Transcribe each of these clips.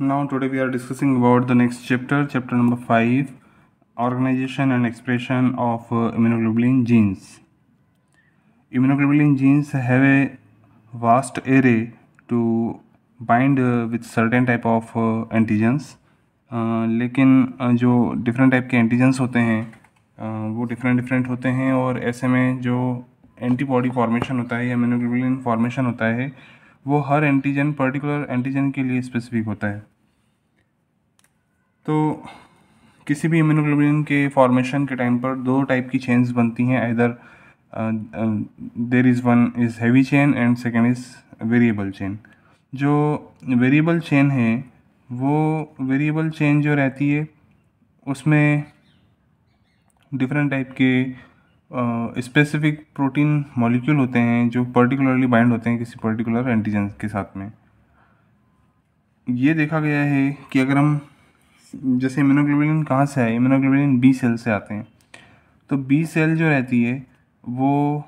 now today we are discussing about the next chapter chapter number 5 organization and expression of uh, immunoglobulin genes immunoglobulin genes have a vast array to bind uh, with certain type of uh, antigens uh, लेकिन जो different type के antigens होते हैं वो different different होते हैं और ऐसे में जो एंटीबॉडी फॉर्मेशन होता है या इम्यूनोग्लोबुलिन फॉर्मेशन होता है वो हर एंटीजन पर्टिकुलर एंटीजन के लिए स्पेसिफिक होता है तो किसी भी इम्यूनोग्लोबिन के फॉर्मेशन के टाइम पर दो टाइप की चेन्स बनती हैं इधर there is one is heavy chain and second is variable chain जो वेरिएबल चेन है वो वेरिएबल चेन जो रहती है उसमें डिफरेंट टाइप के स्पेसिफिक प्रोटीन मॉलिक्यूल होते हैं जो पर्टिकुलरली बाइंड होते हैं किसी पर्टिकुलर एंटीजन के साथ में ये देखा गया है कि अगर हम जैसे इम्यूनोग्लोबुलिन कहाँ से आए इम्यूनोग्लोबुलिन बी सेल से आते हैं तो बी सेल जो रहती है वो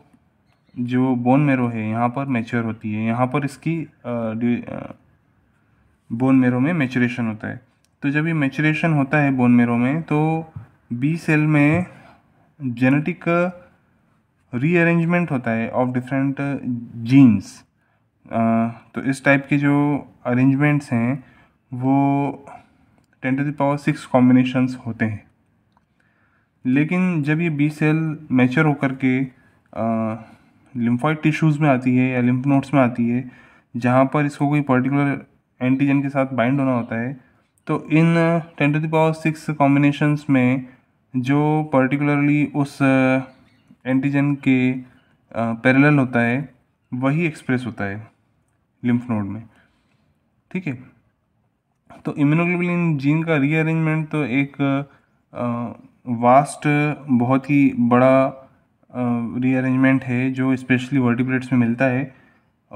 जो बोन मेरो है यहाँ पर मैच्योर होती है यहाँ पर इसकी बोन मेरो में मैचुरेशन होता है तो जब ये मैचुरेशन होता है बोन मेरो में तो बी सेल में जेनेटिक रीअरेंजमेंट uh, होता है ऑफ डिफरेंट जीन्स तो इस टाइप के जो अरेंजमेंट्स हैं वो ten to the power six combinations होते हैं लेकिन जब ये बी सेल मैचर होकर के लिम्फॉइड uh, टिश्यूज़ में आती है या लिम्फ नोट्स में आती है जहाँ पर इसको कोई पर्टिकुलर एंटीजन के साथ बाइंड होना होता है तो इन ten to the power six combinations में जो पर्टिकुलरली उस एंटीजन के पैरेलल होता है वही एक्सप्रेस होता है लिम्फ नोड में ठीक है तो इम्यूनोग्लोबुलिन जीन का रीअरेंजमेंट तो एक वास्ट बहुत ही बड़ा रीअरेंजमेंट है जो स्पेशली वर्टिब्रेट्स में मिलता है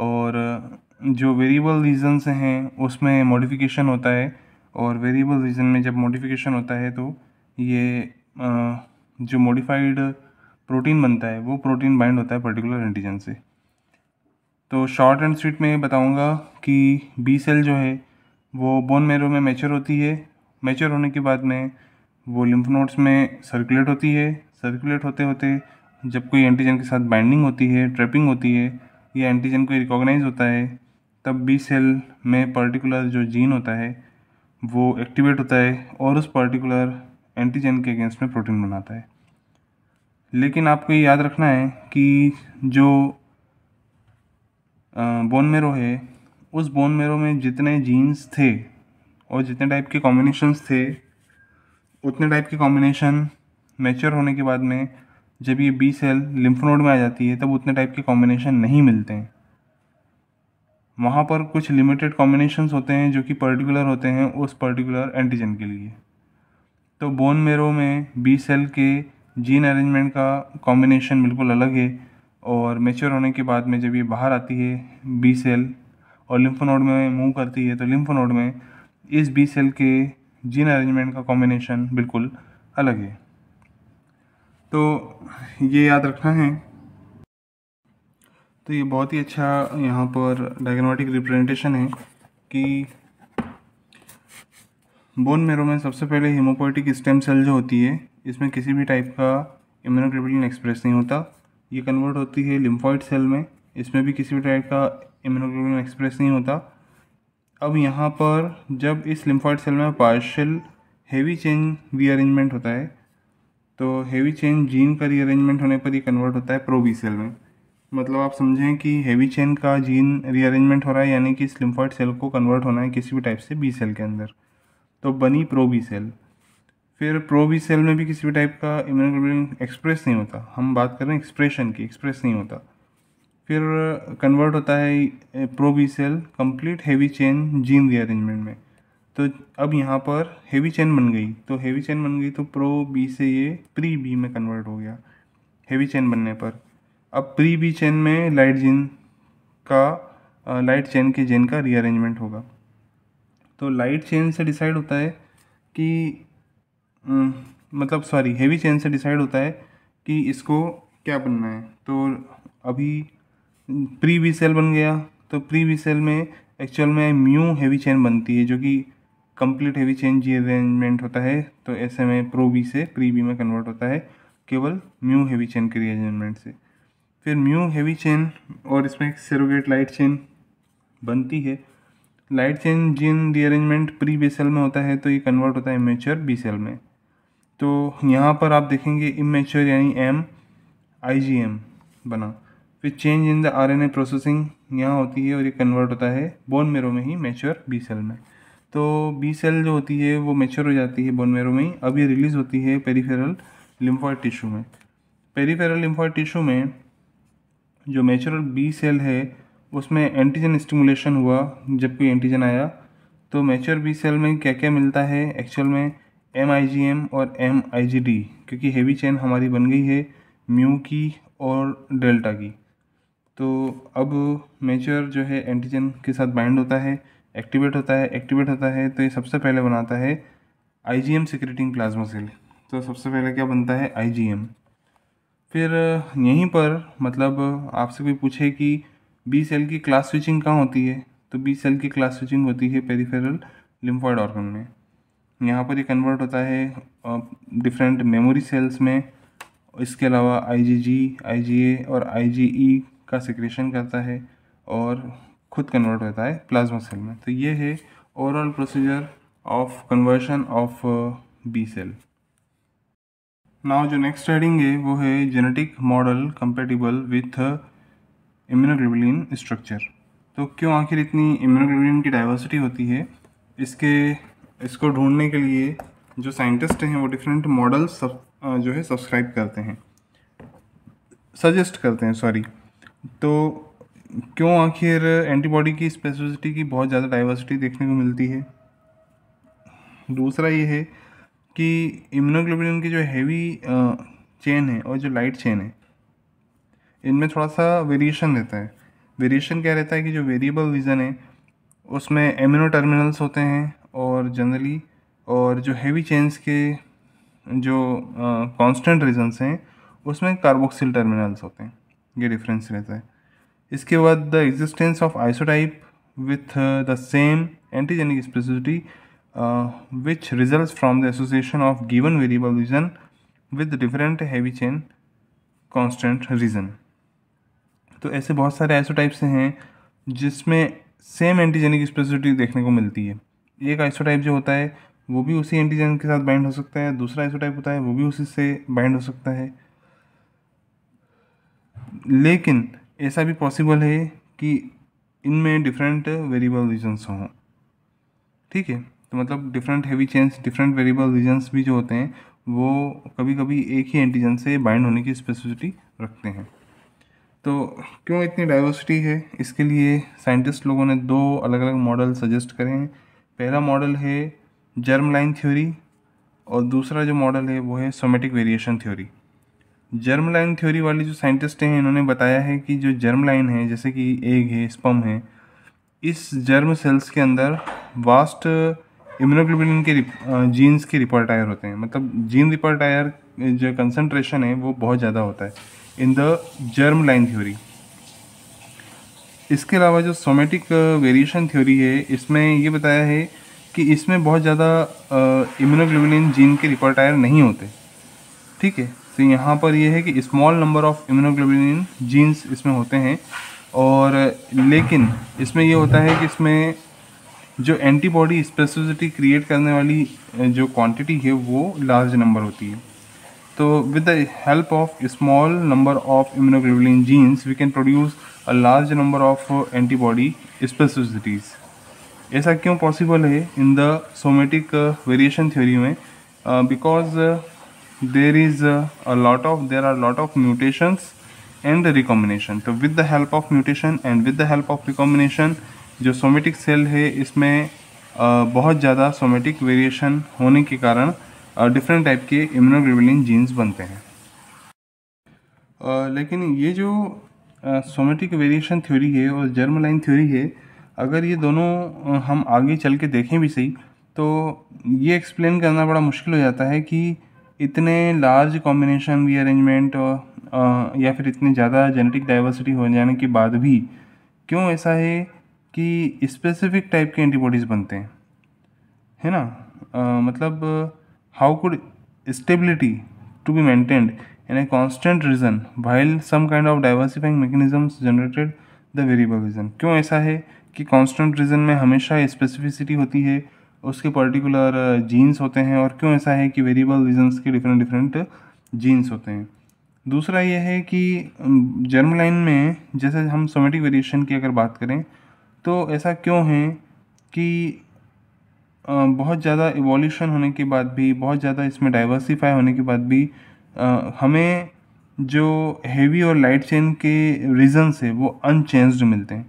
और जो वेरिएबल रीजन्स हैं उसमें मॉडिफिकेशन होता है और वेरिएबल रीजन में जब मॉडिफिकेशन होता है तो ये जो मॉडिफाइड प्रोटीन बनता है वो प्रोटीन बाइंड होता है पर्टिकुलर एंटीजन से तो शॉर्ट एंड स्वीट में बताऊंगा कि बी सेल जो है वो बोन मेरो में मैचर होती है मैचर होने के बाद में वो लिम्फ नोड्स में सर्कुलेट होती है सर्कुलेट होते होते जब कोई एंटीजन के साथ बाइंडिंग होती है ट्रैपिंग होती है या एंटीजन कोई रिकॉग्नाइज होता है तब बी सेल में पर्टिकुलर जो जीन होता है वो एक्टिवेट होता है और उस पर्टिकुलर एंटीजन के अगेंस्ट में प्रोटीन बनाता है लेकिन आपको ये याद रखना है कि जो बोन मेरो है उस बोन मेरो में जितने जीन्स थे और जितने टाइप के कॉम्बिनेशंस थे उतने टाइप के कॉम्बिनेशन मैच्योर होने के बाद में जब ये बी सेल लिम्फनोड में आ जाती है तब उतने टाइप के कॉम्बिनेशन नहीं मिलते हैं वहाँ पर कुछ लिमिटेड कॉम्बिनेशंस होते हैं जो कि पर्टिकुलर होते हैं उस पर्टिकुलर एंटीजन के लिए तो बोन मेरो में बी सेल के जीन अरेंजमेंट का कॉम्बिनेशन बिल्कुल अलग है और मेच्योर होने के बाद में जब ये बाहर आती है बी सेल और लिम्फोनोड में मूव करती है तो लिम्फोनोड में इस बी सेल के जीन अरेंजमेंट का कॉम्बिनेशन बिल्कुल अलग है तो ये याद रखना है तो ये बहुत ही अच्छा यहाँ पर डायग्नोटिक रिप्रेजेंटेशन है कि बोन मेरो में सबसे पहले हीमोपोइटिक स्टेम सेल जो होती है इसमें किसी भी टाइप का इम्यूनोग्लोबुलिन एक्सप्रेस नहीं होता ये कन्वर्ट होती है लिम्फॉइड सेल में इसमें भी किसी भी टाइप का इम्यूनोग्लोबुलिन एक्सप्रेस नहीं होता अब यहाँ पर जब इस लिम्फॉइड सेल में पार्शल हेवी चेन रीअरेंजमेंट होता है तो हेवी चेन जीन का रीअरेंजमेंट होने पर ये कन्वर्ट होता है प्रोबी सेल में मतलब आप समझें कि हेवी चेन का जीन रीअरेंजमेंट हो रहा है यानी कि इस लिम्फॉइड सेल को कन्वर्ट होना है किसी भी टाइप से बी सेल के अंदर तो बनी सेल फिर सेल में भी किसी भी टाइप का इम्यूनोग्लोबिन एक्सप्रेस नहीं होता हम बात कर रहे हैं एक्सप्रेशन की एक्सप्रेस नहीं होता फिर कन्वर्ट होता है cell complete heavy chain gene rearrangement में तो अब यहाँ पर हेवी चेन बन गई तो हेवी चेन बन गई तो प्रो बी से ये प्री बी में कन्वर्ट हो गया हेवी चेन बनने पर अब प्री बी चेन में लाइट जीन का लाइट चेन के जेन का रीअरेंजमेंट होगा तो लाइट चेन से डिसाइड होता है कि मतलब सॉरी हेवी चेन से डिसाइड होता है कि इसको क्या बनना है तो अभी प्री वी सेल बन गया तो प्री वी सेल में एक्चुअल में म्यू हेवी चेन बनती है जो कि कंप्लीट हेवी चेन जी अरेंजमेंट होता है तो ऐसे में प्रो वी से प्री वी में कन्वर्ट होता है केवल म्यू हेवी चेन के रीअरेंजमेंट से फिर म्यू हेवी चेन और इसमें सेरोगेट लाइट चेन बनती है light change gene rearrangement pre B cell में होता है तो ये कन्वर्ट होता है इमेच्योर बी सेल में तो यहाँ पर आप देखेंगे इमेच्योर यानी एम आई जी एम बना फिर change in the R N A processing यहाँ होती है और ये कन्वर्ट होता है बोन मेरो में ही मेच्योर बी सेल में तो बी सेल जो होती है वो मेच्योर हो जाती है बोन मेरो में ही अब ये रिलीज़ होती है पेरीफेरल लिम्फॉइड टिश्यू में पेरीफेरल लिम्फॉइड टिश्यू में जो मेच्योर बी सेल है उसमें एंटीजन स्टिमुलेशन हुआ जब कोई एंटीजन आया तो मेच्योर बी सेल में क्या क्या मिलता है एक्चुअल में एम आई जी एम और एम आई जी डी क्योंकि हेवी चेन हमारी बन गई है म्यू की और डेल्टा की तो अब मेच्योर जो है एंटीजन के साथ बाइंड होता है एक्टिवेट होता है एक्टिवेट होता है तो ये सबसे पहले बनाता है I G M secreting plasma cell तो सबसे पहले क्या बनता है आई जी एम फिर यहीं पर मतलब आपसे कोई पूछे कि बी सेल की क्लास स्विचिंग कहाँ होती है तो बी सेल की क्लास स्विचिंग होती है पेरीफेरल लिम्फॉइड ऑर्गन में यहाँ पर ये कन्वर्ट होता है डिफरेंट मेमोरी सेल्स में इसके अलावा आईजीजी, आईजीए और आईजीई e का सिक्रेशन करता है और खुद कन्वर्ट होता है प्लाज्मा सेल में तो ये है overall procedure of conversion of B cell now जो नेक्स्ट रेडिंग है वो है genetic model compatible with immunoglobulin structure तो क्यों आखिर इतनी इम्यूनोग्लोबुलिन की डाइवर्सिटी होती है इसके इसको ढूंढने के लिए जो साइंटिस्ट हैं वो डिफरेंट मॉडल सब जो है सब्सक्राइब करते हैं सजेस्ट करते हैं सॉरी तो क्यों आखिर एंटीबॉडी की स्पेसिफिसिटी की बहुत ज़्यादा डाइवर्सिटी देखने को मिलती है दूसरा ये है कि इम्यूनोग्लोबुलिन की जो हैवी चेन है और जो लाइट चेन है इनमें थोड़ा सा वेरिएशन रहता है वेरिएशन क्या रहता है कि जो वेरिएबल रीजन है उसमें एमिनो टर्मिनल्स होते हैं और जनरली और जो हैवी चेंज के जो कांस्टेंट रीजन्स हैं उसमें कार्बोक्सिल टर्मिनल्स होते हैं ये डिफरेंस रहता है इसके बाद the existence of isotype with the same antigenic specificity which result from the association of given variable region with different heavy chain constant region तो ऐसे बहुत सारे आइसोटाइप्स हैं जिसमें सेम एंटीजेनिक स्पेसिटी देखने को मिलती है एक आइसोटाइप जो होता है वो भी उसी एंटीजन के साथ बाइंड हो सकता है दूसरा आइसोटाइप होता है वो भी उसी से बाइंड हो सकता है लेकिन ऐसा भी पॉसिबल है कि इनमें डिफरेंट वेरिएबल रीजन्स हों ठीक है तो मतलब different heavy change different variable regions भी जो होते हैं वो कभी कभी एक ही एंटीजन से बाइंड होने की स्पेसिफिसिटी रखते हैं तो क्यों इतनी डाइवर्सिटी है इसके लिए साइंटिस्ट लोगों ने दो अलग अलग मॉडल सजेस्ट करे हैं पहला मॉडल है जर्म लाइन थ्योरी और दूसरा जो मॉडल है वो है somatic variation theory germ line theory वाले जो साइंटिस्ट हैं इन्होंने बताया है कि जो जर्म लाइन है जैसे कि एग है स्पम है इस जर्म सेल्स के अंदर वास्ट इम्यूनोग्लोबिन के जीन्स के रिपोर्टायर होते हैं मतलब जीन रिपोर्टायर जो कंसनट्रेशन है वो बहुत ज़्यादा होता है in the germ line theory इसके अलावा जो सोमेटिक वेरिएशन थ्योरी है इसमें ये बताया है कि इसमें बहुत ज़्यादा इम्यूनोग्लोबुलिन uh, जीन के रिपोर्टायर नहीं होते ठीक है तो यहाँ पर यह है कि small number of immunoglobulin genes इसमें होते हैं और uh, लेकिन इसमें यह होता है कि इसमें जो एंटीबॉडी स्पेसिसिटी क्रिएट करने वाली uh, जो क्वांटिटी है वो लार्ज नंबर होती है तो with the help of small number of immunoglobulin genes we can produce a large number of antibody specificities. ऐसा क्यों पॉसिबल है in the somatic variation theory में because there is a lot of there are lot of mutations and recombination तो with the help of mutation and with the help of recombination जो somatic cell है इसमें uh, बहुत ज़्यादा somatic variation होने के कारण डिफरेंट टाइप के इम्यूनोग्लोबुलिन जीन्स बनते हैं लेकिन ये जो सोमेटिक वेरिएशन थ्योरी है और जर्म लाइन थ्योरी है अगर ये दोनों हम आगे चल के देखें भी सही तो ये एक्सप्लेन करना बड़ा मुश्किल हो जाता है कि इतने लार्ज कॉम्बिनेशन रीअरेंजमेंट या फिर इतने ज़्यादा जेनेटिक डाइवर्सिटी हो जाने के बाद भी क्यों ऐसा है कि स्पेसिफिक टाइप के एंटीबॉडीज़ बनते हैं है ना आ, मतलब How could stability to be maintained in a constant region while some kind of diversifying mechanisms generated the variable region क्यों ऐसा है कि कॉन्स्टेंट रीजन में हमेशा स्पेसिफिसिटी होती है उसके पर्टिकुलर जीन्स uh, होते हैं और क्यों ऐसा है कि वेरिएबल रीजन्स के डिफरेंट डिफरेंट जीन्स होते हैं दूसरा यह है कि जर्म um, लाइन में जैसे हम सोमेटिक वेरिएशन की अगर बात करें तो ऐसा क्यों है कि बहुत ज़्यादा इवोल्यूशन होने के बाद भी बहुत ज़्यादा इसमें डाइवर्सिफाई होने के बाद भी हमें जो हेवी और लाइट चेन के रीजन्स है वो अनचेंज्ड मिलते हैं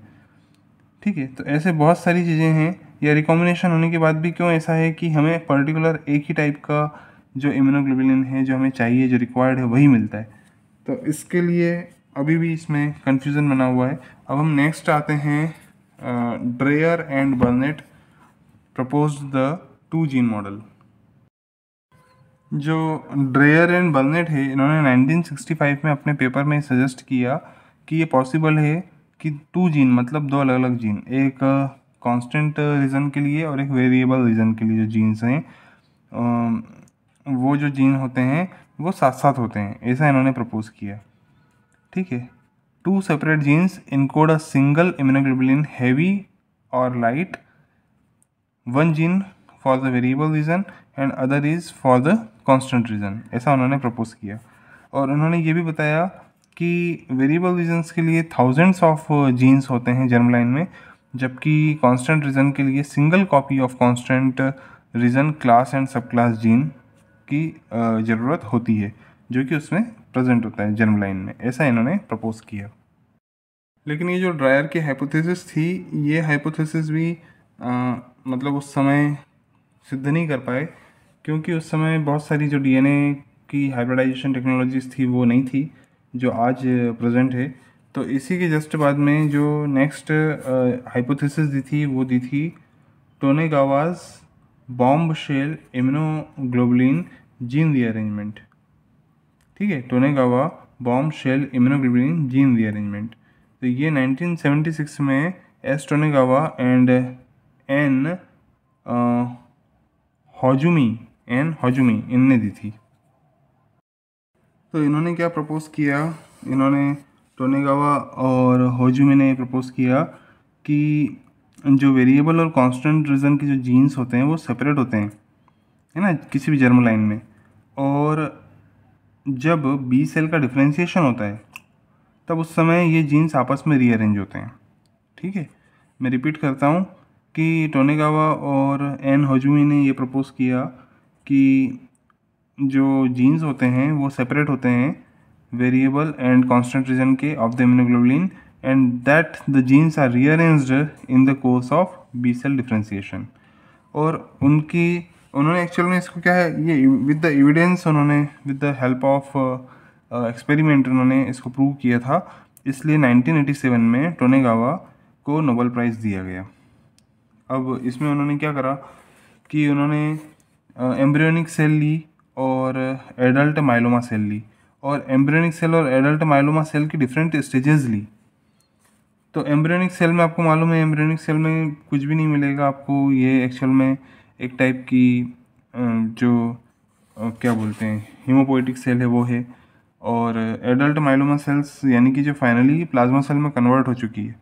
ठीक है तो ऐसे बहुत सारी चीज़ें हैं या रिकॉम्बिनेशन होने के बाद भी क्यों ऐसा है कि हमें पर्टिकुलर एक ही टाइप का जो इम्यूनोग्लोबुलिन है जो हमें चाहिए जो रिक्वायर्ड है वही मिलता है तो इसके लिए अभी भी इसमें कन्फ्यूज़न बना हुआ है अब हम नेक्स्ट आते हैं Dreyer and Bennett proposed the two gene model जो ड्रेयर एंड बर्नेट है इन्होंने 1965 में अपने पेपर में सजेस्ट किया कि ये पॉसिबल है कि टू जीन मतलब दो अलग अलग जीन एक कांस्टेंट uh, रीज़न uh, के लिए और एक वेरिएबल रीज़न के लिए जो जीन्स हैं um, वो जो जीन होते हैं वो साथ साथ होते हैं ऐसा इन्होंने प्रपोज किया ठीक है two separate genes encode a single immunoglobulin heavy और light one gene for the variable region and other is for the constant region ऐसा उन्होंने प्रपोज किया और उन्होंने ये भी बताया कि वेरिएबल रीजन्स के लिए थाउजेंड्स ऑफ जीन्स होते हैं जर्म लाइन में जबकि कॉन्स्टेंट रीजन के लिए single copy of constant region class and sub class gene की uh, ज़रूरत होती है जो कि उसमें प्रेजेंट होता है जर्म लाइन में ऐसा इन्होंने प्रपोज किया लेकिन ये जो ड्रायर की हाइपोथेसिस थी ये हाइपोथेसिस भी आ, uh, मतलब उस समय सिद्ध नहीं कर पाए क्योंकि उस समय बहुत सारी जो डीएनए की हाइब्रिडाइजेशन टेक्नोलॉजीज थी वो नहीं थी जो आज प्रेजेंट है तो इसी के जस्ट बाद में जो नेक्स्ट हाइपोथेसिस दी थी वो दी थी Tone bombshell immunoglobulin gene rearrangement ठीक है Tonegawa bombshell immunoglobulin gene rearrangement तो ये 1976 में S Tonegawa and N Hozumi N Hozumi इनने दी थी तो इन्होंने क्या प्रपोज किया इन्होंने टोनेगावा और हजुमी ने प्रपोज किया कि जो वेरिएबल और कांस्टेंट रीजन के जो जीन्स होते हैं वो सेपरेट होते हैं है ना किसी भी जर्म लाइन में और जब बी सेल का डिफ्रेंसीशन होता है तब उस समय ये जीन्स आपस में रीअरेंज होते हैं ठीक है मैं रिपीट करता हूँ कि टोनेगावा और एन हजुमी ने ये प्रपोज़ किया कि जो जीन्स होते हैं वो सेपरेट होते हैं वेरिएबल एंड कॉन्स्टेंट रीजन के of the immunoglobulin and that the genes are rearranged in the course of B cell differentiation और उनकी उन्होंने एक्चुअल में इसको क्या है ये विद द एविडेंस उन्होंने with the help of experiment उन्होंने इसको प्रूव किया था इसलिए 1987 में टोनेगावा को नोबल प्राइज़ दिया गया अब इसमें उन्होंने क्या करा कि उन्होंने एम्ब्रियोनिक सेल ली और एडल्ट माइलोमा सेल ली और एम्ब्रियोनिक सेल और एडल्ट माइलोमा सेल की डिफरेंट स्टेजेस ली तो एम्ब्रियोनिक सेल में आपको मालूम है एम्ब्रियोनिक सेल में कुछ भी नहीं मिलेगा आपको ये एक्चुअल में एक टाइप की जो क्या बोलते हैं हीमोपोइटिक सेल है वो है और एडल्ट माइलोमा सेल्स यानी कि जो फाइनली प्लाज्मा सेल में कन्वर्ट हो चुकी है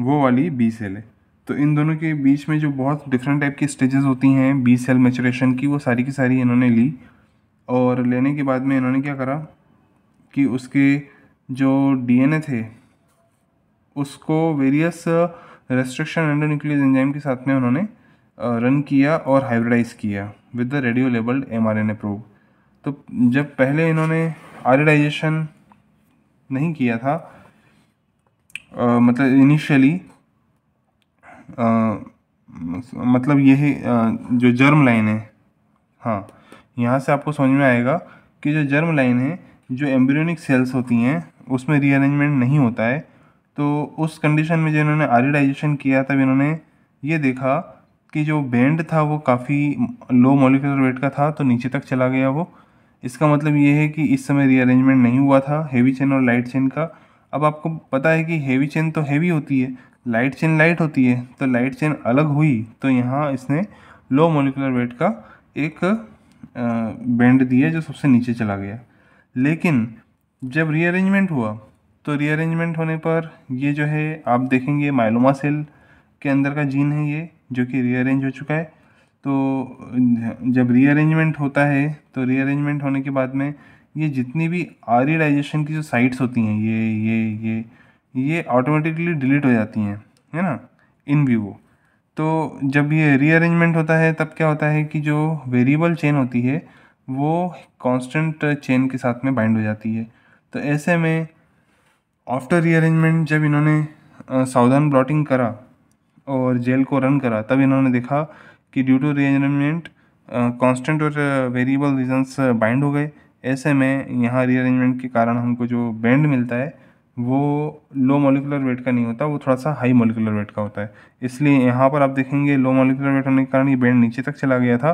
वो वाली बी सेल है तो इन दोनों के बीच में जो बहुत डिफरेंट टाइप की स्टेजेस होती हैं बी सेल मेचोरेशन की वो सारी की सारी इन्होंने ली और लेने के बाद में इन्होंने क्या करा कि उसके जो डीएनए थे उसको various restriction endonuclease enzyme के साथ में उन्होंने रन किया और हाइब्रिडाइज किया with the radio labelled M R N A probe तो जब पहले इन्होंने आरडाइजेशन नहीं किया था आ, मतलब इनिशियली मतलब ये है जो जर्म लाइन है हाँ यहाँ से आपको समझ में आएगा कि जो जर्म लाइन है जो एम्ब्रियोनिक सेल्स होती हैं उसमें रीअरेंजमेंट नहीं होता है तो उस कंडीशन में जो इन्होंने आरिडाइजेशन किया तब इन्होंने ये देखा कि जो बैंड था वो काफ़ी लो मोलिकुलर वेट का था तो नीचे तक चला गया वो इसका मतलब ये है कि इस समय रीअरेंजमेंट नहीं हुआ था हेवी चेन और लाइट चेन का अब आपको पता है कि हेवी चेन तो हेवी होती है लाइट चेन लाइट होती है तो लाइट चेन अलग हुई तो यहाँ इसने लो मोलिकुलर वेट का एक बैंड दिया जो सबसे नीचे चला गया लेकिन जब रीअरेंजमेंट हुआ तो रीअरेंजमेंट होने पर ये जो है आप देखेंगे माइलोमा सेल के अंदर का जीन है ये जो कि रीअरेंज हो चुका है तो जब रीअरेंजमेंट होता है तो रीअरेंजमेंट होने के बाद में ये जितनी भी डाइजेशन की जो साइट्स होती हैं ये ये ये ये ऑटोमेटिकली डिलीट हो जाती हैं है ना इन वो तो जब ये रीअरेंजमेंट होता है तब क्या होता है कि जो वेरिएबल चेन होती है वो कांस्टेंट चेन के साथ में बाइंड हो जाती है तो ऐसे में आफ्टर रीअरेंजमेंट जब इन्होंने सावधान ब्लॉटिंग करा और जेल को रन करा तब इन्होंने देखा कि ड्यू टू रीअरेंजमेंट कांस्टेंट और वेरिएबल रीजंस बाइंड हो गए ऐसे में यहाँ रीअरेंजमेंट के कारण हमको जो बैंड मिलता है वो लो मोलिकुलर वेट का नहीं होता वो थोड़ा सा हाई मोलिकुलर वेट का होता है इसलिए यहाँ पर आप देखेंगे लो मोलिकुलर वेट होने के कारण ये बैंड नीचे तक चला गया था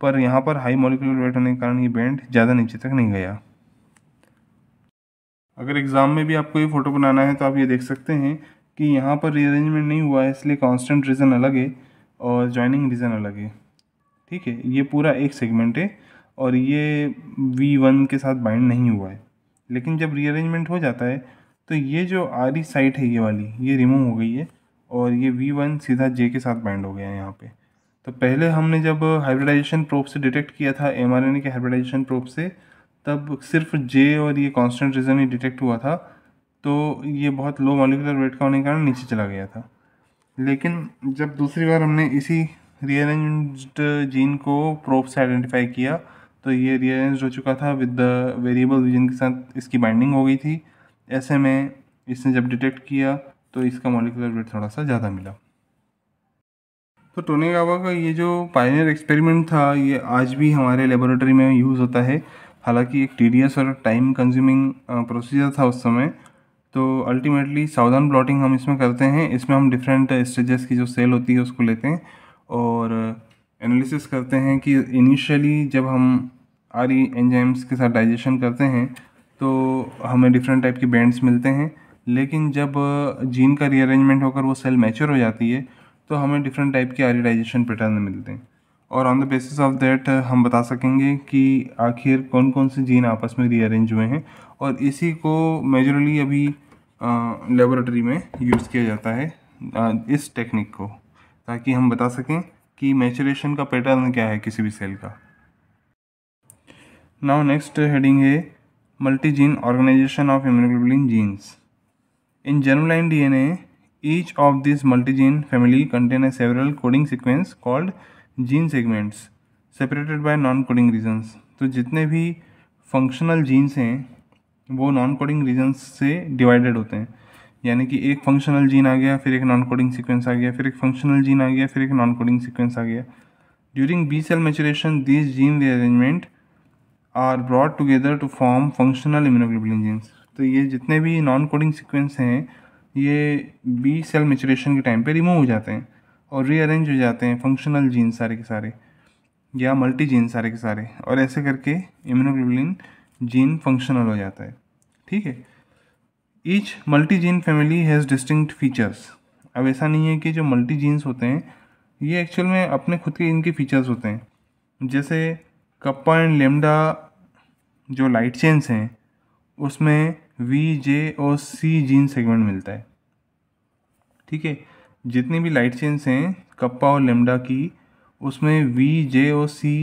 पर यहाँ पर हाई मोलिकुलर वेट होने के कारण ये बैंड ज़्यादा नीचे तक नहीं गया अगर एग्ज़ाम में भी आपको ये फ़ोटो बनाना है तो आप ये देख सकते हैं कि यहाँ पर रीअरेंजमेंट नहीं हुआ है इसलिए कांस्टेंट रीज़न अलग है और ज्वाइनिंग रीज़न अलग है ठीक है ये पूरा एक सेगमेंट है और ये वी वन के साथ बाइंड नहीं हुआ है लेकिन जब रीअरेंजमेंट हो जाता है तो ये जो आरी साइट है ये वाली ये रिमूव हो गई है और ये वी वन सीधा जे के साथ बाइंड हो गया है यहाँ पे तो पहले हमने जब हाइब्रिडाइजेशन प्रोप से डिटेक्ट किया था एम के हाइब्रिडाइजेशन प्रोप से तब सिर्फ जे और ये कॉन्स्टेंट रीजन ही डिटेक्ट हुआ था तो ये बहुत लो मॉलिकुलर वेट का होने के कारण नीचे चला गया था लेकिन जब दूसरी बार हमने इसी रियरेंज जीन को प्रोप से आइडेंटिफाई किया तो ये रियरेंज हो चुका था विद द वेरिएबल रीजन के साथ इसकी बाइंडिंग हो गई थी ऐसे में इसने जब डिटेक्ट किया तो इसका मॉलिकुलर वेट थोड़ा सा ज़्यादा मिला तो टोनेगावा का ये जो पायनियर एक्सपेरिमेंट था ये आज भी हमारे लेबोरेटरी में यूज़ होता है हालांकि एक टीडियस और टाइम कंज्यूमिंग प्रोसीजर था उस समय तो अल्टीमेटली सावधान प्लॉटिंग हम इसमें करते हैं इसमें हम डिफरेंट स्टेजेस की जो सेल होती है उसको लेते हैं और एनालिसिस करते हैं कि इनिशियली जब हम आरी एंजाइम्स के साथ डाइजेशन करते हैं तो हमें डिफरेंट टाइप के बैंड्स मिलते हैं लेकिन जब जीन का रीअरेंजमेंट होकर वो सेल मैच्योर हो जाती है तो हमें डिफरेंट टाइप के आयडाइजेशन पैटर्न मिलते हैं और on the basis of that हम बता सकेंगे कि आखिर कौन कौन से जीन आपस में रीअरेंज हुए हैं और इसी को मेजरली अभी लेबोरेटरी में यूज़ किया जाता है आ, इस टेक्निक को ताकि हम बता सकें कि मैचुरेशन का पैटर्न क्या है किसी भी सेल का नाउ नेक्स्ट हेडिंग है multi gene organization of immunoglobulin genes in germ line D N H of this multi gene family contain a several coding sequence called gene segments separated by non coding regions तो जितने भी functional genes हैं वो non coding regions से divided होते हैं यानी कि एक फंक्शनल जीन आ गया फिर एक नॉन कोडिंग सिक्वेंस आ गया फिर एक फंक्शनल जीन आ गया फिर एक नॉन कोडिंग सिक्वेंस आ गया during B cell maturation this gene rearrangement are brought together to form functional immunoglobulin genes तो ये जितने भी नॉन कोडिंग सीक्वेंस हैं ये बी सेल मेचुरेशन के टाइम पे रिमूव हो जाते हैं और रीअरेंज हो जाते हैं फंक्शनल जीन्स सारे के सारे या मल्टी जीन सारे के सारे और ऐसे करके इम्यूनोग्लोबुलिन जीन फंक्शनल हो जाता है ठीक है each multi gene family has distinct features अब ऐसा नहीं है कि जो मल्टी जीन्स होते हैं ये एक्चुअल में अपने खुद के इनके फीचर्स होते हैं जैसे कप्पा एंड लेमडा जो लाइट चेन्स हैं उसमें वी जे और सी जीन सेगमेंट मिलता है ठीक है जितनी भी लाइट चेन्स हैं कप्पा और लेमडा की उसमें वी जे और सी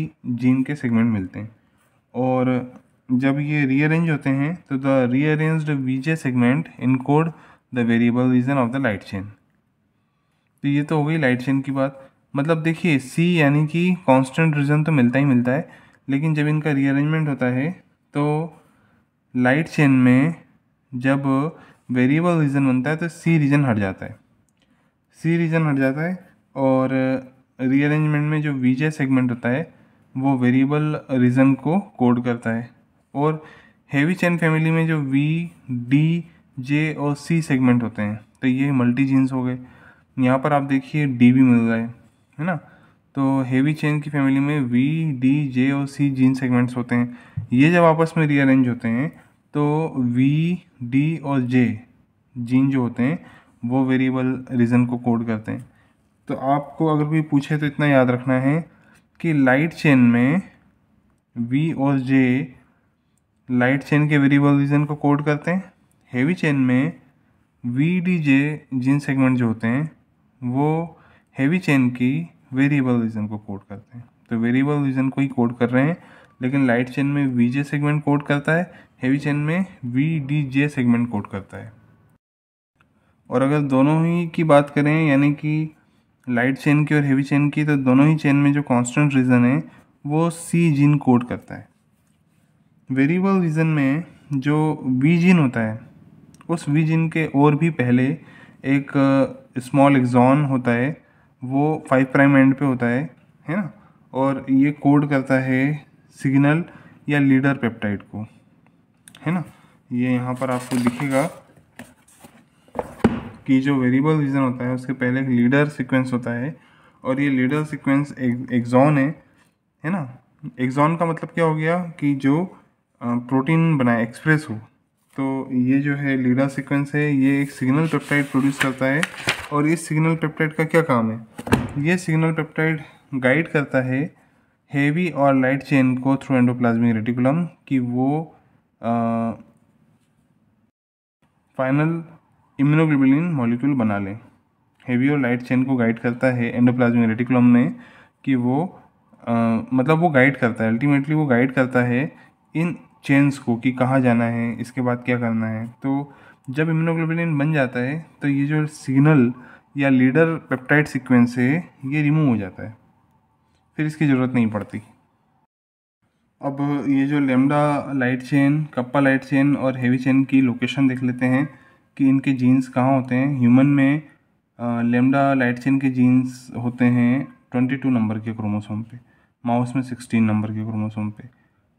जीन के सेगमेंट मिलते हैं और जब ये रीअरेंज होते हैं तो the rearranged V J segment encode the variable region of the light chain तो ये तो हो गई लाइट चेन की बात मतलब देखिए सी यानी कि कांस्टेंट रीजन तो मिलता ही मिलता है लेकिन जब इनका रीअरेंजमेंट होता है तो लाइट चेन में जब वेरिएबल रीजन बनता है तो सी रीजन हट जाता है सी रीजन हट जाता है और रीअरेंजमेंट में जो वीजे सेगमेंट होता है वो वेरिएबल रीजन को कोड करता है और हेवी चेन फैमिली में जो वी डी जे और सी सेगमेंट होते हैं तो ये मल्टी जीन्स हो गए यहाँ पर आप देखिए डी भी मिल रहा है है ना तो हेवी चेन की फैमिली में वी डी जे और सी जीन सेगमेंट्स होते हैं ये जब आपस में रीअरेंज होते हैं तो वी डी और जे जीन जो होते हैं वो वेरिएबल रीजन को कोड करते हैं तो आपको अगर कोई पूछे तो इतना याद रखना है कि लाइट चेन में वी और जे लाइट चेन के वेरिएबल रीजन को कोड करते हैं हेवी चेन में V D J gene segment जो होते हैं वो हेवी चेन की वेरिएबल रीजन को कोड करते हैं तो वेरिएबल रीजन को ही कोड कर रहे हैं लेकिन लाइट चेन में वी जे सेगमेंट कोड करता है हेवी चेन में V D J segment code करता है और अगर दोनों ही की बात करें यानी कि लाइट चेन की और हेवी चेन की तो दोनों ही चेन में जो कांस्टेंट रीजन है वो सी जिन कोड करता है वेरिएबल रीजन में जो वी जिन होता है उस वी जिन के और भी पहले एक स्मॉल एग्जॉन होता है वो फाइव प्राइम एंड पे होता है है ना और ये कोड करता है सिग्नल या लीडर पेप्टाइड को है ना ये यहाँ पर आपको दिखेगा कि जो वेरिएबल रीजन होता है उसके पहले एक लीडर सीक्वेंस होता है और ये लीडर सीक्वेंस एग्जॉन है है ना एग्जॉन का मतलब क्या हो गया कि जो प्रोटीन बनाए एक्सप्रेस हो तो ये जो है लीडर सीक्वेंस है ये एक सिग्नल पेप्टाइड प्रोड्यूस करता है और इस सिग्नल पेप्टाइड का क्या काम है ये सिग्नल पेप्टाइड गाइड करता है हेवी और लाइट चेन को थ्रू एंडोप्लाज्मिक रेटिकुलम कि वो फाइनल इम्यूनोग्लोबुलिन मॉलिक्यूल बना लें हेवी और लाइट चेन को गाइड करता है एंडोप्लाज्मिक रेटिकुलम ने कि वो आ, मतलब वो गाइड करता है अल्टीमेटली वो गाइड करता है इन चेन्स को कि कहाँ जाना है इसके बाद क्या करना है तो जब इम्यूनोग्लोबिन बन जाता है तो ये जो सिग्नल या लीडर पेप्टाइड सीक्वेंस है ये रिमूव हो जाता है फिर इसकी ज़रूरत नहीं पड़ती अब ये जो lambda light chain kappa light chain और हेवी चेन की लोकेशन देख लेते हैं कि इनके जीन्स कहाँ होते हैं ह्यूमन में लेमडा लाइट चेन के जीन्स होते हैं ट्वेंटी टू नंबर के क्रोमोसोम पे माउस में सिक्सटीन नंबर के क्रोमोसोम पे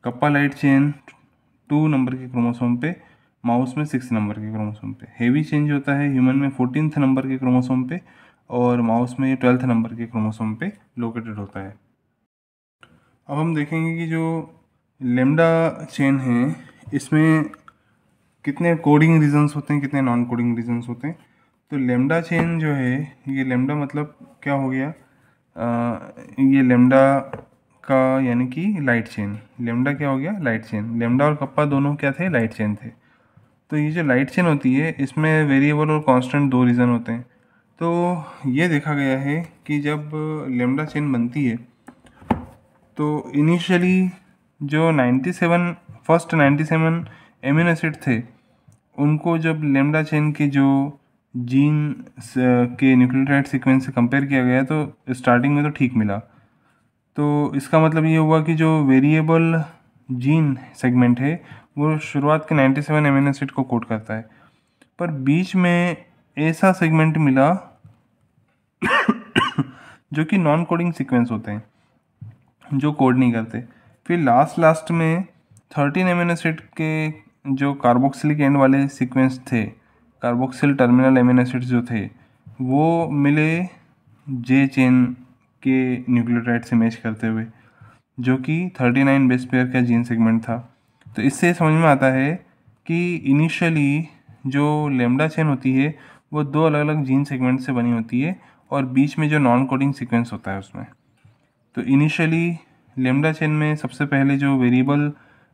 kappa light chain two number के क्रोमोसोम पे माउस में सिक्स नंबर के क्रोमोसोम पे हेवी चेंज होता है ह्यूमन में फोर्टीनथ नंबर के क्रोमोसोम पे और माउस में ट्वेल्थ नंबर के क्रोमोसोम पे लोकेटेड होता है अब हम देखेंगे कि जो लेमडा चेन है इसमें कितने कोडिंग रीजन्स होते हैं कितने नॉन कोडिंग रीजन्स होते हैं तो लेमडा चेन जो है ये लेमडा मतलब क्या हो गया आ, ये लेमडा का यानी कि लाइट चेन लेमडा क्या हो गया लाइट चेन लेमडा और कप्पा दोनों क्या थे लाइट चेन थे तो ये जो लाइट चेन होती है इसमें वेरिएबल और कांस्टेंट दो रीज़न होते हैं तो ये देखा गया है कि जब लेमडा चेन बनती है तो इनिशियली जो 97 फर्स्ट 97 एमिनो एसिड थे उनको जब लेमडा चेन के जो जीन के न्यूक्लियोटाइड सीक्वेंस से कंपेयर किया गया तो स्टार्टिंग में तो ठीक मिला तो इसका मतलब ये हुआ कि जो वेरिएबल जीन सेगमेंट है वो शुरुआत के 97 सेवन एमिनो एसिड को कोट करता है पर बीच में ऐसा सेगमेंट मिला जो कि नॉन कोडिंग सीक्वेंस होते हैं जो कोड नहीं करते फिर लास्ट लास्ट में थर्टीन एमिनो एसिड के जो कार्बोक्सिलिक एंड वाले सीक्वेंस थे कार्बोक्सिल टर्मिनल एमिनो एसिड्स जो थे वो मिले जे चेन के न्यूक्लियोटाइड से मैच करते हुए जो कि थर्टी नाइन बेस पेयर का जीन सेगमेंट था तो इससे समझ में आता है कि इनिशियली जो लेमडा चेन होती है वो दो अलग अलग जीन सेगमेंट से बनी होती है और बीच में जो नॉन कोडिंग सीक्वेंस होता है उसमें तो इनिशियली लेमडा चेन में सबसे पहले जो वेरिएबल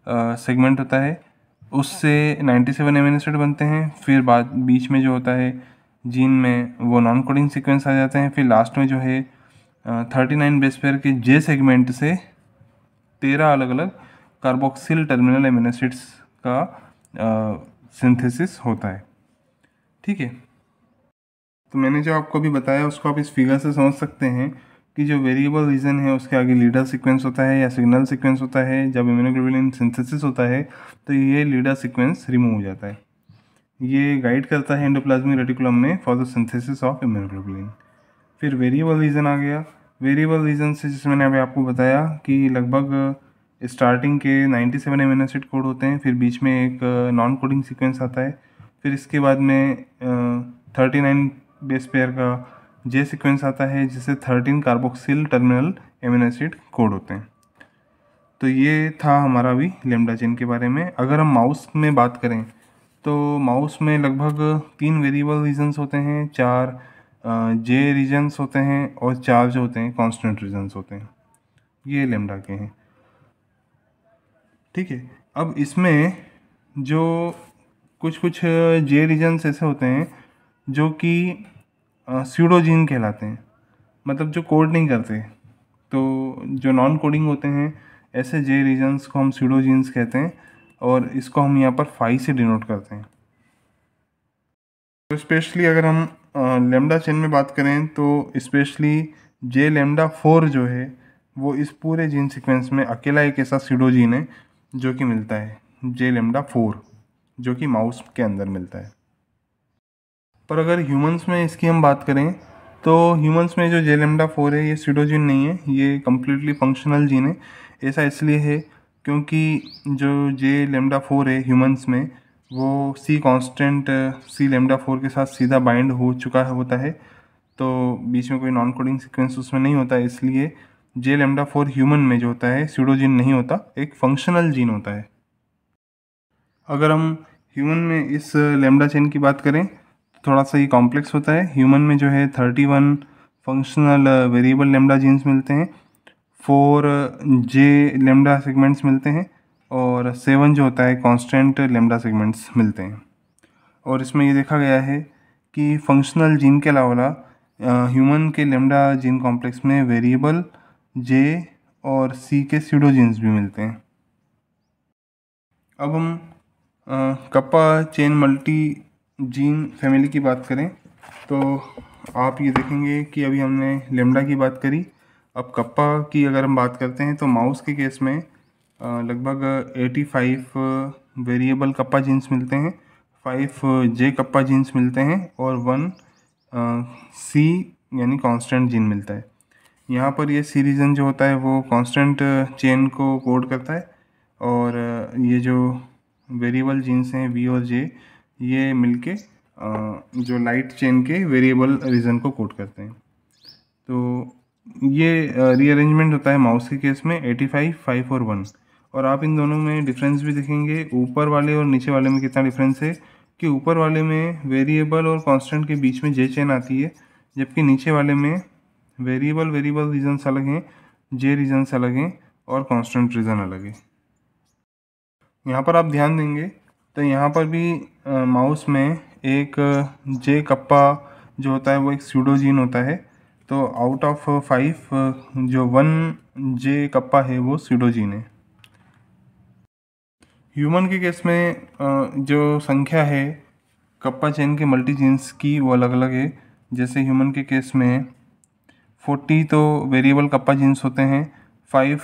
सेगमेंट होता है उससे 97 सेवन एमिनो बनते हैं फिर बाद बीच में जो होता है जीन में वो नॉन कोडिंग सीक्वेंस आ जाते हैं फिर लास्ट में जो है थर्टी नाइन बेस्पेयर के जे सेगमेंट से तेरह अलग अलग कार्बोक्सिल टर्मिनल एमिनोसिड्स का सिंथेसिस होता है ठीक है तो मैंने जो आपको अभी बताया उसको आप इस फिगर से समझ सकते हैं कि जो वेरिएबल रीजन है उसके आगे लीडर सीक्वेंस होता है या सिग्नल सीक्वेंस होता है जब इम्यूनोग्लोबुलिन सिंथेसिस होता है तो ये लीडर सीक्वेंस रिमूव हो जाता है ये गाइड करता है एंडोप्लाज्मिक रेटिकुलम में for the synthesis of immunoglobulin फिर वेरिएबल रीजन आ गया वेरिएबल रीजन से जिसमें मैंने अभी आपको बताया कि लगभग स्टार्टिंग के 97 सेवन एमिनो एसिड कोड होते हैं फिर बीच में एक नॉन कोडिंग सीक्वेंस आता है फिर इसके बाद में थर्टी नाइन बेस पेयर का जे सीक्वेंस आता है जिसे thirteen carboxyl terminal amino acid code होते हैं तो ये था हमारा अभी लेमडा चेन के बारे में अगर हम माउस में बात करें तो माउस में लगभग तीन वेरिएबल रीजन्स होते हैं चार जे रीजन्स होते हैं और चार जो होते हैं कॉन्स्टेंट रीजन्स होते हैं ये लेमडा के हैं ठीक है अब इसमें जो कुछ कुछ जे रीजन्स ऐसे होते हैं जो कि स्यूडोजीन कहलाते हैं मतलब जो कोड नहीं करते तो जो नॉन कोडिंग होते हैं ऐसे जे रीजन्स को हम स्यूडोजीन्स कहते हैं और इसको हम यहाँ पर फाइव से डिनोट करते हैं तो स्पेशली अगर हम लेमडा चेन में बात करें तो स्पेशली जे लेमडा फोर जो है वो इस पूरे जीन सीक्वेंस में अकेला एक ऐसा सीडोजीन है जो कि मिलता है जे लेमडा फोर जो कि माउस के अंदर मिलता है पर अगर ह्यूमंस में इसकी हम बात करें तो ह्यूमंस में जो जे लेमडा फोर है ये सीडोजिन नहीं है ये कम्प्लीटली फंक्शनल जीन है ऐसा इसलिए है क्योंकि जो जे लेमडा फोर है ह्यूमंस में वो C constant C lambda four के साथ सीधा बाइंड हो चुका होता है तो बीच में कोई नॉन कोडिंग सीक्वेंस उसमें नहीं होता इसलिए जे लेमडा फोर ह्यूमन में जो होता है सीडोजिन नहीं होता एक फंक्शनल जीन होता है अगर हम ह्यूमन में इस लेमडा चेन की बात करें तो थोड़ा सा ये कॉम्प्लेक्स होता है ह्यूमन में जो है thirty one functional variable lambda genes मिलते हैं फोर जे लेमडा सेगमेंट्स मिलते हैं और सेवन जो होता है कॉन्स्टेंट लेमडा सेगमेंट्स मिलते हैं और इसमें ये देखा गया है कि फंक्शनल जीन के अलावा ह्यूमन के लेमडा जीन कॉम्प्लेक्स में वेरिएबल जे और सी के सीडोजिन्स भी मिलते हैं अब हम kappa chain multi gene family की बात करें तो आप ये देखेंगे कि अभी हमने लेमडा की बात करी अब कप्पा की अगर हम बात करते हैं तो माउस के केस में लगभग 85 वेरिएबल कप्पा जीन्स मिलते हैं 5 जे कप्पा जीन्स मिलते हैं और वन सी यानी कांस्टेंट जीन मिलता है यहाँ पर ये सी रीज़न जो होता है वो कांस्टेंट चेन uh, को कोड करता है और uh, ये जो वेरिएबल जीन्स हैं वी और जे ये मिलके uh, जो लाइट चेन के वेरिएबल रीजन को कोड करते हैं तो ये रीअरेंजमेंट होता है माउस के केस में एटी फाइव फाइव और वन और आप इन दोनों में डिफरेंस भी देखेंगे ऊपर वाले और नीचे वाले में कितना डिफरेंस है कि ऊपर वाले में वेरिएबल और कांस्टेंट के बीच में जे चेन आती है जबकि नीचे वाले में वेरिएबल वेरिएबल रीजन्स अलग हैं जे रीजन्स अलग हैं और कांस्टेंट रीजन अलग है यहाँ पर आप ध्यान देंगे तो यहाँ पर भी माउस में एक जे कप्पा जो होता है वो एक स्यूडोजीन होता है तो आउट ऑफ फाइव जो वन जे कप्पा है वो स्यूडोजीन है ह्यूमन के केस में जो संख्या है कप्पा चेन के मल्टी जीन्स की वो अलग अलग है जैसे ह्यूमन के केस में फोर्टी तो वेरिएबल कप्पा जीन्स होते हैं फाइव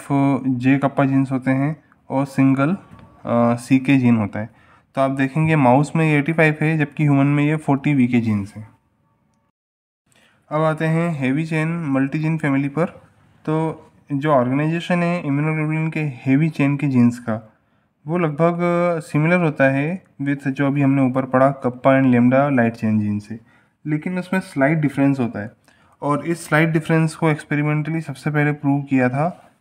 जे कप्पा जीन्स होते हैं और सिंगल सी के जीन होता है तो आप देखेंगे माउस में ये एटी फाइव है जबकि ह्यूमन में ये फोर्टी वी के जीन्स हैं अब आते हैं heavy chain multi gene family पर तो जो ऑर्गेनाइजेशन है इम्यूनोग्लोबुलिन के हेवी चेन के जीन्स का वो लगभग सिमिलर uh, होता है विथ जो अभी हमने ऊपर पढ़ा kappa and lambda light chain gene से लेकिन उसमें स्लाइट डिफरेंस होता है और इस स्लाइड डिफरेंस को एक्सपेरिमेंटली सबसे पहले प्रूव किया था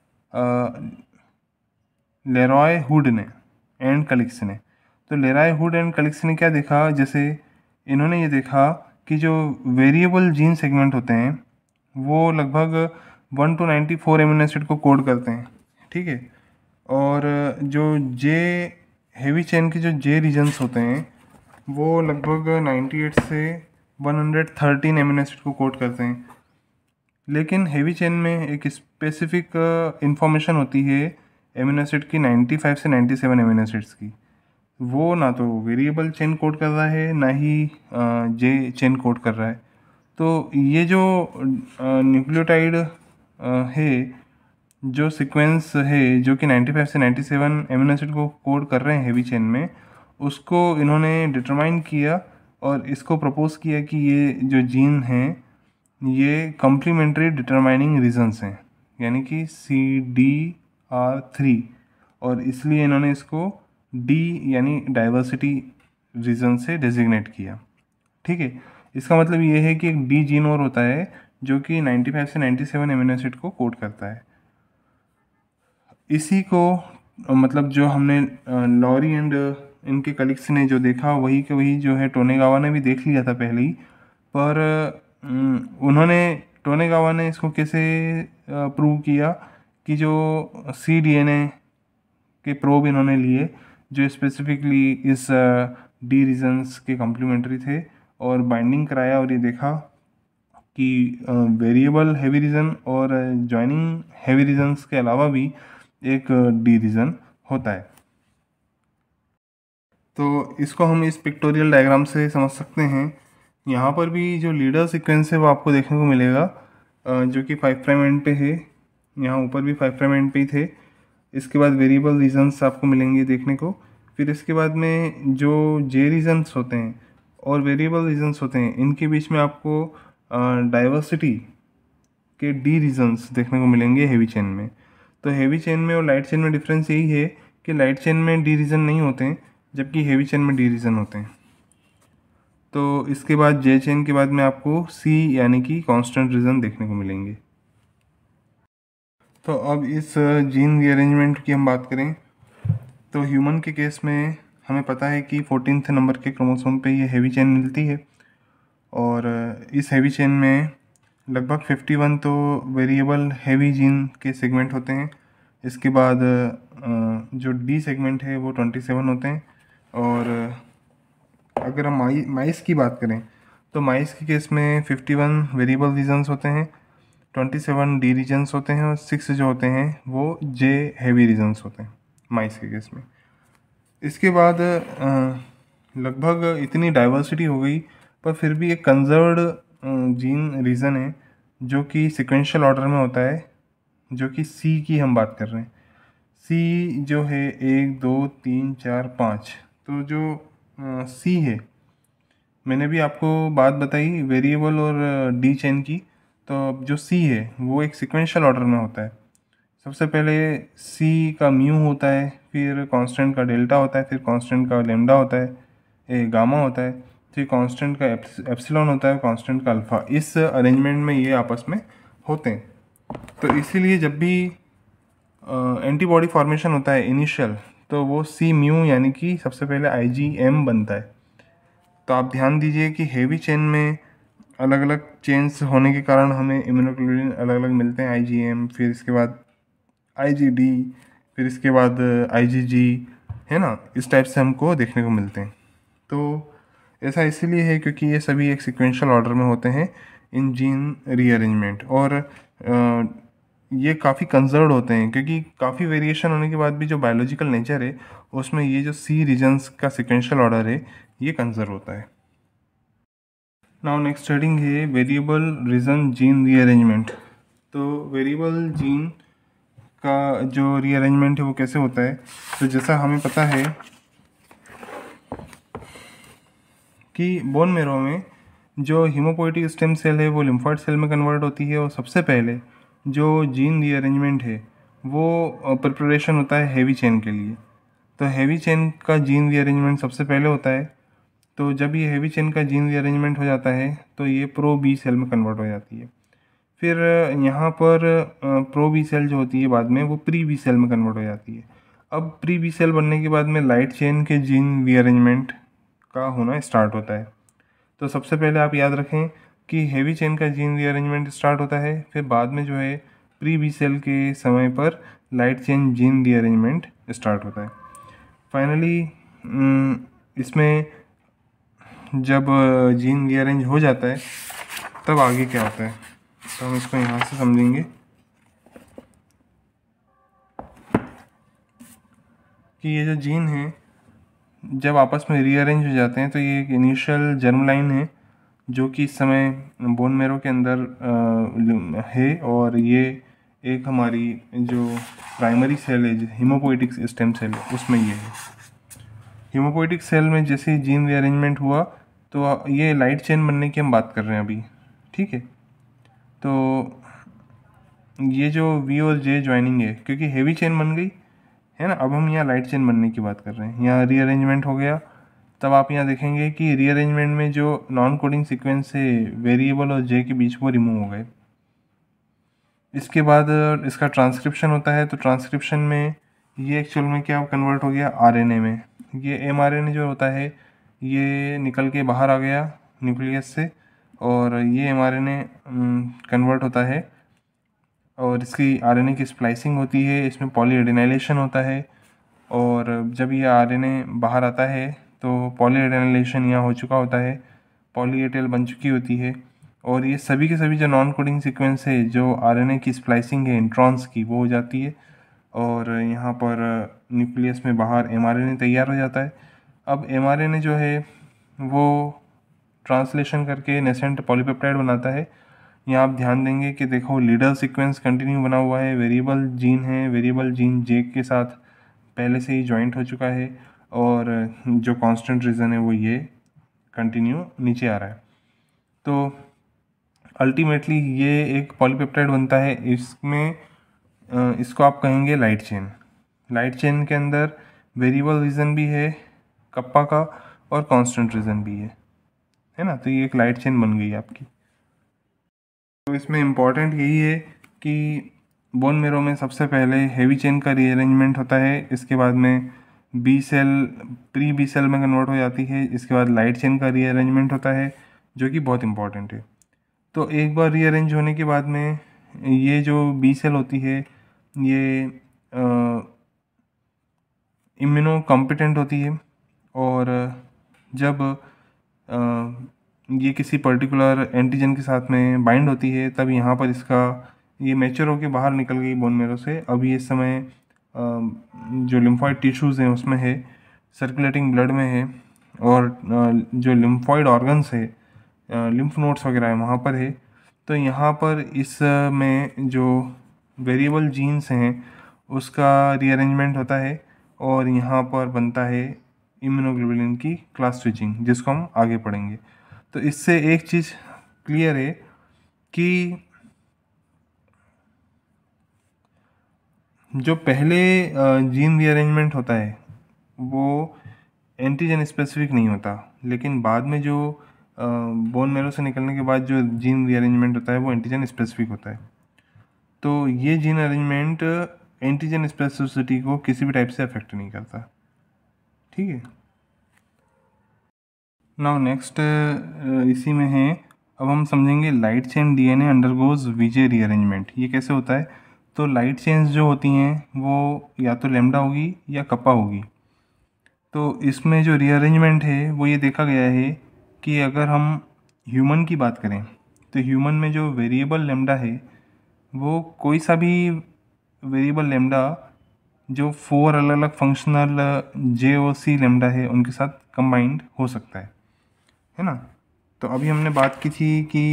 लेरॉय हुड ने एंड कलिक्स ने तो लेराय हुड एंड कलिक्स ने क्या देखा जैसे इन्होंने ये देखा कि जो वेरिएबल जीन सेगमेंट होते हैं वो लगभग one two ninety four amino acid को कोड करते हैं ठीक है और जो जे हेवी चेन के जो जे रीजन्स होते हैं वो लगभग नाइन्टी एट से 113 एमिनो एसिड को कोड करते हैं लेकिन हेवी चेन में एक स्पेसिफिक इन्फॉर्मेशन uh, होती है एमिनो एसिड की 95 से 97 एमिनो एसिड्स की वो ना तो वेरिएबल चेन कोड कर रहा है ना ही जे चेन कोड कर रहा है तो ये जो न्यूक्लियोटाइड uh, uh, है जो सीक्वेंस है जो कि 95 से 97 एमिनो एसिड को कोड कर रहे हैं हेवी चेन में उसको इन्होंने डिटरमाइन किया और इसको प्रपोज़ किया कि ये जो जीन हैं ये कम्प्लीमेंट्री डिटरमाइनिंग रीजनस हैं यानी कि सी डी आर थ्री और इसलिए इन्होंने इसको डी यानी डाइवर्सिटी रीजन से डेजिग्नेट किया ठीक है इसका मतलब ये है कि एक डी जीन और होता है जो कि 95 से 97 एमिनो एसिड को कोड करता है इसी को मतलब जो हमने लॉरी एंड इनके कलीग्स ने जो देखा वही के वही जो है टोनेगावा ने भी देख लिया था पहले ही पर उन्होंने टोनेगावा ने इसको कैसे प्रूव किया कि जो सी डी एन ए के प्रोब इन्होंने लिए जो स्पेसिफिकली इस डी रीजन्स के कम्प्लीमेंट्री थे और बाइंडिंग कराया और ये देखा कि वेरिएबल हैवी रीजन और जॉइनिंग हैवी रीजन्स के अलावा भी एक डी रीजन होता है तो इसको हम इस पिक्टोरियल डायग्राम से समझ सकते हैं यहाँ पर भी जो लीडर सीक्वेंस है वो आपको देखने को मिलेगा जो कि फाइव प्राइम एंड पे है यहाँ ऊपर भी फाइव प्राइम एंड पे ही थे इसके बाद वेरिएबल रीजन्स आपको मिलेंगे देखने को फिर इसके बाद में जो जे रीजन्स होते हैं और वेरिएबल रीजन्स होते हैं इनके बीच में आपको डाइवर्सिटी के डी रीजन्स देखने को मिलेंगे हेवी चेन में तो हेवी चेन में और लाइट चेन में डिफरेंस यही है कि लाइट चेन में डी रीजन नहीं होते हैं जबकि हेवी चेन में डी रीजन होते हैं तो इसके बाद जे चेन के बाद में आपको सी यानी कि कांस्टेंट रीजन देखने को मिलेंगे तो अब इस जीन uh, रीअरेंजमेंट की हम बात करें तो ह्यूमन के केस में हमें पता है कि फोर्टीनथ नंबर के क्रोमोसोम पे ये हेवी चेन मिलती है और uh, इस हैवी चेन में लगभग फिफ्टी वन तो वेरिएबल हैवी जीन के सेगमेंट होते हैं इसके बाद uh, जो डी सेगमेंट है वो ट्वेंटी सेवन होते हैं और अगर हम माई माइस की बात करें तो माइस के केस में फिफ्टी वन वेरिएबल रीजन्स होते हैं ट्वेंटी सेवन डी रीजन्स होते हैं और सिक्स जो होते हैं वो जे हैवी रीजन्स होते हैं माइस के केस में इसके बाद लगभग इतनी डाइवर्सिटी हो गई पर फिर भी एक कंजर्वड जीन रीज़न है जो कि सिक्वेंशल ऑर्डर में होता है जो कि सी की हम बात कर रहे हैं सी जो है एक दो तीन चार पाँच तो जो सी है मैंने भी आपको बात बताई वेरिएबल और डी चेन की तो अब जो सी है वो एक सिक्वेंशल ऑर्डर में होता है सबसे पहले सी का म्यू होता है फिर कांस्टेंट का डेल्टा होता है फिर कांस्टेंट का लेमडा होता है ए गामा होता है फिर कांस्टेंट का एप्सिलॉन होता है कांस्टेंट का अल्फ़ा इस अरेंजमेंट में ये आपस में होते हैं तो इसीलिए जब भी एंटीबॉडी फॉर्मेशन होता है इनिशियल तो वो सी म्यू यानी कि सबसे पहले आई जी एम बनता है तो आप ध्यान दीजिए कि हेवी चेन में अलग अलग चेन्स होने के कारण हमें इम्यूनोक्लोरिन अलग अलग मिलते हैं आई जी एम फिर इसके बाद आई जी डी फिर इसके बाद आई जी जी है ना इस टाइप से हमको देखने को मिलते हैं तो ऐसा इसीलिए है क्योंकि ये सभी एक सिक्वेंशल ऑर्डर में होते हैं इन जीन रीअरेंजमेंट और आ, ये काफ़ी कंजर्व होते हैं क्योंकि काफ़ी वेरिएशन होने के बाद भी जो बायोलॉजिकल नेचर है उसमें ये जो सी रीजन्स का सिक्वेंशियल ऑर्डर है ये कंजर्व होता है नाउ नेक्स्ट स्टडिंग है वेरिएबल रीजन जीन रीअरेंजमेंट तो वेरिएबल जीन का जो रीअरेंजमेंट है वो कैसे होता है तो जैसा हमें पता है कि बोन मेरो में जो हीमोपोइटिक स्टेम सेल है वो लिम्फॉइड सेल में कन्वर्ट होती है और सबसे पहले जो जीन रीअरेंजमेंट है वो प्रिपरेशन होता है हैवी चेन के लिए तो हैवी चेन का जीन रीअरेंजमेंट सबसे पहले होता है तो जब ये हैवी चेन का जीन रीअरेंजमेंट हो जाता है तो ये प्रो बी सेल में कन्वर्ट हो जाती है फिर यहाँ पर प्रो बी सेल जो होती है बाद में वो प्री बी सेल में कन्वर्ट हो जाती है अब प्री बी सेल बनने के बाद में लाइट चेन के जीन रीअरेंजमेंट का होना स्टार्ट होता है तो सबसे पहले आप याद रखें कि हेवी चेन का जीन रीअरेंजमेंट स्टार्ट होता है फिर बाद में जो है प्री बी सेल के समय पर light chain gene rearrangement start होता है फाइनली हम्म, इसमें जब जीन रीअरेंज हो जाता है तब आगे क्या होता है तो हम इसको यहाँ से समझेंगे कि ये जो जीन है जब आपस में रीअरेंज हो जाते हैं तो ये एक इनिशियल जर्म लाइन है जो कि इस समय बोन मेरो के अंदर है और ये एक हमारी जो प्राइमरी सेल है हीमोपोइटिक स्टेम सेल है उसमें ये है हीमोपोइटिक सेल में जैसे ही जीन रीअरेंजमेंट हुआ तो ये लाइट चेन बनने की हम बात कर रहे हैं अभी ठीक है तो ये जो वी और जे ज्वाइनिंग है क्योंकि हेवी चेन बन गई है ना अब हम यहाँ लाइट चेन बनने की बात कर रहे हैं यहाँ रीअरेंजमेंट हो गया तब आप यहाँ देखेंगे कि रीअरेंजमेंट में जो नॉन कोडिंग सीक्वेंस है वेरिएबल और जे के बीच वो रिमूव हो गए इसके बाद इसका ट्रांसक्रिप्शन होता है तो ट्रांसक्रिप्शन में ये एक्चुअल में क्या कन्वर्ट हो गया आरएनए में ये एमआरएनए जो होता है ये निकल के बाहर आ गया न्यूक्लियस से और ये एमआरएनए कन्वर्ट होता है और इसकी आरएनए की स्प्लाइसिंग होती है इसमें पॉलीडिनाइलेशन होता है और जब ये आरएनए बाहर आता है तो पॉलीएडेनाइलेशन यहाँ हो चुका होता है पॉलीएटेल बन चुकी होती है और ये सभी के सभी जो नॉन कोडिंग सीक्वेंस है जो आरएनए की स्प्लाइसिंग है इंट्रॉन्स की वो हो जाती है और यहाँ पर न्यूक्लियस में बाहर एम तैयार हो जाता है अब एम जो है वो ट्रांसलेशन करके नेसेंट पॉलीपेप्टाइड बनाता है यहाँ आप ध्यान देंगे कि देखो लीडर सीक्वेंस कंटिन्यू बना हुआ है वेरिएबल जीन है वेरिएबल जीन जेक के साथ पहले से ही ज्वाइंट हो चुका है और जो कांस्टेंट रीज़न है वो ये कंटिन्यू नीचे आ रहा है तो अल्टीमेटली ये एक पॉलीपेप्टाइड बनता है इसमें इसको आप कहेंगे लाइट चेन लाइट चेन के अंदर वेरिएबल रीजन भी है कप्पा का और कांस्टेंट रीजन भी है है ना तो ये एक लाइट चेन बन गई आपकी तो इसमें इम्पॉर्टेंट यही है कि बोन मेरो में सबसे पहले हेवी चेन का रीअरेंजमेंट होता है इसके बाद में B cell pre B cell में कन्वर्ट हो जाती है इसके बाद लाइट चेन का रीअरेंजमेंट होता है जो कि बहुत इंपॉर्टेंट है तो एक बार रीअरेंज होने के बाद में ये जो बी सेल होती है ये इम्यूनो कॉम्पिटेंट होती है और जब आ, ये किसी पर्टिकुलर एंटीजन के साथ में बाइंड होती है तब यहाँ पर इसका ये मेचर होकर बाहर निकल गई बोन मेरो से अब ये इस समय जो लिम्फॉइड टिश्यूज़ हैं उसमें है सर्कुलेटिंग ब्लड में है और जो लिम्फॉइड ऑर्गन्स है लिम्फ नोड्स वगैरह है वहाँ पर है तो यहाँ पर इस में जो वेरिएबल जीन्स हैं उसका रीअरेंजमेंट होता है और यहाँ पर बनता है इम्यूनोग्लोबुलिन की क्लास स्विचिंग जिसको हम आगे पढ़ेंगे तो इससे एक चीज़ क्लियर है कि जो पहले जीन रीअरेंजमेंट होता है वो एंटीजन स्पेसिफिक नहीं होता लेकिन बाद में जो बोन मेरो से निकलने के बाद जो जीन रीअरेंजमेंट होता है वो एंटीजन स्पेसिफिक होता है तो ये जीन अरेंजमेंट एंटीजन स्पेसिफिसिटी को किसी भी टाइप से अफेक्ट नहीं करता ठीक है नाउ नेक्स्ट इसी में है अब हम समझेंगे light chain DNA undergoes VJ rearrangement ये कैसे होता है तो लाइट चेंज जो होती हैं वो या तो लेमडा होगी या कप्पा होगी तो इसमें जो रीअरेंजमेंट है वो ये देखा गया है कि अगर हम ह्यूमन की बात करें तो ह्यूमन में जो वेरिएबल लेमडा है वो कोई सा भी वेरिएबल लेमडा जो फोर अलग अलग फंक्शनल जे ओ सी लेमडा है उनके साथ कंबाइंड हो सकता है है ना तो अभी हमने बात की थी कि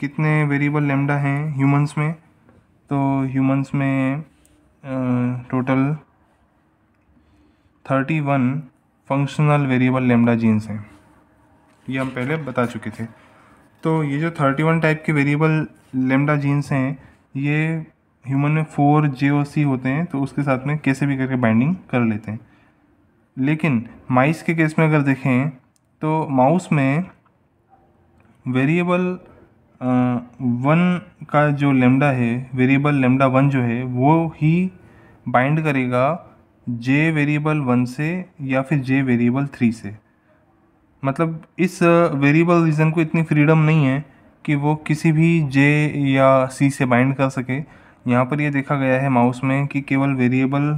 कितने वेरिएबल लेमडा हैं ह्यूमंस में तो ह्यूमंस में total thirty one functional variable lambda genes हैं ये हम पहले बता चुके थे तो ये जो थर्टी वन टाइप के वेरिएबल लेमडा जीन्स हैं ये ह्यूमन में फोर जे ओ सी होते हैं तो उसके साथ में कैसे भी करके बाइंडिंग कर लेते हैं लेकिन माइस के केस में अगर देखें तो माउस में वेरिएबल वन का जो लेमडा है वेरिएबल लेमडा वन जो है वो ही बाइंड करेगा जे वेरिएबल वन से या फिर जे वेरिएबल थ्री से मतलब इस वेरिएबल रीजन को इतनी फ्रीडम नहीं है कि वो किसी भी जे या सी से बाइंड कर सके यहाँ पर ये देखा गया है माउस में कि केवल वेरिएबल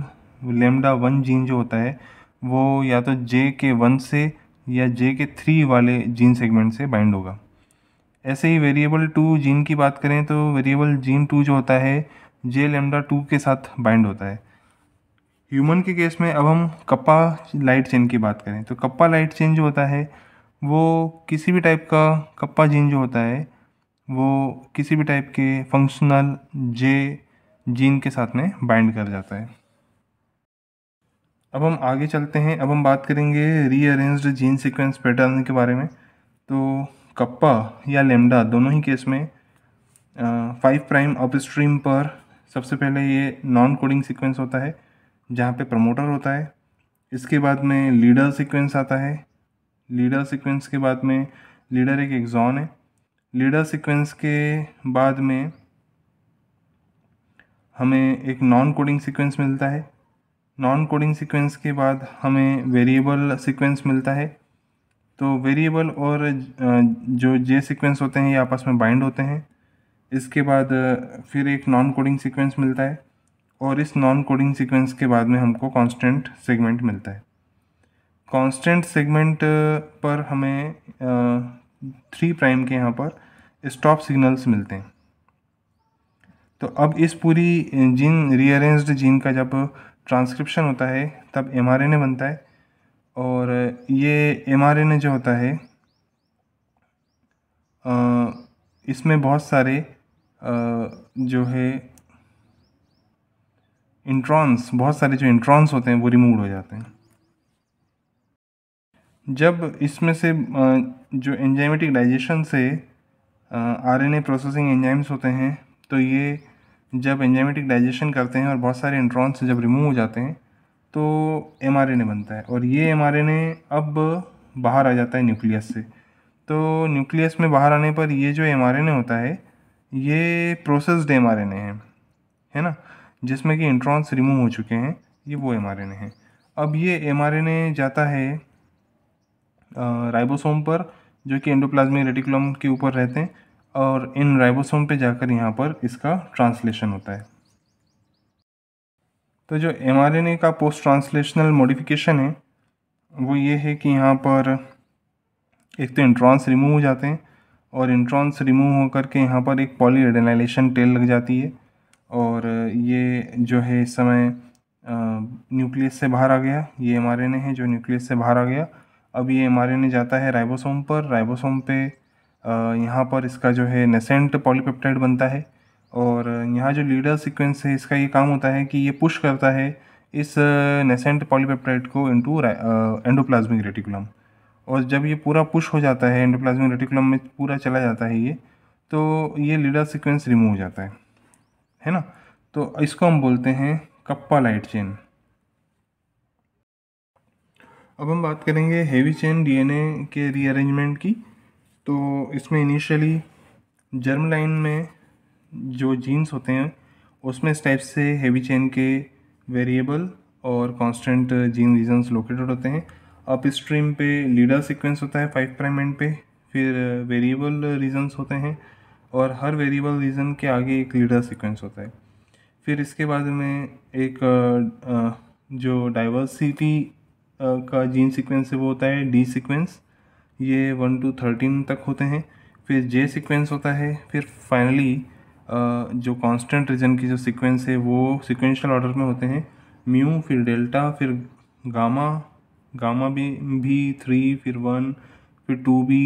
लेमडा वन जीन जो होता है वो या तो जे के वन से या जे के थ्री वाले जीन सेगमेंट से बाइंड होगा ऐसे ही वेरिएबल टू जीन की बात करें तो वेरिएबल जीन टू जो होता है जे लेमडा टू के साथ बाइंड होता है ह्यूमन के केस में अब हम कप्पा लाइट चेन की बात करें तो कप्पा लाइट चेन जो होता है वो किसी भी टाइप का कप्पा जीन जो होता है वो किसी भी टाइप के फंक्शनल जे जीन के साथ में बाइंड कर जाता है अब हम आगे चलते हैं अब हम बात करेंगे रीअरेंज्ड जीन सीक्वेंस पैटर्न के बारे में तो कप्पा या लेमडा दोनों ही केस में फाइव प्राइम अपस्ट्रीम पर सबसे पहले ये नॉन कोडिंग सीक्वेंस होता है जहाँ पे प्रमोटर होता है इसके बाद में लीडर सीक्वेंस आता है लीडर सीक्वेंस के बाद में लीडर एक एग्जॉन है लीडर सीक्वेंस के बाद में हमें एक नॉन कोडिंग सीक्वेंस मिलता है नॉन कोडिंग सीक्वेंस के बाद हमें वेरिएबल सीक्वेंस मिलता है तो वेरिएबल और जो जे सीक्वेंस होते हैं ये आपस में बाइंड होते हैं इसके बाद फिर एक नॉन कोडिंग सीक्वेंस मिलता है और इस नॉन कोडिंग सीक्वेंस के बाद में हमको कांस्टेंट सेगमेंट मिलता है कांस्टेंट सेगमेंट पर हमें थ्री प्राइम के यहाँ पर स्टॉप सिग्नल्स मिलते हैं तो अब इस पूरी जीन रीअरेंज्ड जीन का जब ट्रांसक्रिप्शन होता है तब एम बनता है और ये एम जो होता है इसमें बहुत सारे जो है इंट्रॉन्स बहुत सारे जो इंट्रॉन्स होते हैं वो रिमूव हो जाते हैं जब इसमें से जो एंजाइमेटिक डाइजेशन से आरएनए प्रोसेसिंग एंजाइम्स होते हैं तो ये जब एंजाइमेटिक डाइजेशन करते हैं और बहुत सारे इंट्रॉन्स जब रिमूव हो जाते हैं तो एम बनता है और ये एम अब बाहर आ जाता है न्यूक्लियस से तो न्यूक्लियस में बाहर आने पर ये जो एम होता है ये प्रोसेस्ड एम आर है है ना जिसमें कि इंट्रॉन्स रिमूव हो चुके हैं ये वो एम है अब ये एम जाता है राइबोसोम पर जो कि एंडोप्लाज्मिक रेटिकुलम के ऊपर रहते हैं और इन राइबोसोम पे जाकर यहाँ पर इसका ट्रांसलेशन होता है तो जो एम का पोस्ट ट्रांसलेशनल मॉडिफिकेशन है वो ये है कि यहाँ पर एक तो इंट्रॉन्स रिमूव हो जाते हैं और इंट्रॉन्स रिमूव हो के यहाँ पर एक पॉली एडेनाइलेशन टेल लग जाती है और ये जो है इस समय न्यूक्लियस से बाहर आ गया ये एम है जो न्यूक्लियस से बाहर आ गया अब ये एम जाता है राइबोसोम पर राइबोसोम पे यहाँ पर इसका जो है नेसेंट पॉलीपेप्टाइड बनता है और यहाँ जो लीडर सीक्वेंस है इसका ये काम होता है कि ये पुश करता है इस नेसेंट पॉलीपेप्टाइड को इंटू एंडोप्लाज्मिक रेटिकुलम और जब ये पूरा पुश हो जाता है एंडोप्लाज्मिक रेटिकुलम में पूरा चला जाता है ये तो ये लीडर सीक्वेंस रिमूव हो जाता है है ना तो इसको हम बोलते हैं कप्पा लाइट चेन अब हम बात करेंगे हेवी चेन डीएनए के रीअरेंजमेंट की तो इसमें इनिशियली जर्म लाइन में जो जीन्स होते हैं उसमें इस टाइप से हेवी चेन के वेरिएबल और कांस्टेंट जीन रीजन्स लोकेटेड होते हैं अप स्ट्रीम पे लीडर सीक्वेंस होता है फाइव प्राइम एंड पे फिर वेरिएबल रीजन्स होते हैं और हर वेरिएबल रीजन के आगे एक लीडर सीक्वेंस होता है फिर इसके बाद में एक जो डाइवर्सिटी का जीन सीक्वेंस है वो होता है डी सीक्वेंस ये वन टू थर्टीन तक होते हैं फिर जे सीक्वेंस होता है फिर फाइनली जो कांस्टेंट रीजन की जो सीक्वेंस है वो सिक्वेंशल ऑर्डर में होते हैं म्यू फिर डेल्टा फिर गामा गामा भी भी थ्री फिर वन फिर टू बी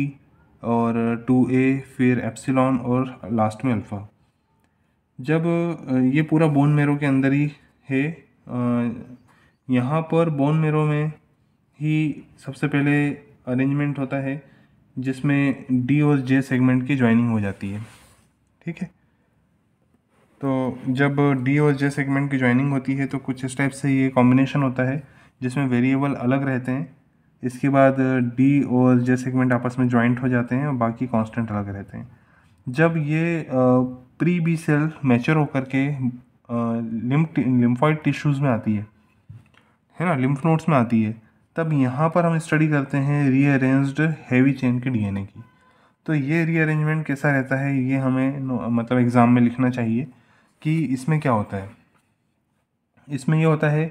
और टू ए फिर एप्सिलॉन और लास्ट में अल्फ़ा जब ये पूरा बोन मेरो के अंदर ही है यहाँ पर बोन मेरो में ही सबसे पहले अरेंजमेंट होता है जिसमें डी और जे सेगमेंट की ज्वाइनिंग हो जाती है ठीक है तो जब डी और जे सेगमेंट की ज्वाइनिंग होती है तो कुछ इस टाइप से ये कॉम्बिनेशन होता है जिसमें वेरिएबल अलग रहते हैं इसके बाद डी और जे सेगमेंट आपस में ज्वाइंट हो जाते हैं और बाकी कांस्टेंट अलग रहते हैं जब ये प्री बी सेल मैचर होकर के लिम्फॉइड टिश्यूज़ में आती है है ना लिम्फ नोड्स में आती है तब यहाँ पर हम स्टडी करते हैं रीअरेंज्ड हैवी चेन के डीएनए की तो ये रीअरेंजमेंट कैसा रहता है ये हमें मतलब एग्ज़ाम में लिखना चाहिए कि इसमें क्या होता है इसमें ये होता है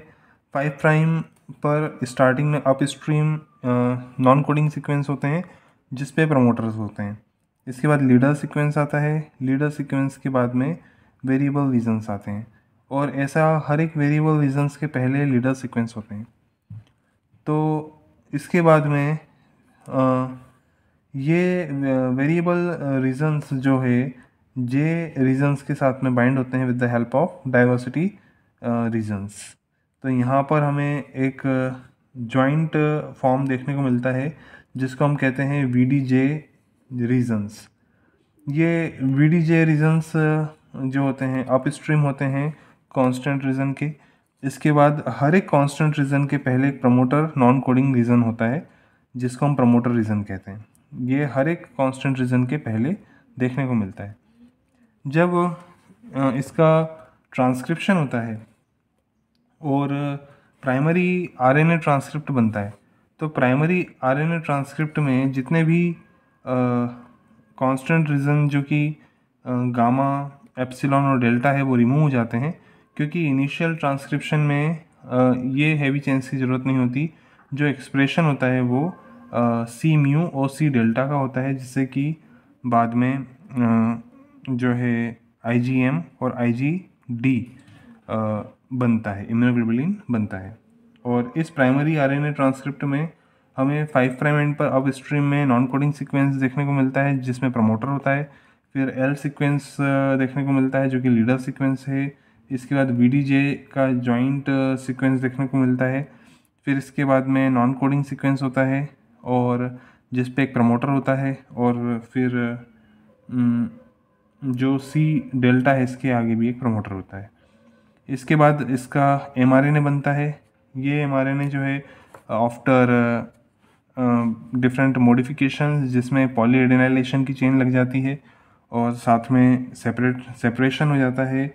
फाइव प्राइम पर स्टार्टिंग में upstream non coding sequence होते हैं जिस पे प्रमोटर्स होते हैं इसके बाद लीडर सीक्वेंस आता है लीडर सीक्वेंस के बाद में वेरिएबल रीजन्स आते हैं और ऐसा हर एक वेरिएबल रीजन्स के पहले लीडर सीक्वेंस होते हैं तो इसके बाद में आ, ये वेरिएबल रीजन्स जो है जे रीजन्स के साथ में बाइंड होते हैं with the help of diversity regions तो यहाँ पर हमें एक जॉइंट uh, फॉर्म uh, देखने को मिलता है जिसको हम कहते हैं वी डी जे रीजन्स ये वी डी जे रीजन्स जो होते हैं अप स्ट्रीम होते हैं कांस्टेंट रीजन के इसके बाद हर एक कांस्टेंट रीजन के पहले एक प्रमोटर नॉन कोडिंग रीजन होता है जिसको हम प्रमोटर रीजन कहते हैं ये हर एक कांस्टेंट रीजन के पहले देखने को मिलता है जब इसका ट्रांसक्रिप्शन होता है और प्राइमरी आरएनए ट्रांसक्रिप्ट बनता है तो प्राइमरी आरएनए ट्रांसक्रिप्ट में जितने भी कांस्टेंट रीजन जो कि गामा एप्सिलॉन और डेल्टा है वो रिमूव हो जाते हैं क्योंकि इनिशियल ट्रांसक्रिप्शन में आ, ये हैवी चेंज की ज़रूरत नहीं होती जो एक्सप्रेशन होता है वो सी म्यू और सी डेल्टा का होता है जिससे कि बाद में आ, जो है आईजीएम और आईजीडी बनता है इम्यूनोग्लोबुलिन बनता है और इस प्राइमरी आरएनए ट्रांसक्रिप्ट में हमें फाइव प्राइम एंड पर अब स्ट्रीम में नॉन कोडिंग सीक्वेंस देखने को मिलता है जिसमें प्रमोटर होता है फिर एल सीक्वेंस देखने को मिलता है जो कि लीडर सीक्वेंस है इसके बाद वी का जॉइंट सिक्वेंस देखने को मिलता है फिर इसके बाद में नॉन कोडिंग सिक्वेंस होता है और जिस पे एक प्रमोटर होता है और फिर जो सी डेल्टा है इसके आगे भी एक प्रोमोटर होता है इसके बाद इसका एम बनता है ये एम जो है आफ्टर डिफरेंट मोडिफिकेशन जिसमें पॉलीएडेनाइलेशन की चेन लग जाती है और साथ में सेपरेट सेपरेशन हो जाता है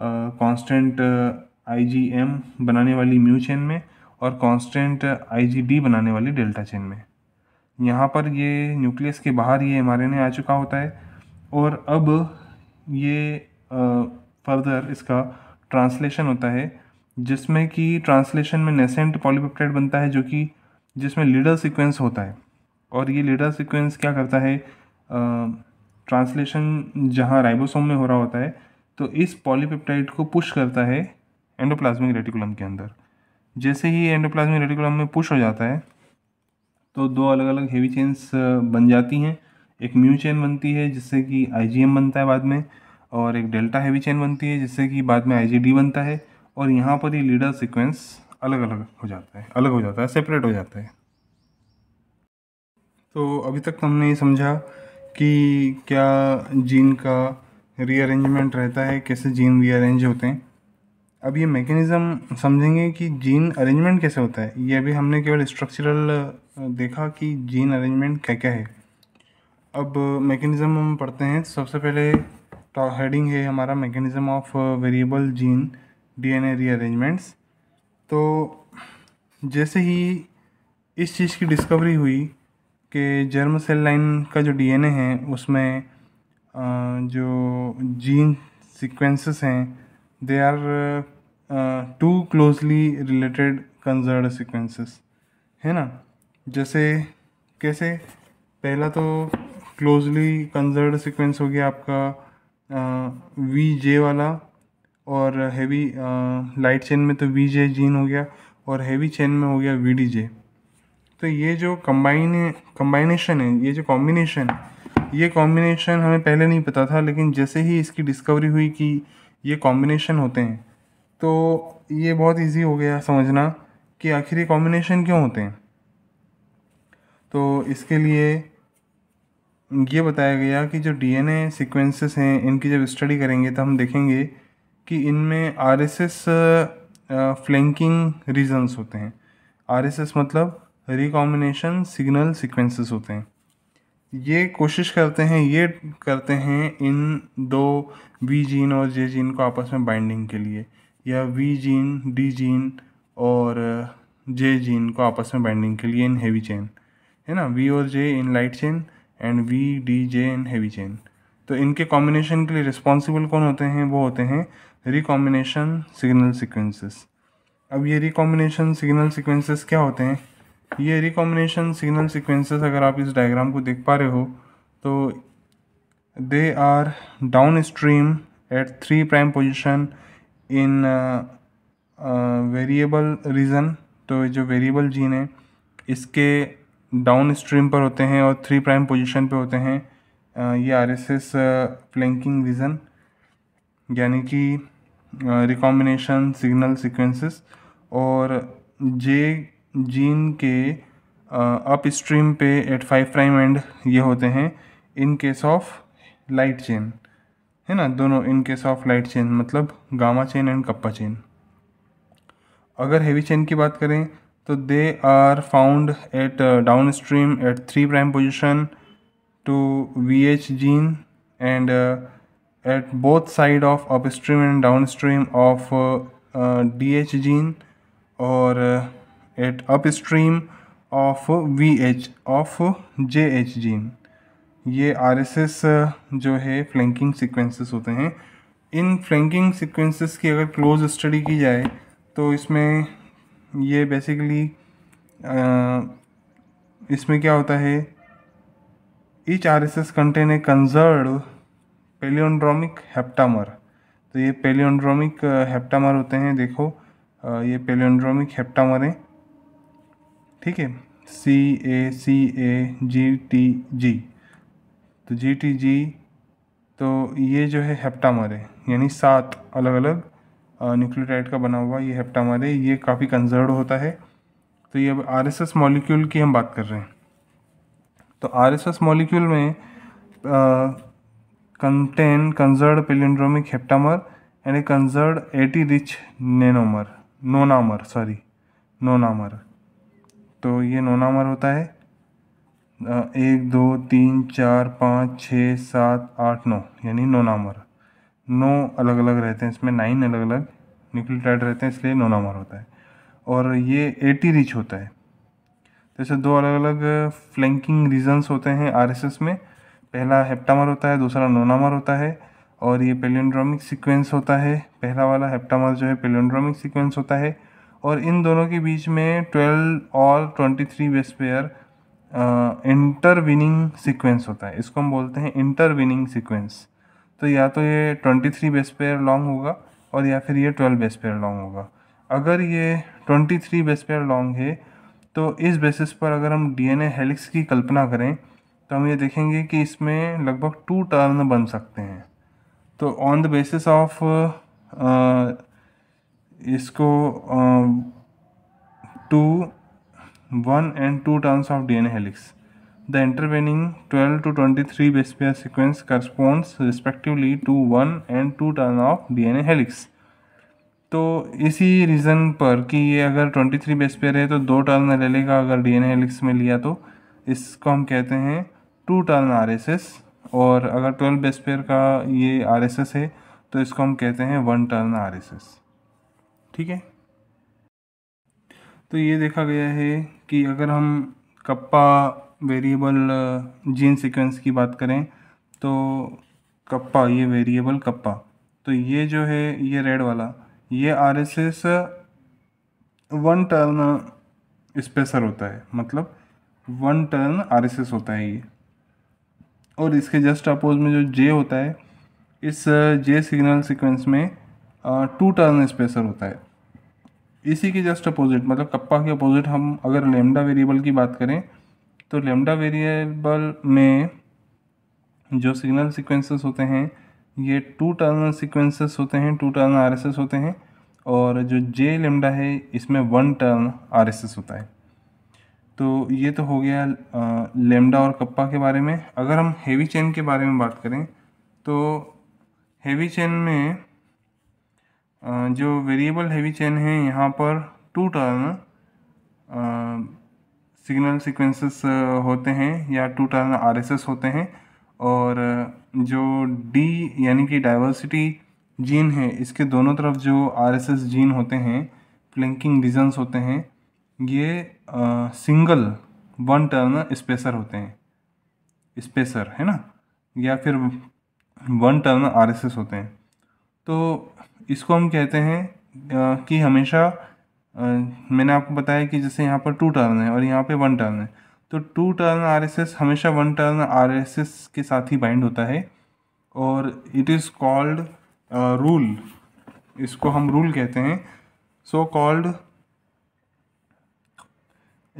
कांस्टेंट आईजीएम बनाने वाली म्यू चेन में और कांस्टेंट आईजीडी बनाने वाली डेल्टा चेन में यहाँ पर ये न्यूक्लियस के बाहर ये एम आ चुका होता है और अब ये फर्दर इसका ट्रांसलेशन होता है जिसमें कि ट्रांसलेशन में नेसेंट पॉलीपेप्टाइड बनता है जो कि जिसमें लीडर सीक्वेंस होता है और ये लीडर सीक्वेंस क्या करता है ट्रांसलेशन जहाँ राइबोसोम में हो रहा होता है तो इस पॉलीपेप्टाइड को पुश करता है एंडोप्लाज्मिक रेटिकुलम के अंदर जैसे ही एंडोप्लाज्मिक रेटिकुलम में पुश हो जाता है तो दो अलग अलग हेवी चेंस बन जाती हैं एक म्यू चेन बनती है जिससे कि आई बनता है बाद में और एक डेल्टा हैवी चेन बनती है जिससे कि बाद में आई बनता है और यहाँ पर ही लीडर सिक्वेंस अलग अलग हो जाता है अलग हो जाता है सेपरेट हो जाता है तो अभी तक तो हमने ये समझा कि क्या जीन का रीअरेंजमेंट रहता है कैसे जीन रीअरेंज होते हैं अब ये मैकेनिज़्म समझेंगे कि जीन अरेंजमेंट कैसे होता है ये अभी हमने केवल स्ट्रक्चरल देखा कि जीन अरेंजमेंट क्या क्या है अब मैकेनिज़्म हम पढ़ते हैं सबसे पहले हेडिंग तो है हमारा mechanism of variable gene DNA rearrangements तो जैसे ही इस चीज़ की डिस्कवरी हुई कि जर्म सेल लाइन का जो डीएनए है उसमें uh, जो जीन सीक्वेंसेस हैं they are two closely related conserved sequences है ना जैसे कैसे पहला तो क्लोजली कंजर्ड सीक्वेंस हो गया आपका वी जे वाला और हैवी लाइट चेन में तो वी जे जीन हो गया और हैवी चेन में हो गया वी डी जे तो ये जो कम्बाइन कम्बाइनेशन है ये जो कॉम्बिनेशन है ये कॉम्बिनेशन हमें पहले नहीं पता था लेकिन जैसे ही इसकी डिस्कवरी हुई कि ये कॉम्बिनेशन होते हैं तो ये बहुत इजी हो गया समझना कि आखिर ये कॉम्बिनेशन क्यों होते हैं तो इसके लिए ये बताया गया कि जो डीएनए सीक्वेंसेस हैं इनकी जब स्टडी करेंगे तो हम देखेंगे कि इनमें आरएसएस फ्लैंकिंग रीजंस होते हैं आरएसएस मतलब रिकॉम्बिनेशन सिग्नल सीक्वेंसेस होते हैं ये कोशिश करते हैं ये करते हैं इन दो वी जीन और जे जीन को आपस में बाइंडिंग के लिए या वी जीन डी जीन और जे जीन को आपस में बाइंडिंग के लिए इन हेवी चेन है ना वी और J in light chain and V D J and heavy chain तो इनके कॉम्बिनेशन के लिए रिस्पॉन्सिबल कौन होते हैं वो होते हैं रिकॉम्बिनेशन सिग्नल सिक्वेंसेस अब ये रिकॉम्बिनेशन सिग्नल सिक्वेंसेस क्या होते हैं ये रिकॉम्बिनेशन सिग्नल सिक्वेंसेस अगर आप इस डायग्राम को देख पा रहे हो तो they are downstream at three prime position in variable region तो जो वेरिएबल जीन है इसके डाउन स्ट्रीम पर होते हैं और थ्री प्राइम पोजीशन पे होते हैं ये आरएसएस फ्लैंकिंग रीजन यानी कि रिकॉम्बिनेशन सिग्नल सीक्वेंसेस और जे जीन के अप स्ट्रीम पे एट फाइव प्राइम एंड ये होते हैं in case of light chain है ना दोनों in case of light chain मतलब gamma chain and kappa chain अगर हेवी चेन की बात करें तो they are found at downstream at three prime position to V H gene and at both side of upstream and downstream of D H gene और at upstream of V H of J H gene ये R S S जो है flanking sequences होते हैं इन flanking sequences की अगर close study की जाए तो इसमें ये बेसिकली इसमें क्या होता है each R S S contain a conserve palindromic heptamer तो ये पेलियोड्रोमिक हेप्टामर होते हैं देखो ये पेलियोड्रोमिक हेप्टामर हैं ठीक है सी ए सी ए जी टी जी तो जी टी जी तो ये जो है हेप्टामर है यानी सात अलग अलग न्यूक्लियोटाइड का बना हुआ ये हेप्टामर है ये काफ़ी कंजर्व होता है तो ये अब आर एस एस मॉलिक्यूल की हम बात कर रहे हैं तो आर एस एस मॉलिक्यूल में contain conserved palindromic heptamer and a conserved AT rich nanomer nonamer sorry nonamer तो ये नोनामर होता है एक दो तीन चार पाँच छः सात आठ नौ यानी नोनामर नौ अलग अलग रहते हैं इसमें नाइन अलग अलग न्यूक्लियोटाइड रहते हैं इसलिए नोनामर होता है और ये एटी रिच होता है जैसे दो अलग अलग फ्लैंकिंग रीजन्स होते हैं आर में पहला हेप्टामर होता है दूसरा नोनामर होता है और ये पेलियोड्रामिक सीक्वेंस होता है पहला वाला हेप्टामर जो है पेलियोड्रामिक सीक्वेंस होता है और इन दोनों के बीच में ट्वेल्व और twenty three base pair intervening sequence होता है इसको हम बोलते हैं इंटरविनिंग सीक्वेंस तो या तो ये twenty three base pair long होगा और या फिर ये ट्वेल्व बेस पेयर लॉन्ग होगा अगर ये twenty three base pair long है तो इस बेसिस पर अगर हम डीएनए हेलिक्स की कल्पना करें तो हम ये देखेंगे कि इसमें लगभग टू टर्न बन सकते हैं तो ऑन द बेसिस ऑफ इसको two one and two turns of DNA helix The intervening 12 to 23 base pair sequence corresponds respectively to 1 and 2 turn of DNA helix. तो इसी रीज़न पर कि ये अगर 23 बेस पेयर है तो दो टर्न ले लेगा अगर डीएनए हेलिक्स में लिया तो इसको हम कहते हैं टू टर्न आरएसएस और अगर 12 बेस पेयर का ये आरएसएस है तो इसको हम कहते हैं वन टर्न आरएसएस ठीक है तो ये देखा गया है कि अगर हम कप्पा वेरिएबल जीन सीक्वेंस की बात करें तो कप्पा ये वेरिएबल कप्पा तो ये जो है ये रेड वाला ये R S S one turn spacer होता है मतलब one turn R S S होता है ये और इसके जस्ट अपोज में जो जे होता है इस जे सिग्नल सीक्वेंस में टू टर्न स्पेसर होता है इसी के जस्ट अपोजिट मतलब कप्पा के अपोजिट हम अगर लेमडा वेरिएबल की बात करें तो लेमडा वेरिएबल में जो सिग्नल सिक्वेंसेस होते हैं ये टू टर्नल सिक्वेंसेस होते हैं टू टर्न आर होते हैं और जो जे लेमडा है इसमें वन टर्न आर होता है तो ये तो हो गया लेमडा और कप्पा के बारे में अगर हम हेवी चेन के बारे में बात करें तो हेवी चेन में जो वेरिएबल हेवी चेन है यहाँ पर टू टर्न सिग्नल सीक्वेंसेस होते हैं या टू टर्न आरएसएस होते हैं और जो डी यानी कि डाइवर्सिटी जीन है इसके दोनों तरफ जो आरएसएस जीन होते हैं प्लिंकिंग रीजन्स होते हैं ये ah, single one turn spacer होते हैं स्पेसर है ना या फिर वन टर्न आरएसएस होते हैं तो इसको हम कहते हैं कि हमेशा मैंने आपको बताया कि जैसे यहाँ पर टू टर्न है और यहाँ पे वन टर्न है तो टू टर्न आरएसएस हमेशा वन टर्न आरएसएस के साथ ही बाइंड होता है और इट इज़ कॉल्ड रूल इसको हम रूल कहते हैं सो कॉल्ड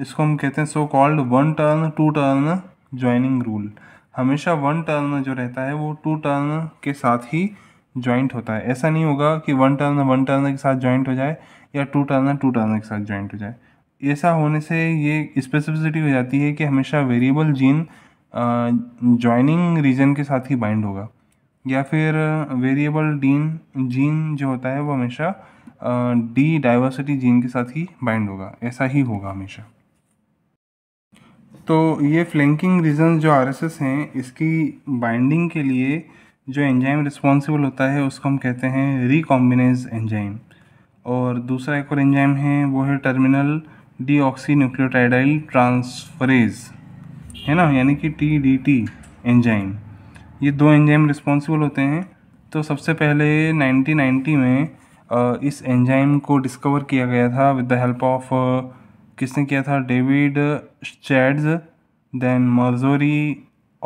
इसको हम कहते हैं so called one turn two turn joining rule हमेशा वन टर्न जो रहता है वो टू टर्न के साथ ही ज्वाइंट होता है ऐसा नहीं होगा कि वन टर्न वन टर्न के साथ ज्वाइंट हो जाए या टू टर्मिनल टू टर्मिनल के साथ ज्वाइंट हो जाए ऐसा होने से ये स्पेसिफिसिटी हो जाती है कि हमेशा वेरिएबल जीन ज्वाइनिंग रीजन के साथ ही बाइंड होगा या फिर वेरिएबल डीन जीन जो होता है वो हमेशा डी डाइवर्सिटी जीन के साथ ही बाइंड होगा ऐसा ही होगा हमेशा तो ये फ्लैंकिंग रीजन जो आरएसएस हैं इसकी बाइंडिंग के लिए जो एंजाइम रिस्पॉन्सिबल होता है उसको हम कहते हैं रिकॉम्बिनेज एंजाइम और दूसरा एक और एंजाइम है वो है terminal deoxy nucleotidyl transferase है ना यानी कि टी डी टी एंजाइम ये दो एंजाइम रिस्पॉन्सिबल होते हैं तो सबसे पहले 1990 में इस एंजाइम को डिस्कवर किया गया था विद द हेल्प ऑफ किसने किया था David Schatz then Marjorie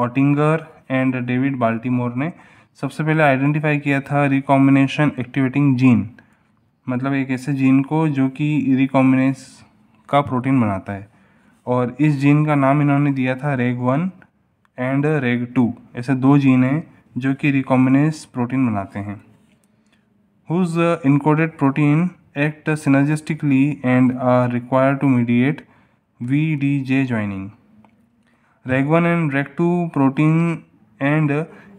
Oettinger and David Baltimore ने सबसे पहले आइडेंटिफाई किया था रिकॉम्बिनेशन एक्टिवेटिंग जीन मतलब एक ऐसे जीन को जो कि रिकॉम्बिनेस का प्रोटीन बनाता है और इस जीन का नाम इन्होंने दिया था रेग वन एंड रेग टू ऐसे दो जीन हैं जो कि रिकॉम्बिनेस प्रोटीन बनाते हैं whose encoded protein act synergistically and are require to mediate V D J joining RAG one and RAG two protein and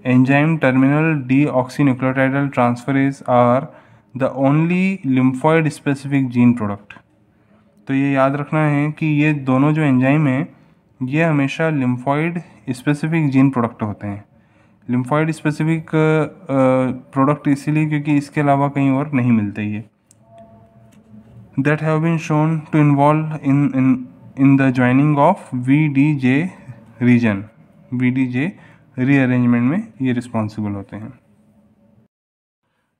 enzyme terminal deoxy nucleotidyl transferase are the only lymphoid specific gene product तो ये याद रखना है कि ये दोनों जो enzyme हैं ये हमेशा लिम्फॉइड स्पेसिफिक जीन प्रोडक्ट होते हैं लिम्फॉइड स्पेसिफिक प्रोडक्ट इसीलिए क्योंकि इसके अलावा कहीं और नहीं मिलते ये that have been shown to involve in in in the joining of V D J region V D J rearrangement में ये रिस्पॉन्सिबल होते हैं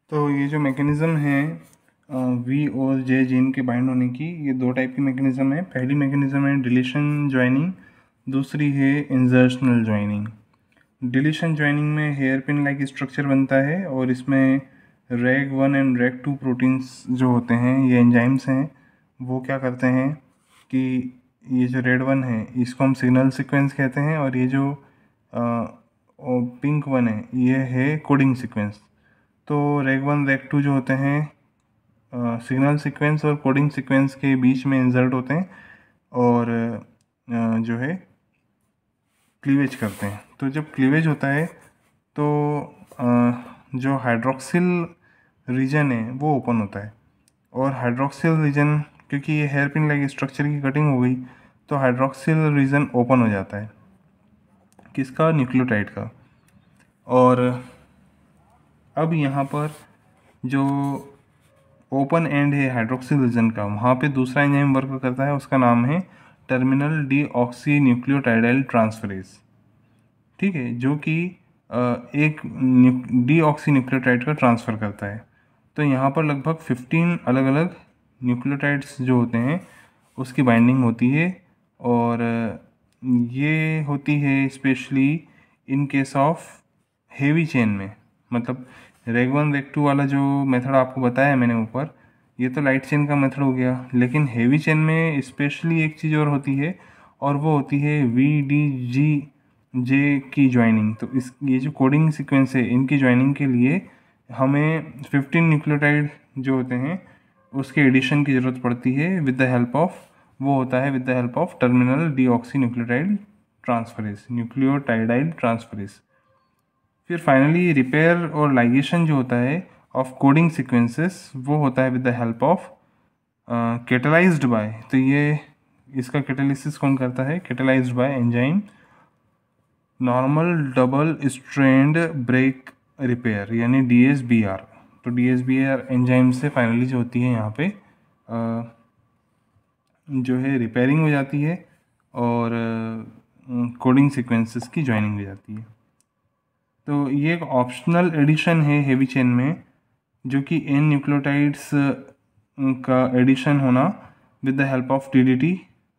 तो ये जो मैकेनिज़्म है वी और जे जीन के बाइंड होने की ये दो टाइप की मैकेनिज़्म है पहली मैकेनिज़्म है डिलीशन ज्वाइनिंग दूसरी है इंजर्शनल ज्वाइनिंग डिलीशन ज्वाइनिंग में हेयर पिन लाइक स्ट्रक्चर बनता है और इसमें RAG one and RAG two proteins जो होते हैं ये एंजाइम्स हैं वो क्या करते हैं कि ये जो रेड वन है इसको हम सिग्नल सिक्वेंस कहते हैं और ये जो आ, पिंक वन है ये है कोडिंग सिक्वेंस तो रेग वन रेग टू जो होते हैं सिग्नल सीक्वेंस और कोडिंग सीक्वेंस के बीच में इंसर्ट होते हैं और uh, जो है क्लीवेज करते हैं तो जब क्लीवेज होता है तो uh, जो हाइड्रोक्सिल रीजन है वो ओपन होता है और हाइड्रोक्सिल रीजन क्योंकि ये हेयर पिन लाइक स्ट्रक्चर की कटिंग हो गई तो हाइड्रोक्सिल रीजन ओपन हो जाता है किसका न्यूक्लियोटाइड का और अब यहाँ पर जो ओपन एंड है रिजन का वहाँ पे दूसरा एंजाइम वर्क करता है उसका नाम है टर्मिनल डी ऑक्सी न्यूक्लियोटाइडल ट्रांसफरेज ठीक है जो कि एक डी ऑक्सी न्यूक्लियोटाइड का ट्रांसफ़र करता है तो यहाँ पर लगभग फिफ्टीन अलग अलग न्यूक्लियोटाइड्स जो होते हैं उसकी बाइंडिंग होती है और ये होती है specially in case of heavy chain में मतलब रेग वन रेग टू वाला जो मेथड आपको बताया मैंने ऊपर ये तो लाइट चेन का मेथड हो गया लेकिन हेवी चेन में स्पेशली एक चीज़ और होती है और वो होती है वी डी जी जे की ज्वाइनिंग तो इस ये जो कोडिंग सीक्वेंस है इनकी ज्वाइनिंग के लिए हमें फिफ्टीन न्यूक्लियोटाइड जो होते हैं उसके एडिशन की ज़रूरत पड़ती है विद द हेल्प ऑफ वो होता है with the help of terminal deoxy nucleotide transferase nucleotidyl transferase फिर फाइनली रिपेयर और लाइगेशन जो होता है ऑफ कोडिंग सीक्वेंसेस वो होता है with the help of catalysed by तो ये इसका कैटलिसिस कौन करता है catalysed by enzyme normal double strand break repair यानी डी एस बी आर तो D S B R enzyme से फाइनली जो होती है यहाँ पे जो है रिपेयरिंग हो जाती है और कोडिंग uh, सीक्वेंसेस की ज्वाइनिंग हो जाती है तो ये एक ऑप्शनल एडिशन है हेवी चेन में जो कि एन न्यूक्लियोटाइड्स का एडिशन होना with the help of TDT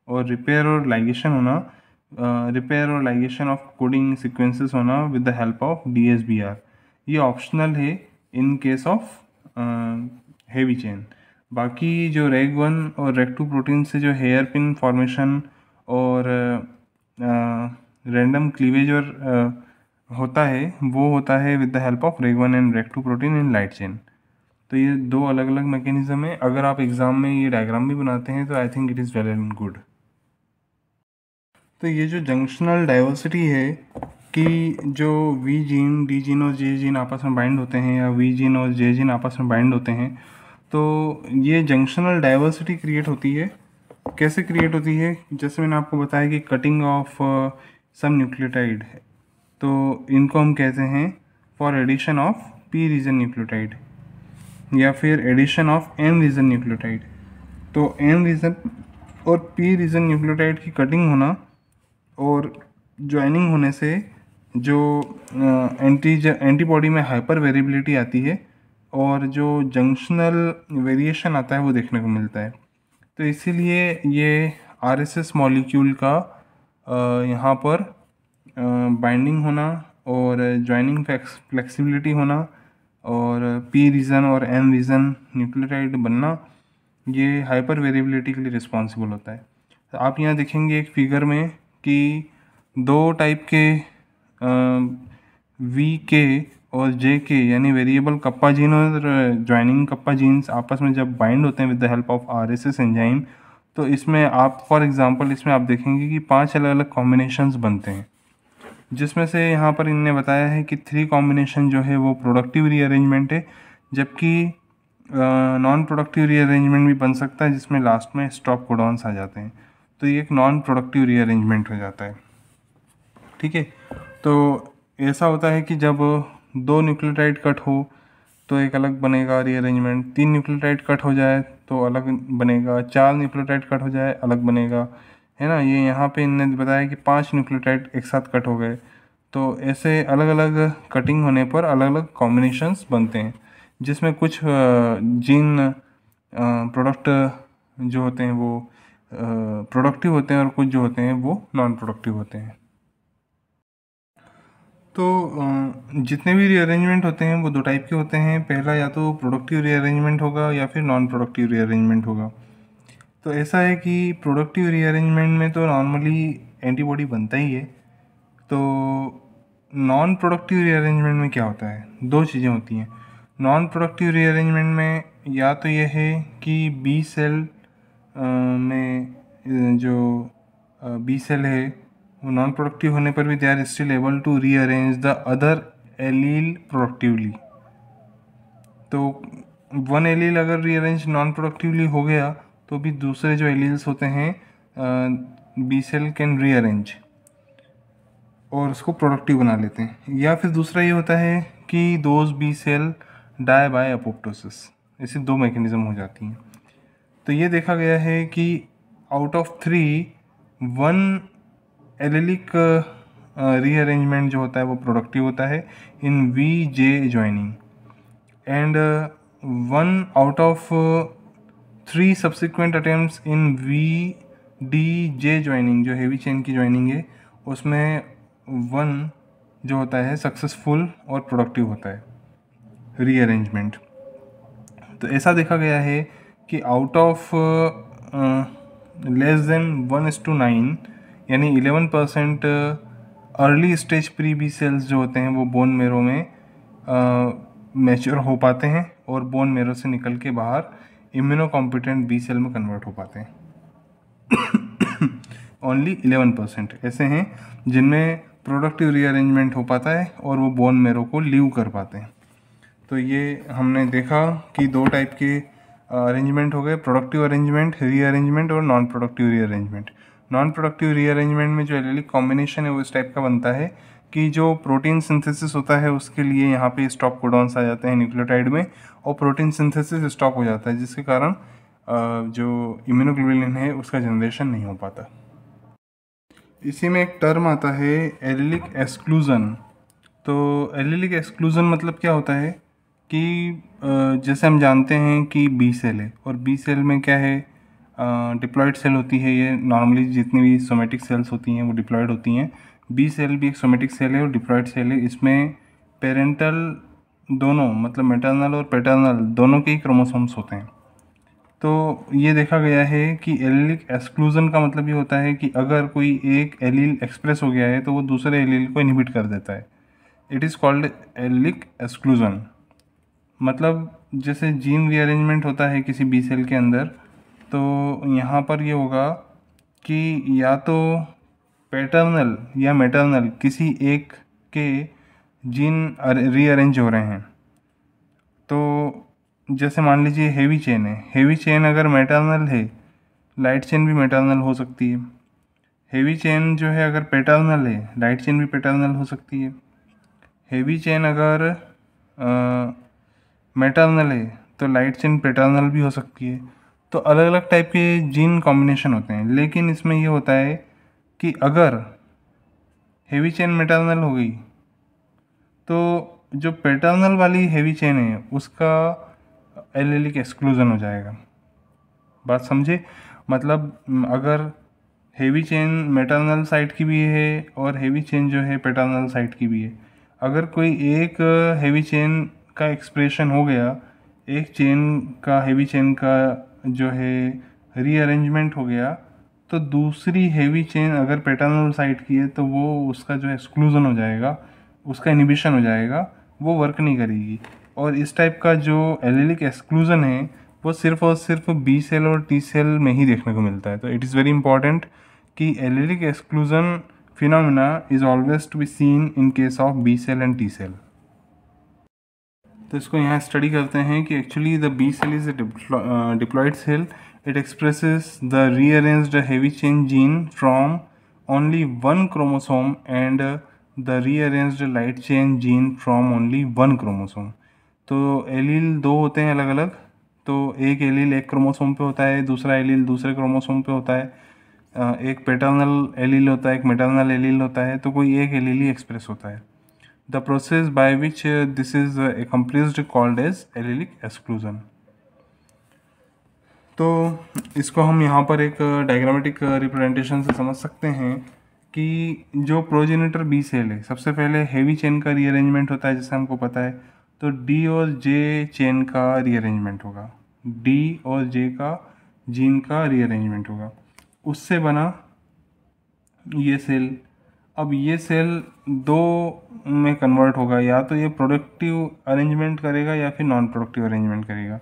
और रिपेयर और लाइगेशन होना रिपेयर और लाइगेशन ऑफ कोडिंग सीक्वेंसेस होना with the help of DSBR ये ऑप्शनल है in case of heavy chain बाकी जो रेग वन और रेग टू प्रोटीन से जो हेयर पिन फॉर्मेशन और रैंडम क्लीवेज और uh, होता है वो होता है with the help of RAG one and RAG two protein in light chain तो ये दो अलग अलग मैकेनिज्म है अगर आप एग्ज़ाम में ये डायग्राम भी बनाते हैं तो I think it is well and good तो ये जो जंक्शनल डाइवर्सिटी है कि जो वी जीन डी जीन और जे जीन आपस में बाइंड होते हैं या वी जीन और जे जीन आपस में बाइंड होते हैं तो ये जंक्शनल डाइवर्सिटी क्रिएट होती है कैसे क्रिएट होती है जैसे मैंने आपको बताया कि कटिंग ऑफ सम न्यूक्लियोटाइड तो इनको हम कहते हैं for addition of P region nucleotide या फिर addition of N region nucleotide तो एन रीजन और पी रीजन न्यूक्लियोटाइड की कटिंग होना और ज्वाइनिंग होने से जो एंटीज एंटीबॉडी में हाइपर वेरिएबिलिटी आती है और जो जंक्शनल वेरिएशन आता है वो देखने को मिलता है तो इसीलिए ये आरएसएस मॉलिक्यूल का यहाँ पर बाइंडिंग होना और ज्वाइनिंग फ्लेक्सिबिलिटी होना और पी रीज़न और एम रीज़न न्यूक्लियोटाइड बनना ये हाइपर वेरिएबिलिटी के लिए रिस्पॉन्सिबल होता है तो आप यहाँ देखेंगे एक फिगर में कि दो टाइप के वी के और जे के यानी वेरिएबल कप्पा जीन और ज्वाइनिंग कप्पा जीन्स आपस में जब बाइंड होते हैं with the help of R S S enzyme तो इसमें आप फॉर एग्जांपल इसमें आप देखेंगे कि पांच अलग अलग कॉम्बिनेशंस बनते हैं जिसमें से यहाँ पर इनने बताया है कि थ्री कॉम्बिनेशन जो है वो प्रोडक्टिव रीअरेंजमेंट है जबकि नॉन प्रोडक्टिव रीअरेंजमेंट भी बन सकता है जिसमें लास्ट में स्टॉप कोडॉन्स आ जाते हैं तो ये एक नॉन प्रोडक्टिव रीअरेंजमेंट हो जाता है ठीक है तो ऐसा होता है कि जब दो न्यूक्लियोटाइड कट हो तो एक अलग बनेगा रीअरेंजमेंट तीन न्यूक्लियोटाइड कट हो जाए तो अलग बनेगा चार न्यूक्लियोटाइड कट हो जाए अलग बनेगा है ना ये यहाँ पे इनने बताया कि पांच न्यूक्लियोटाइड एक साथ कट हो गए तो ऐसे अलग अलग कटिंग होने पर अलग अलग कॉम्बिनेशंस बनते हैं जिसमें कुछ जीन प्रोडक्ट जो होते हैं वो प्रोडक्टिव होते हैं और कुछ जो होते हैं वो नॉन प्रोडक्टिव होते हैं तो जितने भी रीअरेंजमेंट होते हैं वो दो टाइप के होते हैं पहला या तो प्रोडक्टिव रीअरेंजमेंट होगा या फिर नॉन प्रोडक्टिव रीअरेंजमेंट होगा तो ऐसा है कि प्रोडक्टिव रीअरेंजमेंट में तो नॉर्मली एंटीबॉडी बनता ही है तो नॉन प्रोडक्टिव रीअरेंजमेंट में क्या होता है दो चीज़ें होती हैं नॉन प्रोडक्टिव रीअरेंजमेंट में या तो यह है कि बी सेल में जो बी सेल है वो नॉन प्रोडक्टिव होने पर भी they are still able to rearrange the other allele productively तो वन एलील अगर रीअरेंज नॉन प्रोडक्टिवली हो गया तो भी दूसरे जो एलियंस होते हैं बी सेल कैन रीअरेंज और उसको प्रोडक्टिव बना लेते हैं या फिर दूसरा ये होता है कि those B cell die by apoptosis ऐसे दो मैकेनिज़्म हो जाती हैं तो ये देखा गया है कि out of three one allelic rearrangement जो होता है वो प्रोडक्टिव होता है in V J joining and one out of three subsequent attempt in V D J joining जो हेवी चेन की ज्वाइनिंग है उसमें वन जो होता है सक्सेसफुल और प्रोडक्टिव होता है रीअरेंजमेंट तो ऐसा देखा गया है कि out of less than one is to nine यानी eleven percent early stage pre B cells जो होते हैं वो बोन मेरो में मैच्योर uh, हो पाते हैं और बोन मेरो से निकल के बाहर इम्यूनो कॉम्पिटेंट बी सेल में कन्वर्ट हो पाते हैं ओनली इलेवन परसेंट ऐसे हैं जिनमें प्रोडक्टिव रीअरेंजमेंट हो पाता है और वो बोन मेरो को लीव कर पाते हैं तो ये हमने देखा कि दो टाइप के अरेंजमेंट uh, हो गए प्रोडक्टिव अरेंजमेंट रीअरेंजमेंट और non productive rearrangement non productive rearrangement में जो एलिक कॉम्बिनेशन है वो इस टाइप का बनता है कि जो प्रोटीन सिंथेसिस होता है उसके लिए यहाँ पे स्टॉप कोडॉन्स आ जाते हैं न्यूक्लियोटाइड में और प्रोटीन सिंथेसिस स्टॉप हो जाता है जिसके कारण जो इम्यूनोग्लोबुलिन है उसका जनरेशन नहीं हो पाता इसी में एक टर्म आता है एलिलिक एक्सक्लूज़न तो एलिलिक एक्सक्लूज़न मतलब क्या होता है कि जैसे हम जानते हैं कि बी सेल है और बी सेल में क्या है डिप्लॉयड सेल होती है ये नॉर्मली जितनी भी सोमेटिक सेल्स होती हैं वो डिप्लॉयड होती हैं बी सेल भी एक सोमेटिक सेल है और डिप्लॉयड सेल है इसमें पेरेंटल दोनों मतलब मेटरनल और पेटरनल दोनों के ही क्रोमोसोम्स होते हैं तो ये देखा गया है कि एलिलिक एक्सक्लूज़न का मतलब ये होता है कि अगर कोई एक एलील एक्सप्रेस हो गया है तो वो दूसरे एलील को इनहिबिट कर देता है it is called allelic exclusion मतलब जैसे जीन रीअरेंजमेंट होता है किसी बी सेल के अंदर तो यहाँ पर ये होगा कि या तो पैटर्नल या मेटर्नल किसी एक के जीन रीअरेंज हो रहे हैं तो जैसे मान लीजिए हेवी चेन है हेवी चेन अगर मेटरनल है लाइट चेन भी मेटरनल हो सकती है हेवी चेन जो है अगर पेटर्नल है लाइट चेन भी पेटर्नल हो सकती है हेवी चेन अगर मेटरनल है तो लाइट चेन पेटर्नल भी हो सकती है तो अलग अलग टाइप के जीन कॉम्बिनेशन होते हैं लेकिन इसमें ये होता है कि अगर हेवी चेन मेटालनल हो गई तो जो पैटर्नल वाली हैवी चेन है उसका एल एल एक्सक्लूज़न हो जाएगा बात समझे मतलब अगर हेवी चेन मेटर्नल साइड की भी है और हेवी चेन जो है पैटर्नल साइड की भी है अगर कोई एक हेवी चेन का एक्सप्रेशन हो गया एक चेन का हेवी चेन का जो है रीअरेंजमेंट हो गया तो दूसरी हेवी चेन अगर पैटर्नल साइड की है तो वो उसका जो है एक्सक्लूज़न हो जाएगा उसका इनिबिशन हो जाएगा वो वर्क नहीं करेगी और इस टाइप का जो एलिलिक एक्सक्लूज़न है वो सिर्फ और सिर्फ बी सेल और टी सेल में ही देखने को मिलता है तो इट इज़ वेरी इंपॉर्टेंट कि allelic exclusion phenomena is always to be seen in case of B cell and T cell तो इसको यहाँ स्टडी करते हैं कि actually the B cell is a diploid cell it expresses the rearranged heavy chain gene from only one chromosome and the rearranged light chain gene from only one chromosome तो allele दो होते हैं अलग अलग तो एक एलील एक chromosome पे होता है दूसरा एलील दूसरे क्रोमोसोम पे होता है एक पेटर्नल एलील होता है एक मेटर्नल एलील होता है तो कोई एक एलील ही एक्सप्रेस होता है the process by which this is accomplished called as allelic exclusion तो इसको हम यहाँ पर एक डायग्रामेटिक uh, रिप्रेजेंटेशन uh, से समझ सकते हैं कि जो प्रोजेनेटर बी सेल है सबसे पहले हैवी चेन का रीअरेंजमेंट होता है जैसे हमको पता है तो डी और जे चेन का रीअरेंजमेंट होगा डी और जे का जीन का रीअरेंजमेंट होगा उससे बना ये सेल अब ये सेल दो में कन्वर्ट होगा या तो ये प्रोडक्टिव अरेंजमेंट करेगा या फिर नॉन प्रोडक्टिव अरेंजमेंट करेगा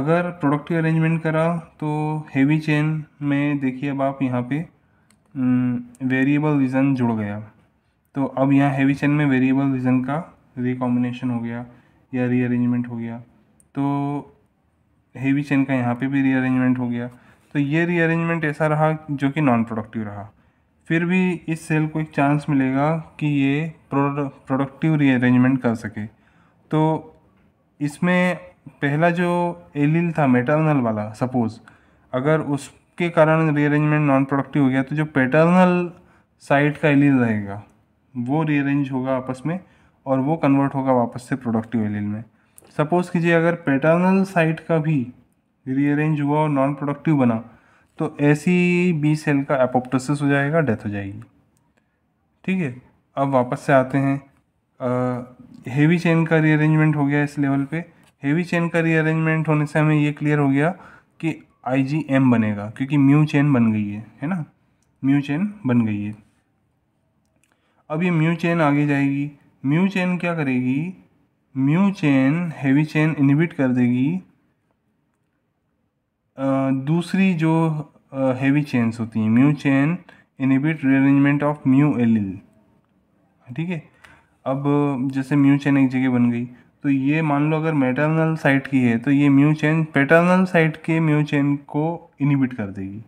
अगर प्रोडक्टिव अरेंजमेंट करा तो हेवी चेन में देखिए अब आप यहाँ पे वेरिएबल हम्म, रीज़न जुड़ गया तो अब यहाँ हैवी चेन में वेरिएबल रीज़न का रिकॉम्बिनेशन हो गया या रीअरेंजमेंट हो गया तो हेवी चेन का यहाँ पे भी रीअरेंजमेंट हो गया तो ये रीअरेंजमेंट ऐसा रहा जो कि नॉन प्रोडक्टिव रहा फिर भी इस सेल को एक चांस मिलेगा कि ये प्रोडक्टिव रीअरेंजमेंट कर सके तो इसमें पहला जो एलिल था मेटर्नल वाला सपोज़ अगर उस उसके कारण रीअरेंजमेंट नॉन प्रोडक्टिव हो गया तो जो पैटर्नल साइड का एलील रहेगा वो रीअरेंज होगा आपस में और वो कन्वर्ट होगा वापस से प्रोडक्टिव एलील में सपोज़ कीजिए अगर पैटर्नल साइट का भी रीअरेंज हुआ और नॉन प्रोडक्टिव बना तो ऐसी बी सेल का एपोप्टोसिस हो जाएगा डेथ हो जाएगी ठीक है अब वापस से आते हैं हेवी चेन का रीअरेंजमेंट हो गया इस लेवल पे हेवी चेन का रीअरेंजमेंट होने से हमें ये क्लियर हो गया कि आई जी एम बनेगा क्योंकि म्यू चेन बन गई है है ना म्यू चेन बन गई है अब ये म्यू चेन आगे जाएगी म्यू चेन क्या करेगी mu chain heavy chain inhibit कर देगी आ, दूसरी जो हैवी चेन्स होती हैं mu chain inhibit rearrangement of mu allele ठीक है अब जैसे म्यू चेन एक जगह बन गई तो ये मान लो अगर मेटरनल साइट की है तो ये म्यू चेन पेटर्नल साइट के म्यू चेन को इनिबिट कर देगी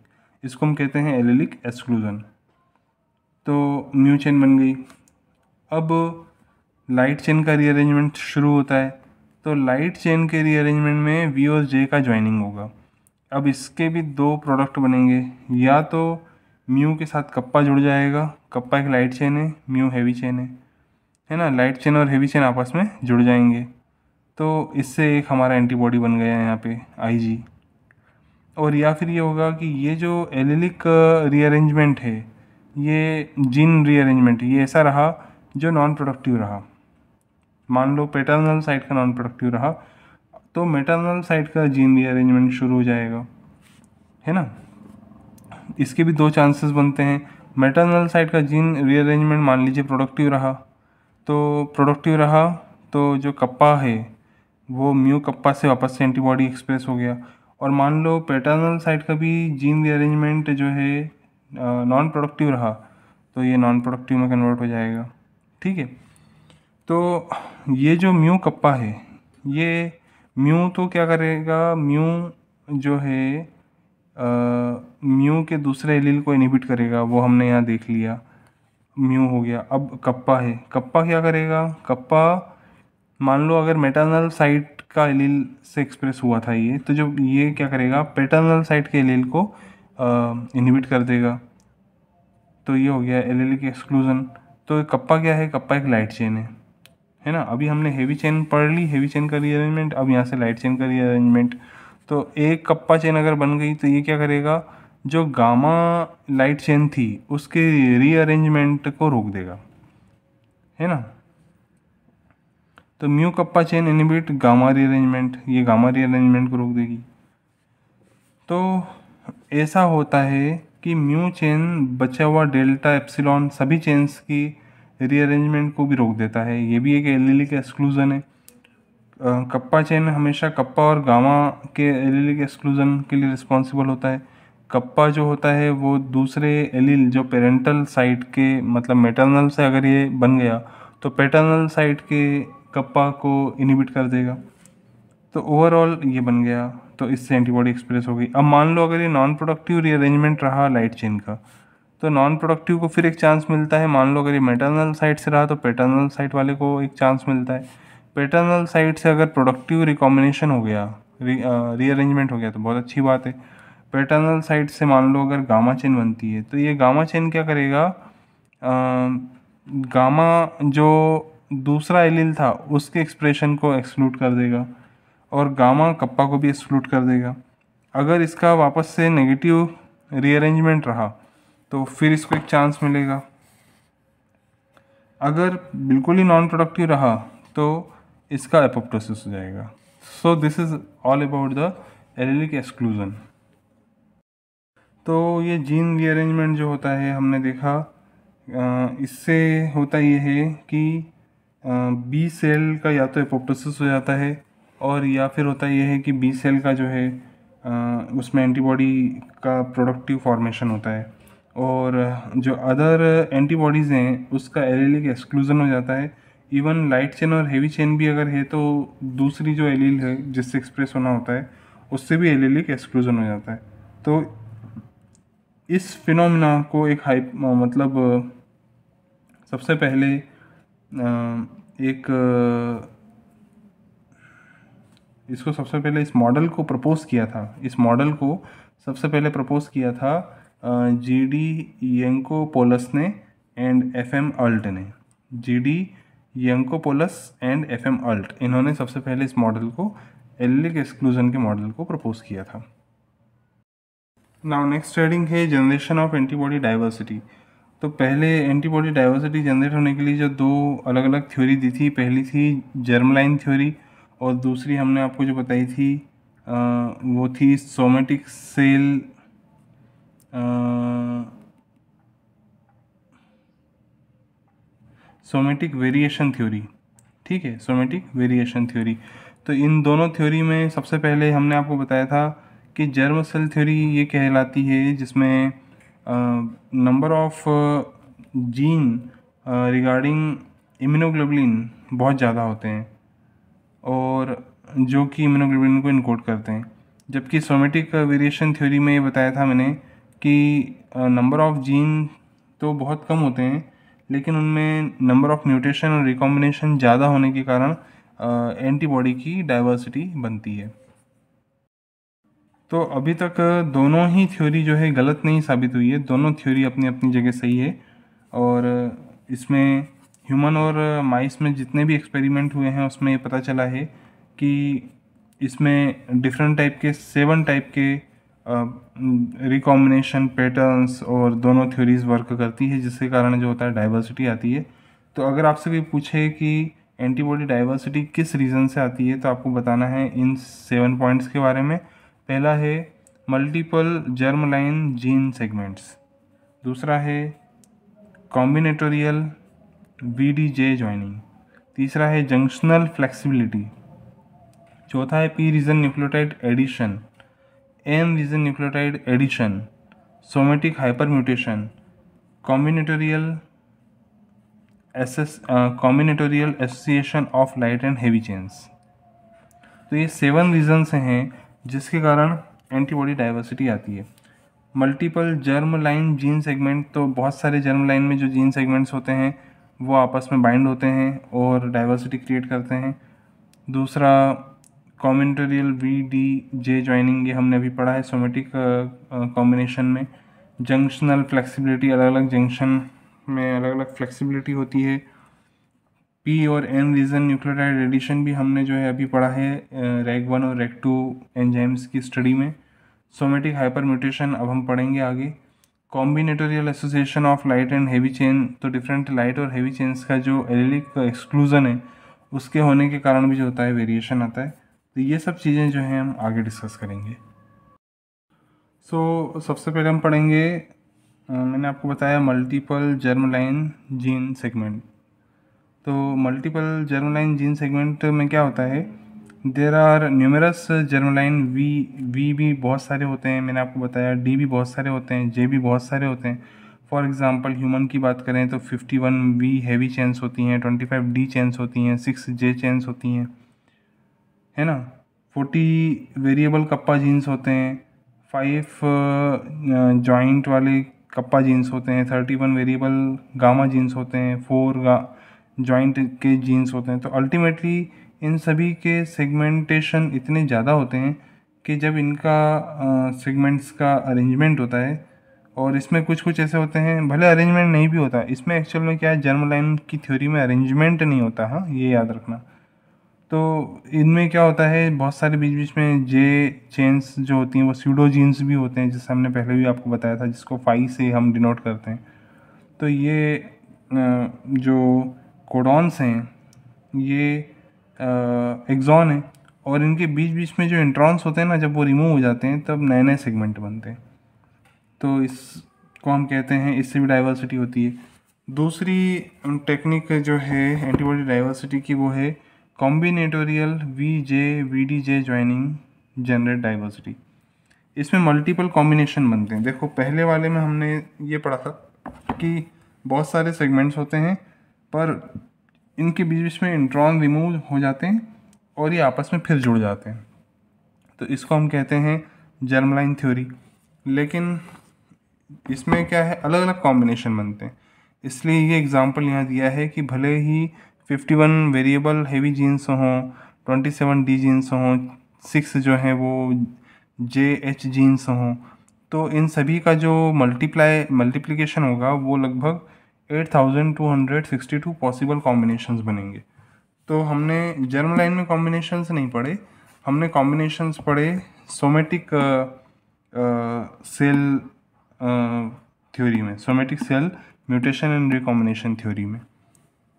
इसको हम कहते हैं एलिलिक एक्सक्लूजन तो म्यू चेन बन गई अब लाइट चेन का रीअरेंजमेंट शुरू होता है तो लाइट चेन के रीअरेंजमेंट में वी और जे का ज्वाइनिंग होगा अब इसके भी दो प्रोडक्ट बनेंगे या तो म्यू के साथ कप्पा जुड़ जाएगा कप्पा एक लाइट चेन है म्यू हैवी चेन है है ना लाइट चेन और हेवी चेन आपस में जुड़ जाएंगे तो इससे एक हमारा एंटीबॉडी बन गया है यहाँ पे आईजी और या फिर ये होगा कि ये जो एलिलिक रीअरेंजमेंट uh, है ये जीन रीअरेंजमेंट ये ऐसा रहा जो नॉन प्रोडक्टिव रहा मान लो पेटर्नल साइड का नॉन प्रोडक्टिव रहा तो मेटर्नल साइड का जीन रीअरेंजमेंट शुरू हो जाएगा है ना इसके भी दो चांसेस बनते हैं मेटर्नल साइड का जीन रीअरेंजमेंट मान लीजिए प्रोडक्टिव रहा तो प्रोडक्टिव रहा तो जो कप्पा है वो म्यू कप्पा से वापस से एंटीबॉडी एक्सप्रेस हो गया और मान लो पेटर्नल साइड का भी जीन रीअरेंजमेंट जो है नॉन प्रोडक्टिव रहा तो ये नॉन प्रोडक्टिव में कन्वर्ट हो जाएगा ठीक है तो ये जो म्यू कप्पा है ये म्यू तो क्या करेगा म्यू जो है म्यू के दूसरे एलील को इनिबिट करेगा वो हमने यहाँ देख लिया म्यू हो गया अब कप्पा है कप्पा क्या करेगा कप्पा मान लो अगर मेटानल साइट का एलील से एक्सप्रेस हुआ था ये तो जब ये क्या करेगा पेटर्नल साइट के एलील को इनहिबिट कर देगा तो ये हो गया एल के एक्सक्लूज़न तो कप्पा क्या है कप्पा एक लाइट चेन है है ना अभी हमने हेवी चेन पढ़ ली हेवी चेन का रीअरेंजमेंट अब यहाँ से लाइट चेन का रीअरेंजमेंट तो एक कप्पा चेन अगर बन गई तो ये क्या करेगा जो गामा लाइट चेन थी उसके रीअरेंजमेंट को रोक देगा है ना तो mu kappa chain inhibit gamma rearrangement ये गामा रीअरेंजमेंट को रोक देगी तो ऐसा होता है कि म्यू चेन बचा हुआ डेल्टा एप्सिलॉन सभी चेन्स की रीअरेंजमेंट को भी रोक देता है ये भी एक एल के एक्सक्लूज़न है कप्पा चेन हमेशा कप्पा और गामा के एल के एक्सक्लूज़न के लिए रिस्पॉन्सिबल होता है कप्पा जो होता है वो दूसरे एलील जो पेरेंटल साइट के मतलब मेटरनल से अगर ये बन गया तो पेटरनल साइट के कप्पा को इनिबिट कर देगा तो ओवरऑल ये बन गया तो इससे एंटीबॉडी एक्सप्रेस हो गई अब मान लो अगर ये नॉन प्रोडक्टिव रीअरेंजमेंट रहा लाइट चेन का तो नॉन प्रोडक्टिव को फिर एक चांस मिलता है मान लो अगर ये मेटरनल साइट से रहा तो पेटरनल साइट वाले को एक चांस मिलता है पेटरनल साइट से अगर प्रोडक्टिव रिकॉम्बिनेशन हो गया रीअरेंजमेंट हो गया तो बहुत अच्छी बात है पैटर्नल साइड से मान लो अगर गामा चेन बनती है तो ये गामा चेन क्या करेगा गामा जो दूसरा एलिल था उसके एक्सप्रेशन को एक्सक्लूड कर देगा और गामा कप्पा को भी एक्सक्लूड कर देगा अगर इसका वापस से नेगेटिव रीअरेंजमेंट रहा तो फिर इसको एक चांस मिलेगा अगर बिल्कुल ही नॉन प्रोडक्टिव रहा तो इसका एपोप्टोसिस हो जाएगा so this is all about the allelic exclusion तो ये जीन रीअरेंजमेंट जो होता है हमने देखा इससे होता ये है कि बी सेल का या तो एपोप्टोसिस हो जाता है और या फिर होता यह है कि बी सेल का जो है उसमें एंटीबॉडी का प्रोडक्टिव फॉर्मेशन होता है और जो अदर एंटीबॉडीज़ हैं उसका एलिलिक एक्सक्लूज़न हो जाता है इवन लाइट चेन और हेवी चेन भी अगर है तो दूसरी जो एलील है जिससे एक्सप्रेस होना होता है उससे भी एलिलिक एक्सक्लूज़न हो जाता है तो इस फिनोमिना को एक हाइप मतलब सबसे पहले एक इसको सबसे पहले इस मॉडल को प्रपोज किया था इस मॉडल को सबसे पहले प्रपोज किया था जी डी यंको पोलस ने एंड एफ एम अल्ट ने G D Yancopoulos and F M Alt इन्होंने सबसे पहले इस मॉडल को एलिक एक्सक्लूजन के मॉडल को प्रपोज किया था नाउ नेक्स्ट हेडिंग है जनरेशन ऑफ एंटीबॉडी डाइवर्सिटी तो पहले एंटीबॉडी डाइवर्सिटी जनरेट होने के लिए जो दो अलग अलग थ्योरी दी थी पहली थी जर्मलाइन थ्योरी और दूसरी हमने आपको जो बताई थी आ, वो थी somatic cell somatic variation theory ठीक है सोमेटिक वेरिएशन थ्योरी तो इन दोनों थ्योरी में सबसे पहले हमने आपको बताया था कि जर्म सेल थ्योरी ये कहलाती है जिसमें number of gene regarding immunoglobulin बहुत ज़्यादा होते हैं और जो कि इम्यूनोग्लोबुलिन को इनकोड करते हैं जबकि सोमेटिक वेरिएशन थ्योरी में ये बताया था मैंने कि नंबर ऑफ जीन तो बहुत कम होते हैं लेकिन उनमें नंबर ऑफ म्यूटेशन और रिकॉम्बिनेशन ज़्यादा होने के कारण एंटीबॉडी की डाइवर्सिटी बनती है तो अभी तक दोनों ही थ्योरी जो है गलत नहीं साबित हुई है दोनों थ्योरी अपनी अपनी जगह सही है और इसमें ह्यूमन और माइस में जितने भी एक्सपेरिमेंट हुए हैं उसमें ये पता चला है कि इसमें डिफरेंट टाइप के सेवन टाइप के रिकॉम्बिनेशन पैटर्न्स और दोनों थ्योरीज वर्क करती है जिसके कारण जो होता है डाइवर्सिटी आती है तो अगर आपसे कोई पूछे कि एंटीबॉडी डाइवर्सिटी किस रीज़न से आती है तो आपको बताना है इन सेवन पॉइंट्स के बारे में पहला है multiple germ line gene segments दूसरा है combinatorial V D J joining तीसरा है जंक्शनल फ्लेक्सिबिलिटी चौथा है P region nucleotide addition M region nucleotide addition somatic hyper mutation combinatorial S combinatorial association of light and heavy chains तो ये seven regions हैं जिसके कारण एंटीबॉडी डाइवर्सिटी आती है multiple germ line gene segment तो बहुत सारे जर्म लाइन में जो जीन सेगमेंट्स होते हैं वो आपस में बाइंड होते हैं और डाइवर्सिटी क्रिएट करते हैं दूसरा combinatorial V D J joining ये हमने अभी पढ़ा है सोमेटिक कॉम्बिनेशन में जंक्शनल फ्लेक्सिबिलिटी अलग अलग जंक्शन में अलग अलग फ्लेक्सिबिलिटी होती है पी और एन रीजन न्यूक्लियोटाइड एडिशन भी हमने जो है अभी पढ़ा है रैग वन और रैग टू एंजाइम्स की स्टडी में सोमेटिक हाइपर म्यूटेशन अब हम पढ़ेंगे आगे combinatorial association of light and heavy chain तो डिफरेंट लाइट और हैवी चेन्स का जो एलिक एक्सक्लूज़न है उसके होने के कारण भी जो होता है वेरिएशन आता है तो ये सब चीज़ें जो हैं हम आगे डिस्कस करेंगे सो so, सबसे पहले हम पढ़ेंगे मैंने आपको बताया multiple germ line gene segment तो मल्टीपल जर्मलाइन जीन सेगमेंट में क्या होता है there are numerous germline V V भी बहुत सारे होते हैं मैंने आपको बताया डी भी बहुत सारे होते हैं जे भी बहुत सारे होते हैं फॉर एग्ज़ाम्पल ह्यूमन की बात करें तो fifty one V heavy chains होती हैं ट्वेंटी फाइव डी चेंस होती हैं सिक्स जे चेंस होती हैं है ना फोर्टी वेरिएबल कप्पा जीन्स होते हैं फाइव जॉइंट uh, वाले कप्पा जीन्स होते हैं thirty one variable gamma genes होते हैं फोर गा जॉइंट के जीन्स होते हैं तो अल्टीमेटली इन सभी के सेगमेंटेशन इतने ज़्यादा होते हैं कि जब इनका सेगमेंट्स का अरेंजमेंट होता है और इसमें कुछ कुछ ऐसे होते हैं भले अरेंजमेंट नहीं भी होता इसमें एक्चुअल में क्या है जर्म लाइन की थ्योरी में अरेंजमेंट नहीं होता हाँ ये याद रखना तो इनमें क्या होता है बहुत सारे बीच बीच में जे चेन्स जो होती हैं वो सीडो जीन्स भी होते हैं जिससे हमने पहले भी आपको बताया था जिसको फाइव से हम डिनोट करते हैं तो ये जो कोडॉन्स हैं ये एग्जॉन है और इनके बीच बीच में जो इंट्रॉन्स होते हैं ना जब वो रिमूव हो जाते हैं तब नए नए सेगमेंट बनते हैं तो इसको हम कहते हैं इससे भी डाइवर्सिटी होती है दूसरी टेक्निक जो है एंटीबॉडी डाइवर्सिटी की वो है combinatorial V J V D J joining generate diversity इसमें मल्टीपल कॉम्बिनेशन बनते हैं देखो पहले वाले में हमने ये पढ़ा था कि बहुत सारे सेगमेंट्स होते हैं पर इनके बीच बीच में इंट्रॉन रिमूव हो जाते हैं और ये आपस में फिर जुड़ जाते हैं तो इसको हम कहते हैं जर्मलाइन थ्योरी लेकिन इसमें क्या है अलग अलग कॉम्बिनेशन बनते हैं इसलिए ये एग्ज़ाम्पल यहाँ दिया है कि भले ही fifty one variable heavy genes हों ट्वेंटी सेवन डी जीन्स हों सिक्स जो हैं वो जे एच जीन्स हों तो इन सभी का जो मल्टीप्लाई मल्टीप्लिकेशन होगा वो लगभग eight thousand two hundred sixty two possible combinations बनेंगे तो हमने जर्म लाइन में कॉम्बिनेशंस नहीं पढ़े हमने कॉम्बिनेशंस पढ़े सोमेटिक सेल थ्योरी में somatic cell mutation and recombination theory में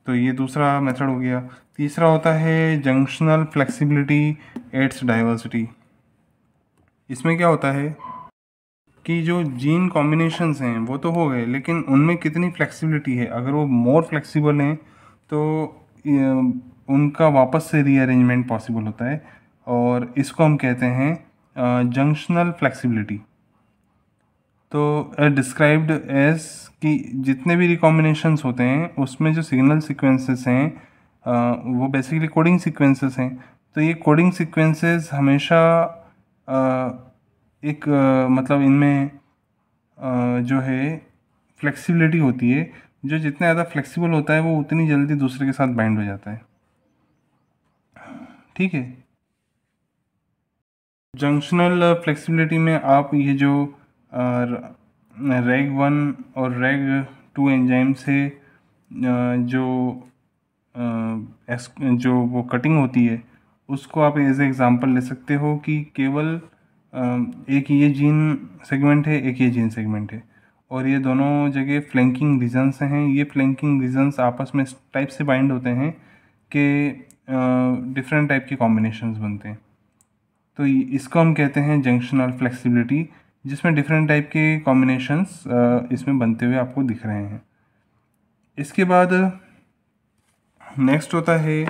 तो ये दूसरा मेथड हो गया तीसरा होता है जंक्शनल फ्लेक्सिबिलिटी एड्स डाइवर्सिटी इसमें क्या होता है कि जो जीन कॉम्बिनेशंस हैं वो तो हो गए लेकिन उनमें कितनी फ्लेक्सिबिलिटी है अगर वो मोर फ्लेक्सिबल हैं तो उनका वापस से रीअरेंजमेंट पॉसिबल होता है और इसको हम कहते हैं जंक्शनल फ्लेक्सिबिलिटी तो डिस्क्राइब्ड एज कि जितने भी रिकॉम्बिनेशंस होते हैं उसमें जो सिग्नल सिक्वेंसेस हैं वो बेसिकली कोडिंग सिक्वेंसेस हैं तो ये कोडिंग सिक्वेंसेस हमेशा एक मतलब इनमें जो है फ्लेक्सिबिलिटी होती है जो जितना ज़्यादा फ्लेक्सिबल होता है वो उतनी जल्दी दूसरे के साथ बाइंड हो जाता है ठीक है जंक्शनल फ्लेक्सिबिलिटी में आप ये जो रेग वन और रेग टू एंजाइम से जो जो वो कटिंग होती है उसको आप एज एग्ज़ाम्पल ले सकते हो कि केवल एक ये जीन सेगमेंट है एक ये जीन सेगमेंट है और ये दोनों जगह फ्लैंकिंग रीजन्स हैं ये फ्लैंकिंग रीजन्स आपस में इस टाइप से बाइंड होते हैं कि डिफरेंट टाइप के कॉम्बिनेशंस बनते हैं तो इसको हम कहते हैं जंक्शनल फ्लेक्सिबिलिटी जिसमें डिफरेंट टाइप के कॉम्बिनेशंस इसमें बनते हुए आपको दिख रहे हैं इसके बाद नेक्स्ट होता है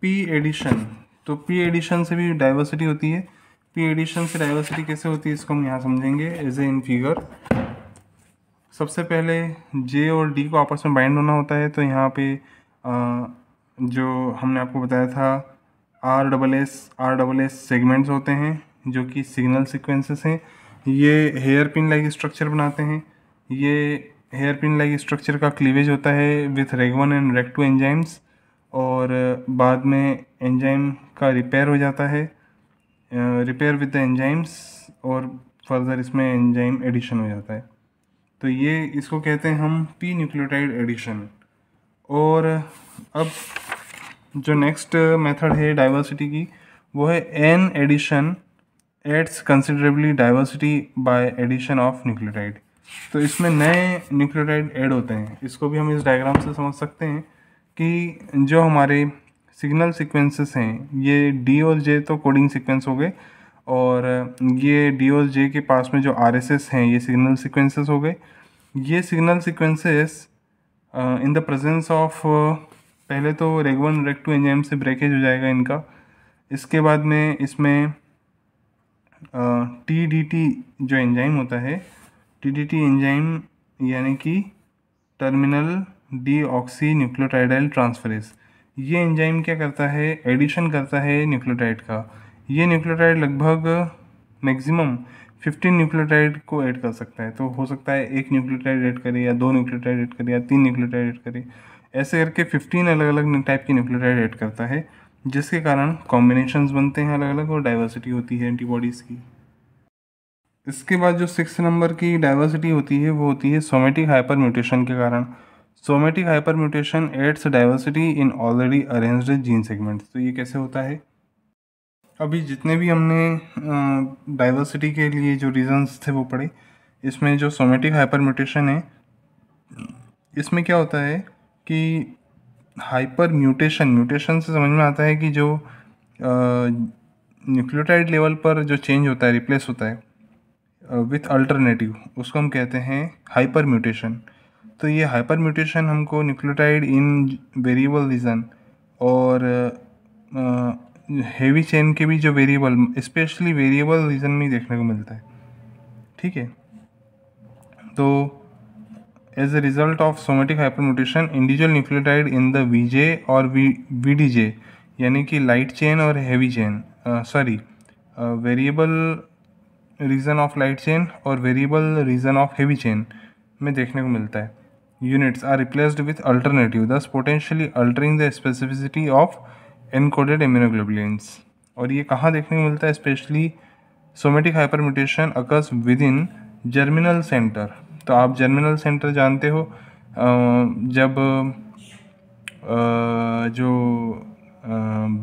पी एडिशन तो पी एडिशन से भी डाइवर्सिटी होती है पी एडिशन से डाइवर्सिटी कैसे होती है इसको हम यहाँ समझेंगे एज ए इन फिगर सबसे पहले जे और डी को आपस में बाइंड होना होता है तो यहाँ पे आ, जो हमने आपको बताया था R double S R double S segments होते हैं जो कि सिग्नल सिक्वेंसेस हैं ये हेयर पिन लाइक स्ट्रक्चर बनाते हैं ये हेयर पिन लाइक स्ट्रक्चर का क्लीवेज होता है with RAG one and two enzymes और बाद में एंजाइम का रिपेयर हो जाता है रिपेयर विद द एंजाइम्स और फर्दर इसमें एंजाइम एडिशन हो जाता है तो ये इसको कहते हैं हम पी न्यूक्लियोटाइड एडिशन और अब जो नेक्स्ट मेथड है डाइवर्सिटी की वो है N addition adds considerably diversity by addition of nucleotide तो इसमें नए न्यूक्लियोटाइड ऐड होते हैं इसको भी हम इस डायग्राम से समझ सकते हैं कि जो हमारे सिग्नल सीक्वेंसेस हैं ये डी और जे तो कोडिंग सीक्वेंस हो गए और ये डी और जे के पास में जो आर एस एस हैं ये सिग्नल सीक्वेंसेस हो गए ये signal sequences in the presence of पहले तो रेग वन रेग टू एंजाइम से ब्रेकेज हो जाएगा इनका इसके बाद में इसमें टी डी टी जो एंजाइम होता है टी डी टी एंजाइम यानी कि टर्मिनल डी ऑक्सी न्यूक्लियोटाइडल ट्रांसफरेज ये एंजाइम क्या करता है एडिशन करता है न्यूक्लियोटाइड का ये न्यूक्लियोटाइड लगभग मैक्सिमम 15 न्यूक्लियोटाइड को ऐड कर सकता है तो हो सकता है एक न्यूक्लियोटाइड ऐड करे या दो न्यूक्लियोटाइड ऐड करे या तीन न्यूक्लियोटाइड ऐड करे ऐसे करके 15 अलग अलग टाइप के न्यूक्लियोटाइड ऐड करता है जिसके कारण कॉम्बिनेशन बनते हैं अलग अलग और डाइवर्सिटी होती है एंटीबॉडीज़ की इसके बाद जो सिक्स नंबर की डाइवर्सिटी होती है वो होती है सोमेटिक हाइपर म्यूटेशन के कारण somatic hyper mutation adds diversity in already arranged gene segments तो ये कैसे होता है अभी जितने भी हमने डाइवर्सिटी के लिए जो रीजंस थे वो पढ़े इसमें जो सोमेटिक हाइपर म्यूटेशन है इसमें क्या होता है कि हाइपर म्यूटेशन म्यूटेशन से समझ में आता है कि जो न्यूक्लियोटाइड लेवल पर जो चेंज होता है रिप्लेस होता है विथ अल्टरनेटिव उसको हम कहते हैं हाइपर म्यूटेशन तो ये हाइपर म्यूटेशन हमको न्यूक्लियोटाइड इन वेरिएबल रीजन और हेवी चेन के भी जो वेरिएबल स्पेशली वेरिएबल रीजन में देखने को मिलता है ठीक है तो as a result of somatic hyper mutation individual nucleotide in the VJ और वी डी यानी कि लाइट चेन और heavy chain sorry variable region of light chain और variable region of heavy chain में देखने को मिलता है units are replaced with alternative thus potentially altering the specificity of encoded immunoglobulins और ये कहाँ देखने को मिलता है specially somatic hyper mutation occurs within germinal centre तो आप जर्मिनल सेंटर जानते हो जब जो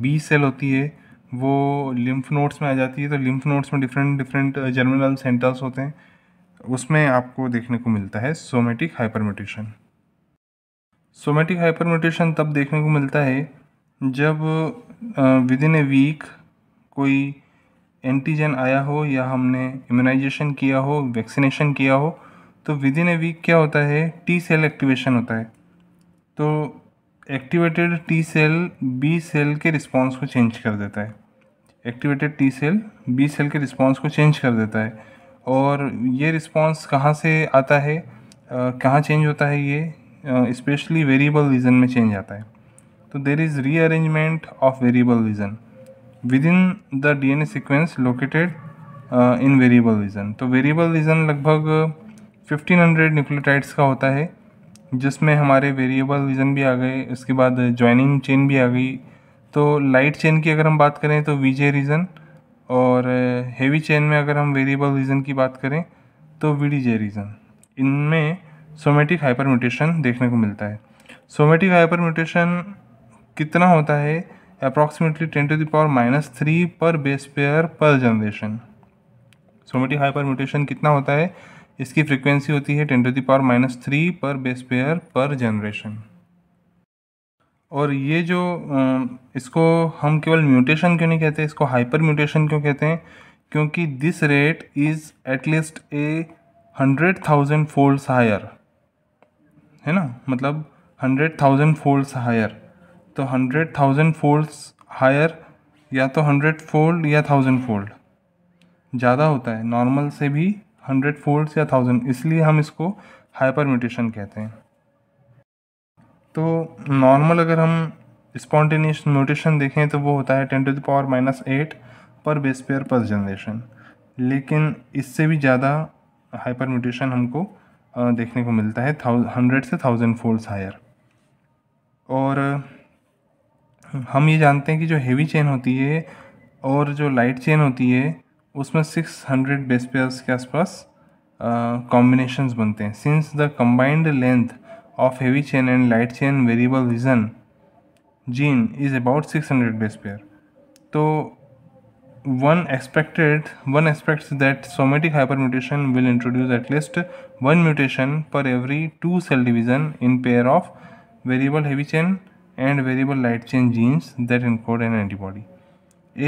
बी सेल होती है वो लिम्फ नोट्स में आ जाती है तो लिम्फ नोट्स में डिफरेंट डिफरेंट जर्मिनल सेंटर्स होते हैं उसमें आपको देखने को मिलता है सोमेटिक हाइपरम्यूटेशन सोमेटिक हाइपरम्यूटेशन तब देखने को मिलता है जब विद इन ए वीक कोई एंटीजन आया हो या हमने इम्यूनाइजेशन किया हो वैक्सीनेशन किया हो तो विद इन ए वीक क्या होता है टी सेल एक्टिवेशन होता है तो activated T cell B cell के रिस्पांस को चेंज कर देता है activated T cell B cell के रिस्पांस को चेंज कर देता है और ये रिस्पॉन्स कहाँ से आता है कहाँ चेंज होता है ये स्पेशली वेरिएबल रीजन में चेंज आता है तो there is rearrangement of variable region within the D N A sequence located in variable region तो वेरिएबल रीजन लगभग 1500 न्यूक्लियोटाइड्स का होता है जिसमें हमारे वेरिएबल रीजन भी आ गए उसके बाद ज्वाइनिंग चेन भी आ गई तो लाइट चेन की अगर हम बात करें तो वीजे रीजन और हेवी चेन में अगर हम वेरिएबल रीजन की बात करें तो वी डी जे रीजन इनमें सोमेटिक हाइपर म्यूटेशन देखने को मिलता है सोमेटिक हाइपर म्यूटेशन कितना होता है approximately ten to the power minus three पर बेस पेयर पर जनरेशन सोमेटिक हाइपर म्यूटेशन कितना होता है इसकी फ्रीक्वेंसी होती है ten to the power minus three पर बेस पेयर पर जनरेशन और ये जो इसको हम केवल म्यूटेशन क्यों नहीं कहते इसको हाइपर म्यूटेशन क्यों कहते हैं क्योंकि this rate is at least a hundred thousand folds higher है ना मतलब हंड्रेड थाउजेंड फोल्ड्स हायर तो हंड्रेड थाउजेंड फोल्ड्स हायर या तो हंड्रेड फोल्ड या थाउजेंड फोल्ड ज़्यादा होता है नॉर्मल से भी हंड्रेड फोल्ड्स या थाउजेंड इसलिए हम इसको हाइपर म्यूटेशन कहते हैं तो नॉर्मल अगर हम स्पॉन्टेनियस म्यूटेशन देखें तो वो होता है ten to the power minus eight पर बेस पेयर पर जनरेशन लेकिन इससे भी ज़्यादा हाइपर म्यूटेशन हमको देखने को मिलता है हंड्रेड से थाउजेंड फोल्ड्स हायर और हम ये जानते हैं कि जो हेवी चेन होती है और जो लाइट चेन होती है उसमें सिक्स हंड्रेड बेस पेयर्स के आसपास कॉम्बिनेशंस बनते हैं since the combined length of heavy chain and light chain variable vision gene is about 600 base pair. So one expected one expects that somatic hypermutation will introduce at least one mutation per every two cell division in pair of variable heavy chain and variable light chain genes that encode an antibody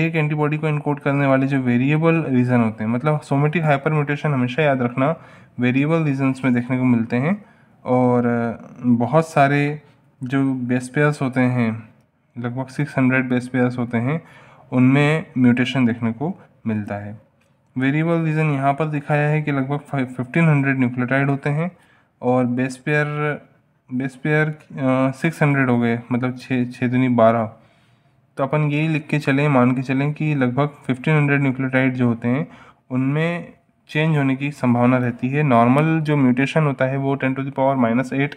एक antibody को encode करने वाले जो variable reason होते हैं मतलब somatic hyper mutation हमेशा याद रखना वेरिएबल रीजन्स में देखने को मिलते हैं और बहुत सारे जो बेस पेयर्स होते हैं लगभग सिक्स हंड्रेड बेस पेयर्स होते हैं उनमें म्यूटेशन देखने को मिलता है वेरिएबल रीज़न यहाँ पर दिखाया है कि लगभग फिफ्टीन हंड्रेड न्यूक्लियोटाइड होते हैं और base pair base pair six hundred हो गए मतलब छः छः दुनी बारह तो अपन यही लिख के चलें मान के चलें कि लगभग फिफ्टीन हंड्रेड न्यूक्लियोटाइड जो होते हैं उनमें चेंज होने की संभावना रहती है नॉर्मल जो म्यूटेशन होता है वो ten to the power minus eight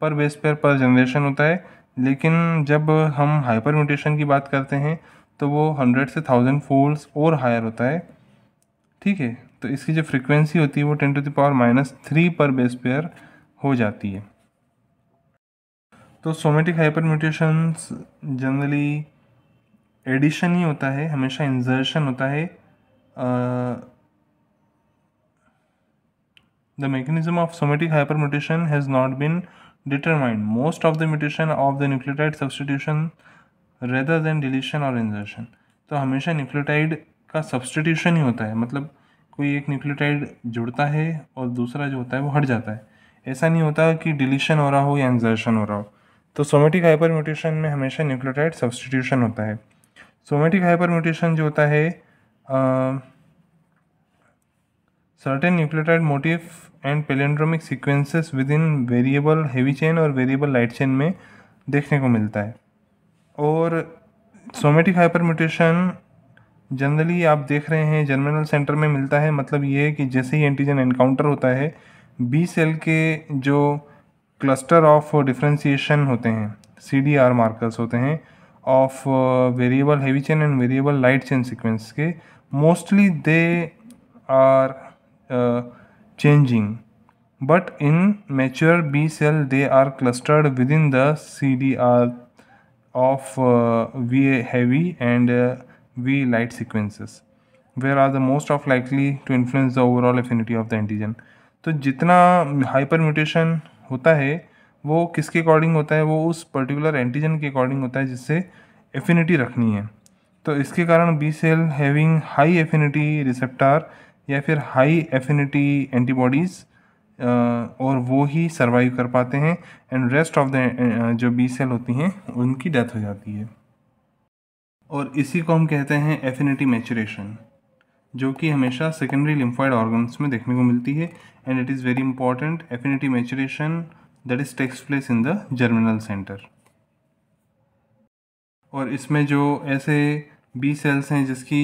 पर बेस पेयर पर जनरेशन होता है लेकिन जब हम हाइपर म्यूटेशन की बात करते हैं तो वो हंड्रेड से थाउजेंड फोल्ड्स और हायर होता है ठीक है तो इसकी जो फ्रिक्वेंसी होती है वो ten to the power minus three पर बेस पेयर हो जाती है तो somatic hyper mutation generally addition ही होता है हमेशा इंजर्शन होता है ah, The mechanism of somatic hypermutation has not been determined. Most of the mutation of the nucleotide substitution rather than deletion और इंजर्शन तो हमेशा न्यूक्लियोटाइड का सब्सटीट्यूशन ही होता है मतलब कोई एक न्यूक्लियोटाइड जुड़ता है और दूसरा जो होता है वो हट जाता है ऐसा नहीं होता कि डिलीशन हो रहा हो या इंजर्शन हो रहा हो तो सोमेटिक हाइपर म्यूटेशन में हमेशा न्यूक्लियोटाइड सब्सटीट्यूशन होता है सोमेटिक हाइपर म्यूटेशन जो होता है ah, certain nucleotide motif and palindromic sequences within variable heavy chain और वेरिएबल लाइट चेन में देखने को मिलता है और सोमेटिक हाइपर म्यूटेशन जनरली आप देख रहे हैं जर्मिनल सेंटर में मिलता है मतलब ये है कि जैसे ही एंटीजन एनकाउंटर होता है बी सेल के जो क्लस्टर ऑफ डिफ्रेंसीशन होते हैं सी डी आर मार्कर्स होते हैं of variable heavy chain and variable light chain sequence के mostly they are changing. But in mature B cell, they are clustered within the CDR of uh, V heavy and uh, V light sequences, where are the most of likely to influence the overall affinity of the antigen. तो जितना hyper mutation होता है वो किसके according होता है वो उस पर्टिकुलर एंटीजन के अकॉर्डिंग होता है जिससे एफिनिटी रखनी है तो इसके कारण B cell having high affinity receptor या फिर हाई एफिनिटी एंटीबॉडीज़ और वो ही सर्वाइव कर पाते हैं एंड रेस्ट ऑफ द जो बी सेल होती हैं उनकी डेथ हो जाती है और इसी को हम कहते हैं एफिनिटी मैचुरेशन जो कि हमेशा सेकेंडरी लिम्फॉइड ऑर्गन्स में देखने को मिलती है and it is very important affinity maturation that is takes place in the germinal centre और इसमें जो ऐसे बी सेल्स हैं जिसकी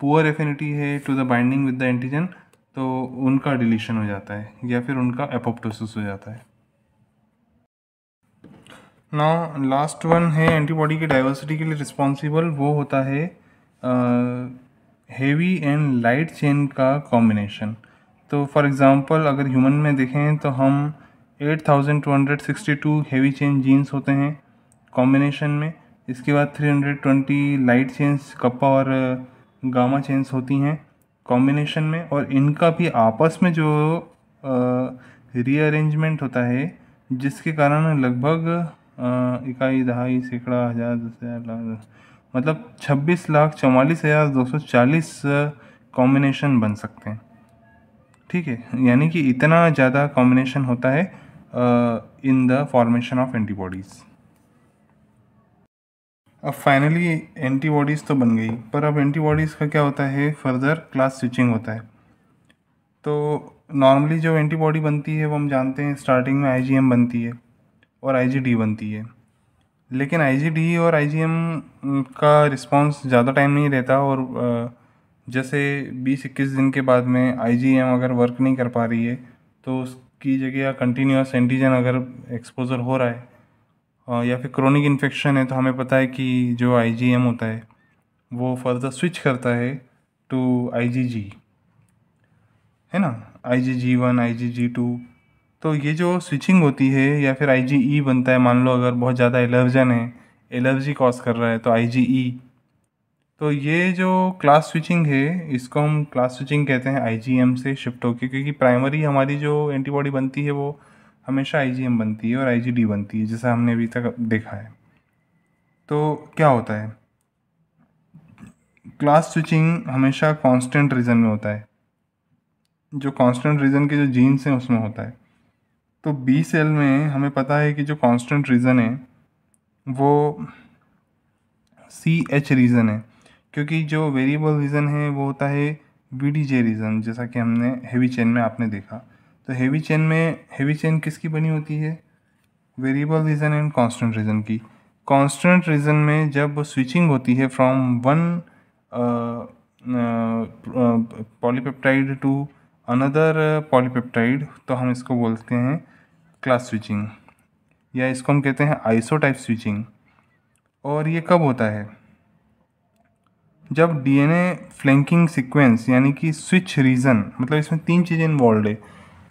पुअर एफिनिटी है to the binding with the antigen तो उनका डिलीशन हो जाता है या फिर उनका एपोप्टोसिस हो जाता है ना लास्ट वन है एंटीबॉडी की डाइवर्सिटी के लिए रिस्पॉन्सिबल वो होता है हेवी एंड लाइट चेन का कॉम्बिनेशन तो फॉर एग्ज़ाम्पल अगर ह्यूमन में देखें तो हम 8262 हेवी चेन जीन्स होते हैं कॉम्बिनेशन में इसके बाद 320 लाइट चेन्स कप्पा और गामा चेन्स होती हैं कॉम्बिनेशन में और इनका भी आपस में जो रीअरेंजमेंट होता है जिसके कारण लगभग इकाई दहाई सैकड़ा हज़ार दस हज़ार लाख मतलब छब्बीस लाख चौवालीस हज़ार दो सौ चालीस कॉम्बिनेशन बन सकते हैं ठीक है यानी कि इतना ज़्यादा कॉम्बिनेशन होता है in the formation of antibodies अब फाइनली एंटीबॉडीज़ तो बन गई पर अब एंटीबॉडीज़ का क्या होता है फर्दर क्लास स्विचिंग होता है तो नॉर्मली जो एंटीबॉडी बनती है वो हम जानते हैं स्टार्टिंग में आई बनती है और आई बनती है लेकिन आई और आई का रिस्पांस ज़्यादा टाइम नहीं रहता और जैसे बीस इक्कीस दिन के बाद में आई अगर वर्क नहीं कर पा रही है तो उसकी जगह कंटिन्यूस एंटीजन अगर एक्सपोजर हो रहा है या फिर क्रोनिक इन्फेक्शन है तो हमें पता है कि जो आईजीएम होता है वो फर्दर स्विच करता है टू आईजीजी है ना आईजीजी वन आईजीजी टू तो ये जो स्विचिंग होती है या फिर आईजीई e बनता है मान लो अगर बहुत ज़्यादा एलर्जन है एलर्जी कॉज कर रहा है तो आईजीई e। तो ये जो क्लास स्विचिंग है इसको हम क्लास स्विचिंग कहते हैं आईजीएम से शिफ्ट होकर क्योंकि प्राइमरी हमारी जो एंटीबॉडी बनती है वो हमेशा आई बनती है और आई बनती है जैसा हमने अभी तक देखा है तो क्या होता है क्लास स्विचिंग हमेशा कांस्टेंट रीजन में होता है जो कांस्टेंट रीजन के जो जीन्स हैं उसमें होता है तो बी सेल में हमें पता है कि जो कांस्टेंट रीजन है वो सी एच रीजन है क्योंकि जो वेरिएबल रीजन है वो होता है वी डी जे रीजन जैसा कि हमने हेवी चेन में आपने देखा तो हेवी चेन में हेवी चेन किसकी बनी होती है variable region and constant region की कांस्टेंट रीजन में जब स्विचिंग होती है from one polypeptide to another polypeptide तो हम इसको बोलते हैं क्लास स्विचिंग या इसको हम कहते हैं आइसो टाइप स्विचिंग और ये कब होता है जब डीएनए फ्लैंकिंग सीक्वेंस यानी कि स्विच रीज़न मतलब इसमें तीन चीज़ें इन्वॉल्व है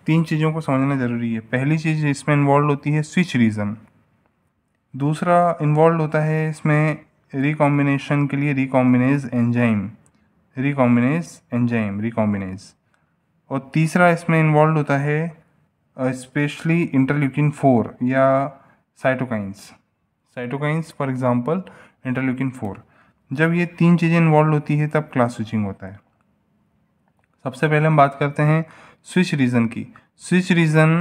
तीन चीज़ों को समझना ज़रूरी है पहली चीज़ इसमें इन्वॉल्व होती है स्विच रीज़न दूसरा इन्वॉल्व होता है इसमें रिकॉम्बिनेशन के लिए recombinase enzyme recombinase enzyme recombinase और तीसरा इसमें इन्वॉल्व होता है स्पेशली इंटरल्यूकिन फोर या cytokines cytokines for example interleukin four जब ये तीन चीज़ें इन्वॉल्व होती है तब क्लास स्विचिंग होता है सबसे पहले हम बात करते हैं स्विच रीजन की switch region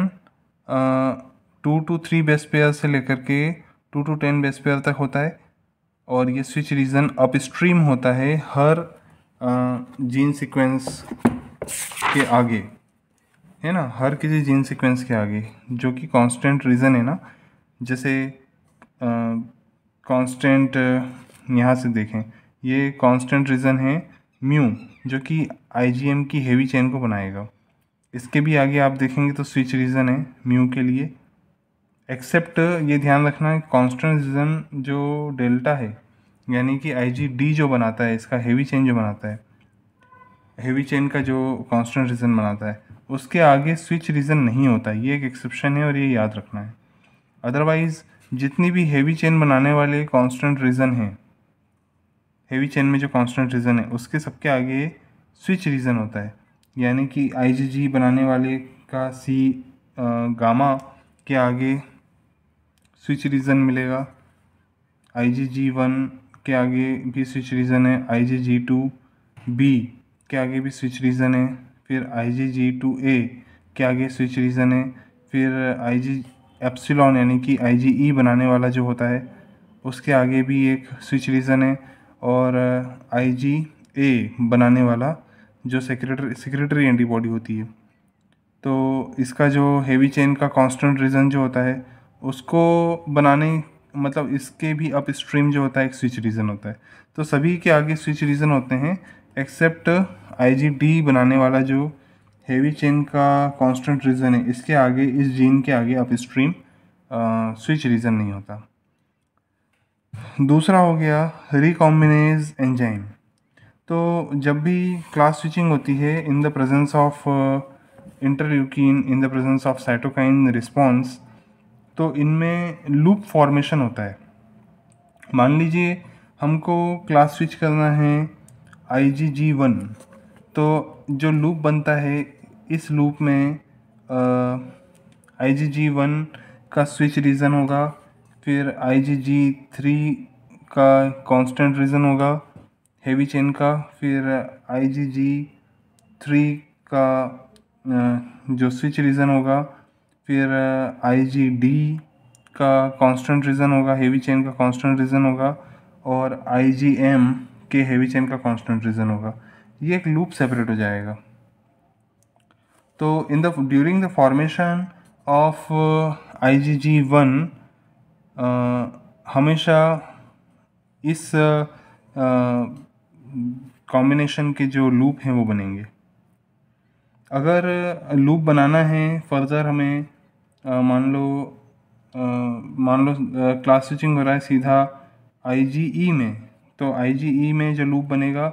two to three base pair से लेकर के two to ten base pair तक होता है और ये स्विच रीजन अपस्ट्रीम होता है हर जीन सीक्वेंस के आगे है ना हर किसी जीन सीक्वेंस के आगे जो कि कांस्टेंट रीजन है ना जैसे कांस्टेंट यहाँ से देखें ये कांस्टेंट रीजन है म्यू जो कि आईजीएम की हेवी चेन को बनाएगा इसके भी आगे आप देखेंगे तो स्विच रीज़न है म्यू के लिए एक्सेप्ट ये ध्यान रखना है कॉन्स्टेंट रीज़न जो डेल्टा है यानी कि आई जी डी जो बनाता है इसका हेवी चेन जो बनाता है हेवी चेन का जो कॉन्स्टेंट रीज़न बनाता है उसके आगे स्विच रीज़न नहीं होता ये एक एक्सेप्शन है और ये याद रखना है अदरवाइज़ जितनी भी हेवी चेन बनाने वाले कॉन्स्टेंट रीज़न हैं हेवी चेन में जो कॉन्स्टेंट रीज़न है उसके सबके आगे स्विच रीज़न होता है यानी कि आईजीजी बनाने वाले का सी गामा के आगे स्विच रीज़न मिलेगा आई जी जी वन के आगे भी स्विच रीज़न है I G ji to be के आगे भी स्विच रीज़न है फिर आई जी जी टू ए के आगे स्विच रीज़न है फिर आई जी एप्सिलॉन यानी कि आई जी ई बनाने वाला जो होता है उसके आगे भी एक स्विच रीज़न है और आई जी ए बनाने वाला जो सेक्रेटरी सेक्रेटरी एंटीबॉडी होती है तो इसका जो हेवी चेन का कांस्टेंट रीजन जो होता है उसको बनाने मतलब इसके भी अप स्ट्रीम जो होता है एक स्विच रीजन होता है तो सभी के आगे स्विच रीजन होते हैं एक्सेप्ट आईजीडी बनाने वाला जो हेवी चेन का कांस्टेंट रीजन है इसके आगे इस जीन के आगे अप स्ट्रीम स्विच रीजन नहीं होता दूसरा हो गया रिकॉम्बिनेज एंजाइम तो जब भी क्लास स्विचिंग होती है in the presence of interleukin in the presence of cytokine response तो इनमें लूप फॉर्मेशन होता है मान लीजिए हमको क्लास स्विच करना है आई जी जी वन तो जो लूप बनता है इस लूप में आई जी जी वन का स्विच रीज़न होगा फिर आई जी जी थ्री का कांस्टेंट रीज़न होगा हैवी चेन का फिर आई जी जी थ्री का uh, जो स्विच रीजन होगा फिर आई जी डी का कांस्टेंट रीजन होगा हेवी चेन का कांस्टेंट रीजन होगा और आई जी एम के हेवी चेन का कांस्टेंट रीजन होगा ये एक लूप सेपरेट हो जाएगा तो in the during the formation of I G G one हमेशा इस uh, uh, कॉम्बिनेशन के जो लूप हैं वो बनेंगे अगर लूप बनाना है फर्दर हमें मान लो मान लो क्लास स्विचिंग हो रहा है सीधा आई e में तो आई e में जो लूप बनेगा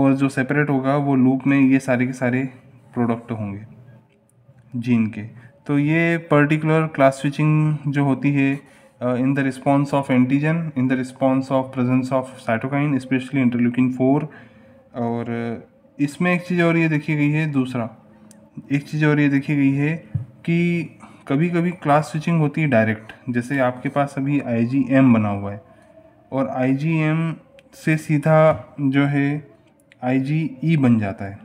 और जो सेपरेट होगा वो लूप में ये सारे के सारे प्रोडक्ट होंगे जीन के तो ये पर्टिकुलर क्लास स्विचिंग जो होती है uh, in the response of antigen, in the response of presence of cytokine, especially interleukin four और uh, इसमें एक चीज़ और ये देखी गई है दूसरा एक चीज़ और ये देखी गई है कि कभी कभी क्लास स्विचिंग होती है डायरेक्ट जैसे आपके पास अभी आई बना हुआ है और आई से सीधा जो है आई e बन जाता है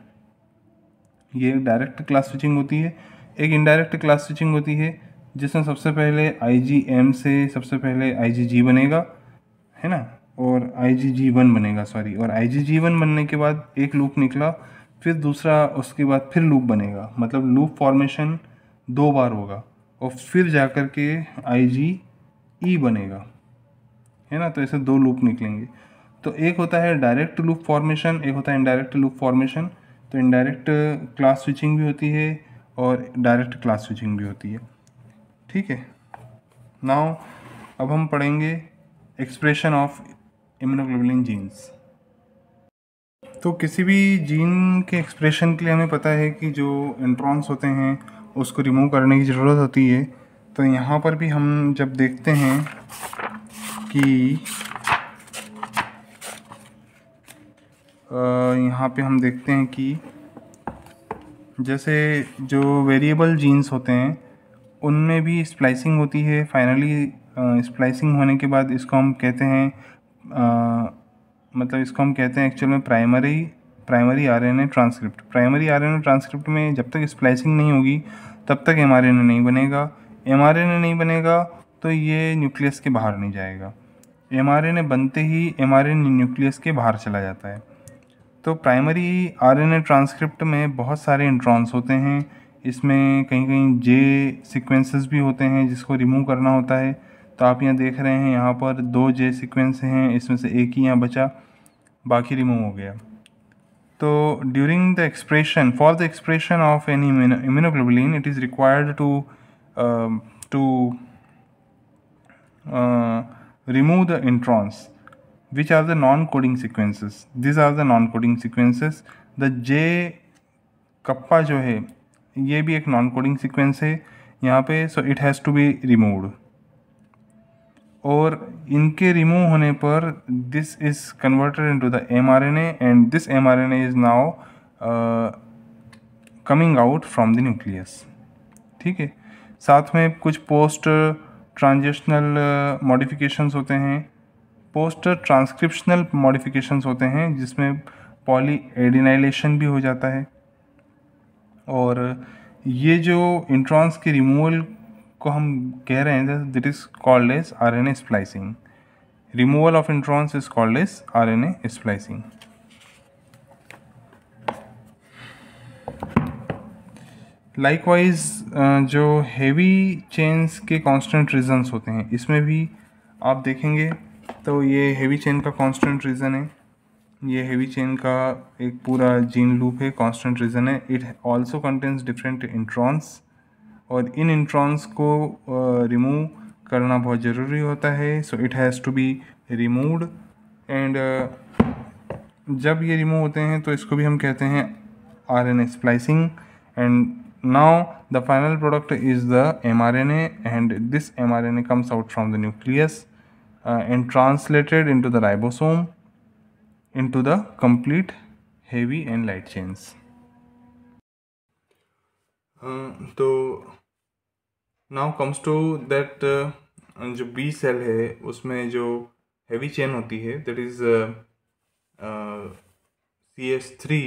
ये एक डायरेक्ट क्लास स्विचिंग होती है एक इनडायरेक्ट क्लास स्विचिंग होती है जिसमें सबसे पहले आई जी एम से सबसे पहले आई जी जी बनेगा है ना और आई जी जी वन बनेगा सॉरी और आई जी जी वन बनने के बाद एक लूप निकला फिर दूसरा उसके बाद फिर लूप बनेगा मतलब लूप फॉर्मेशन दो बार होगा और फिर जा कर के आई जी ई बनेगा है ना तो ऐसे दो लूप निकलेंगे तो एक होता है डायरेक्ट लूप फॉर्मेशन एक होता है इनडायरेक्ट लूप फॉर्मेशन तो इनडायरेक्ट क्लास स्विचिंग भी होती है और डायरेक्ट क्लास स्विचिंग भी होती है ठीक है नाउ अब हम पढ़ेंगे एक्सप्रेशन ऑफ इम्यूनोग्लोबुलिन जीन्स तो किसी भी जीन के एक्सप्रेशन के लिए हमें पता है कि जो इंट्रॉन्स होते हैं उसको रिमूव करने की ज़रूरत होती है तो यहाँ पर भी हम जब देखते हैं कि यहाँ पे हम देखते हैं कि जैसे जो वेरिएबल जीन्स होते हैं उनमें भी स्प्लाइसिंग होती है फाइनली स्प्लाइसिंग होने के बाद इसको हम कहते हैं आ, मतलब इसको हम कहते हैं एक्चुअल में primary primary RNA transcript primary RNA transcript में जब तक स्प्लाइसिंग नहीं होगी तब तक एमआरएनए नहीं बनेगा एमआरएनए नहीं बनेगा तो ये न्यूक्लियस के बाहर नहीं जाएगा एमआरएनए बनते ही एमआरएनए न्यूक्लियस के बाहर चला जाता है तो प्राइमरी आरएनए ट्रांसक्रिप्ट में बहुत सारे इंट्रॉन्स होते हैं इसमें कहीं कहीं जे सिक्वेंसेस भी होते हैं जिसको रिमूव करना होता है तो आप यहाँ देख रहे हैं यहाँ पर दो जे सिक्वेंस हैं इसमें से एक ही यहाँ बचा बाकी रिमूव हो गया तो during the expression for the expression of any immunoglobulin it is required to to remove the introns which are the non coding sequences this are the non coding sequences the J kappa जो है ये भी एक non coding sequence है यहाँ पे so it has to be removed और इनके रिमूव होने पर this is converted into the M R N and this M R N is now coming out from the nucleus ठीक है साथ में कुछ पोस्ट ट्रांजिशनल मॉडिफिकेशंस होते हैं पोस्ट ट्रांसक्रिप्शनल मॉडिफिकेशंस होते हैं जिसमें पॉली एडिनाइलेशन भी हो जाता है और ये जो इंट्रॉन्स के रिमूवल को हम कह रहे हैं that is called as R N A splicing removal of introns is called as R N A splicing likewise जो हैवी चेन्स के कांस्टेंट रीजन्स होते हैं इसमें भी आप देखेंगे तो ये हेवी चेन का कांस्टेंट रीज़न है ये हैवी चेन का एक पूरा जीन लूप है कांस्टेंट रीजन है it also contains different introns और इन इंट्रॉन्स को रिमूव uh, करना बहुत ज़रूरी होता है so it has to be removed and जब ये रिमूव होते हैं तो इसको भी हम कहते हैं R N A splicing and now the final product is the M R N and this M R N A comes out from the nucleus and translated in to the ribosome into the complete heavy and light chains हाँ, तो now comes to that जो B cell है उसमें जो heavy chain होती है that is C H three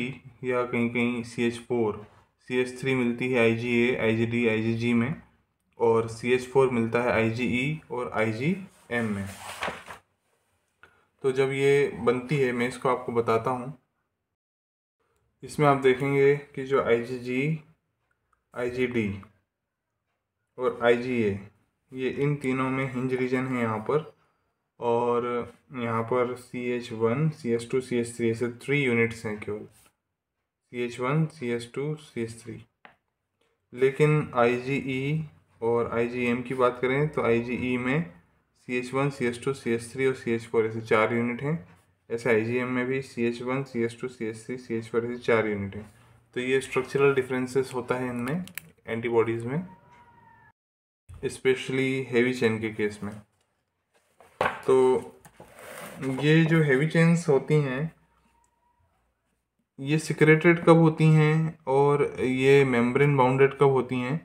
या कहीं कहीं सी एच फोर सी एच थ्री मिलती है I ji A I G D I G G में और सी एच फोर मिलता है आई जी ई और आई जी एम में तो जब ये बनती है मैं इसको आपको बताता हूँ इसमें आप देखेंगे कि जो आई जी जी आई जी डी और आई जी ए ये इन तीनों में हिंज रीजन है यहाँ पर और यहाँ पर C H one C S two C S three ऐसे थ्री यूनिट्स हैं केवल C H one C S two C S three लेकिन आई जी ई और आई जी एम की बात करें तो आई जी ई में C H one C S two C S three और सी एच फोर ऐसे चार यूनिट हैं ऐसे आई में भी C H one C S two C S three C H four ऐसे चार यूनिट हैं तो ये स्ट्रक्चरल डिफरेंसेस होता है इनमें एंटीबॉडीज़ में इस्पेशली हेवी चेन के केस में तो ये जो हेवी चेन्स होती हैं ये सिक्रेटेड कब होती हैं और ये मेम्ब्रेन बाउंडेड कब होती हैं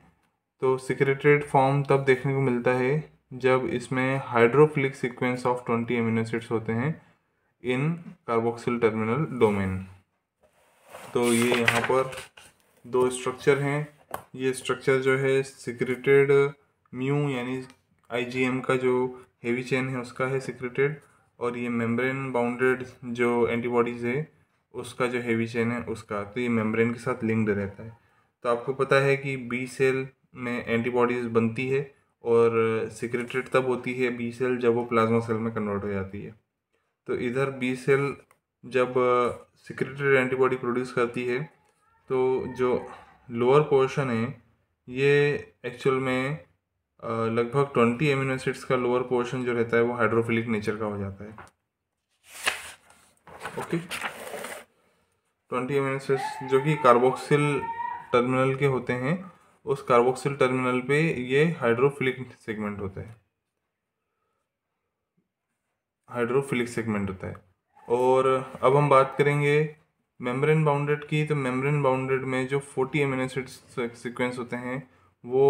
तो सिक्रेटेड फॉर्म तब देखने को मिलता है जब इसमें hydrophilic sequence of twenty amino acids होते हैं इन कार्बोक्सिल टर्मिनल डोमेन तो ये यहाँ पर दो स्ट्रक्चर हैं ये स्ट्रक्चर जो है सिक्रेटेड म्यू यानी आईजीएम का जो हेवी चेन है उसका है सिक्रेटेड और ये मेम्ब्रेन बाउंडेड जो एंटीबॉडीज है उसका जो हेवी चेन है उसका तो ये मेम्ब्रेन के साथ लिंक्ड रहता है तो आपको पता है कि बी सेल में एंटीबॉडीज़ बनती है और सिक्रेटेड तब होती है बी सेल जब वो प्लाज्मा सेल में कन्वर्ट हो जाती है तो इधर बी सेल जब सिक्रेटेड एंटीबॉडी प्रोड्यूस करती है तो जो लोअर पोर्शन है ये एक्चुअल में लगभग ट्वेंटी एमिनो एसिड्स का लोअर पोर्शन जो रहता है वो हाइड्रोफिलिक नेचर का हो जाता है ओके ट्वेंटी एमिनो एसिड्स जो कि कार्बोक्सिल टर्मिनल के होते हैं उस कार्बोक्सिल टर्मिनल पे ये हाइड्रोफिलिक सेगमेंट होता है हाइड्रोफिलिक सेगमेंट होता है और अब हम बात करेंगे मेम्ब्रेन बाउंडेड की तो मेम्ब्रेन बाउंडेड में जो फोर्टी एम एसिड सिक्वेंस होते हैं वो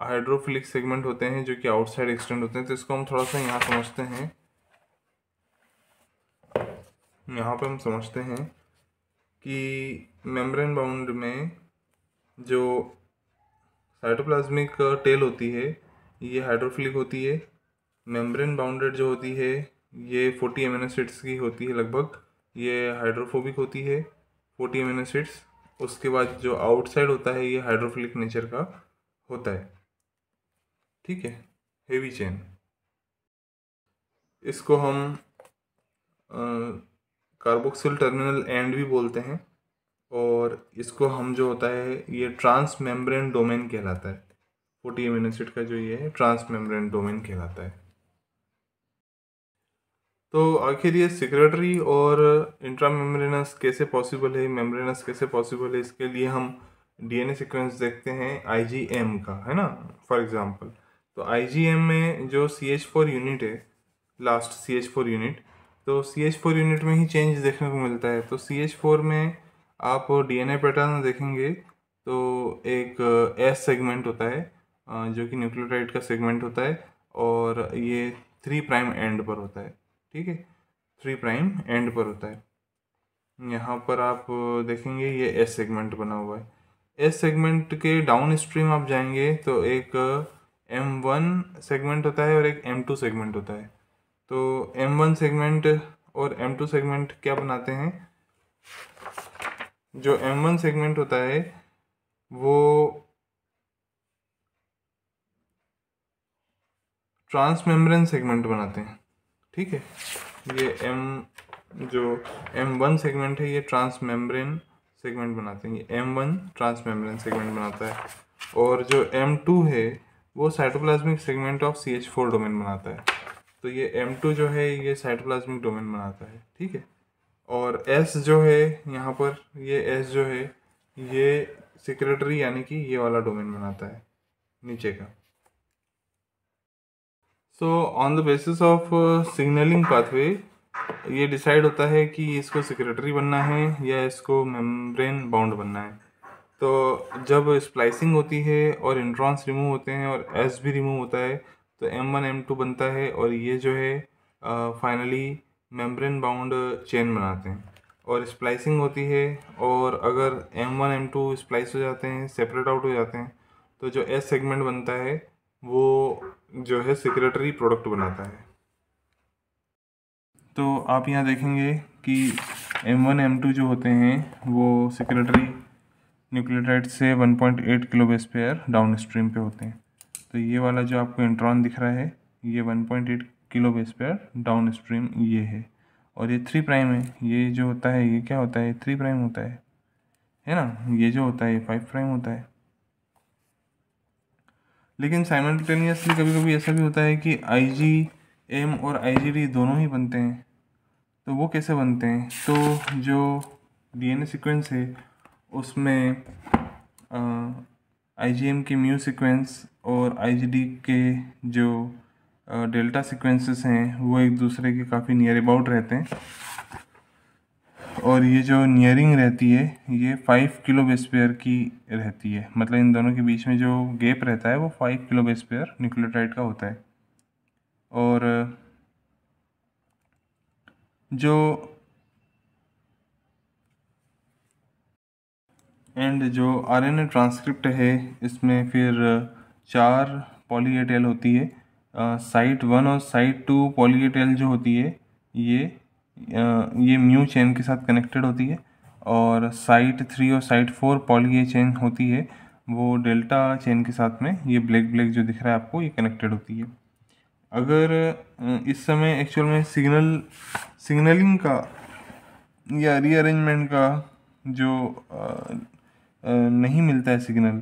हाइड्रोफिलिक सेगमेंट होते हैं जो कि आउटसाइड एक्सटेंड होते हैं तो इसको हम थोड़ा सा यहाँ समझते हैं यहाँ पे हम समझते हैं कि मेम्ब्रेन बाउंड में जो साइटोप्लाज्मिक टेल uh, होती है ये हाइड्रोफिलिक होती है मेम्ब्रेन बाउंडेड जो होती है ये फोर्टी एम की होती है लगभग ये हाइड्रोफोबिक होती है फोर्टी एम उसके बाद जो आउटसाइड होता है ये हाइड्रोफिलिक नेचर का होता है ठीक है हेवी चेन इसको हम कार्बोक्सिल टर्मिनल एंड भी बोलते हैं और इसको हम जो होता है ये ट्रांस मेम्ब्रेन डोमेन कहलाता है फोर्टी एम एसिड का जो ये है ट्रांस मेम्ब्रेन डोमेन कहलाता है तो आखिर ये सिक्रेटरी और इंट्रा मेम्ब्रेनस कैसे पॉसिबल है मेम्ब्रेनस कैसे पॉसिबल है इसके लिए हम डीएनए सीक्वेंस देखते हैं आईजीएम का है ना फॉर एग्जांपल तो आईजीएम में जो सी एच फोर यूनिट है last C H four unit तो सी एच फोर यूनिट में ही चेंज देखने को मिलता है तो सी एच फोर में आप डीएनए पैटर्न देखेंगे तो एक एस uh, सेगमेंट होता है uh, जो कि न्यूक्लियोटाइड का सेगमेंट होता है और ये थ्री प्राइम एंड पर होता है ठीक है थ्री प्राइम एंड पर होता है यहाँ पर आप देखेंगे ये एस सेगमेंट बना हुआ है एस सेगमेंट के डाउन स्ट्रीम आप जाएंगे तो एक एम वन सेगमेंट होता है और एक एम टू सेगमेंट होता है तो एम वन सेगमेंट और एम टू सेगमेंट क्या बनाते हैं जो एम वन सेगमेंट होता है वो ट्रांसमेम्ब्रेन सेगमेंट बनाते हैं ठीक है ये एम जो एम वन सेगमेंट है ये ट्रांसमेम्ब्रेन सेगमेंट बनाते हैं ये एम वन ट्रांसमेम्ब्रेन सेगमेंट बनाता है और जो एम टू है वो cytoplasmic segment of C H four domain बनाता है तो ये एम टू जो है ये साइटोप्लाज्मिक डोमेन बनाता है ठीक है और एस जो है यहाँ पर ये एस जो है ये सेक्रेटरी यानी कि ये वाला डोमेन बनाता है नीचे का so on the basis of signalling pathway ये डिसाइड होता है कि इसको सेक्रेटरी बनना है या इसको मेम्ब्रेन बाउंड बनना है तो जब स्प्लाइसिंग होती है और इंट्रॉन्स रिमूव होते हैं और एस भी रिमूव होता है तो एम वन एम टू बनता है और ये जो है finally uh, membrane bound chain बनाते हैं और स्प्लाइसिंग होती है और अगर M one M two splice हो जाते हैं सेपरेट आउट हो जाते हैं तो जो एस सेगमेंट बनता है वो जो है सिक्रेटरी प्रोडक्ट बनाता है तो आप यहाँ देखेंगे कि एम वन एम टू जो होते हैं वो सिक्रेटरी न्यूक्लियोटाइड से 1.8 kilo base pair downstream पर होते हैं तो ये वाला जो आपको इंट्रॉन दिख रहा है ये one point eight kilo base pair downstream ये है और ये थ्री प्राइम है ये जो होता है ये क्या होता है थ्री प्राइम होता है है ना ये जो होता है फाइव प्राइम होता है लेकिन साइमल्टेनियसली कभी कभी ऐसा भी होता है कि आई जी एम और आई जी डी दोनों ही बनते हैं तो वो कैसे बनते हैं तो जो डीएनए सीक्वेंस है उसमें आई जी एम के म्यू सीक्वेंस और आई जी डी के जो डेल्टा सीक्वेंसेस हैं वो एक दूसरे के काफ़ी नियर अबाउट रहते हैं और ये जो नियरिंग रहती है ये फाइव किलो बेस्पेयर की रहती है मतलब इन दोनों के बीच में जो गैप रहता है वो फाइव किलो बेस्पेयर न्यूक्लियोटाइड का होता है और जो एंड जो आरएनए ट्रांसक्रिप्ट है इसमें फिर चार पॉली होती है साइट वन और साइट टू पॉली टेल जो होती है ये ये म्यू चेन के साथ कनेक्टेड होती है और साइट थ्री और साइट फोर पॉली चेन होती है वो डेल्टा चेन के साथ में ये ब्लैक ब्लैक जो दिख रहा है आपको ये कनेक्टेड होती है अगर इस समय एक्चुअल में सिग्नल सिग्नलिंग का या रीअरेंजमेंट का जो नहीं मिलता है सिग्नल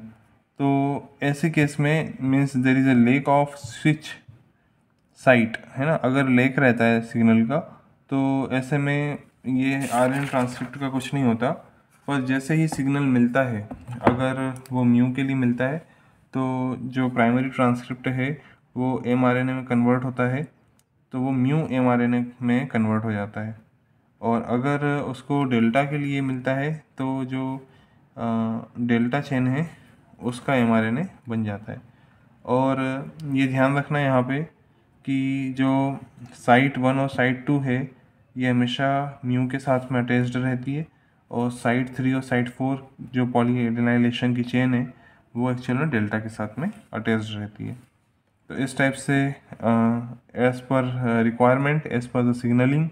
तो ऐसे केस में means there is a lack of switch site है ना अगर लेक रहता है सिग्नल का तो ऐसे में ये आर एन ट्रांसक्रिप्ट का कुछ नहीं होता पर जैसे ही सिग्नल मिलता है अगर वो म्यू के लिए मिलता है तो जो प्राइमरी ट्रांसक्रिप्ट है वो एम आर एन ए में कन्वर्ट होता है तो वो mu M R N A में कन्वर्ट हो जाता है और अगर उसको डेल्टा के लिए मिलता है तो जो डेल्टा चेन है उसका एम बन जाता है और ये ध्यान रखना यहाँ पे कि जो साइट वन और साइट टू है ये हमेशा म्यू के साथ में अटैच्ड रहती है और साइट थ्री और साइट फोर जो पॉलीडेनाइलेशन की चेन है वो एक्चुअल में डेल्टा के साथ में अटैच्ड रहती है तो इस टाइप से as per requirement as per the signalling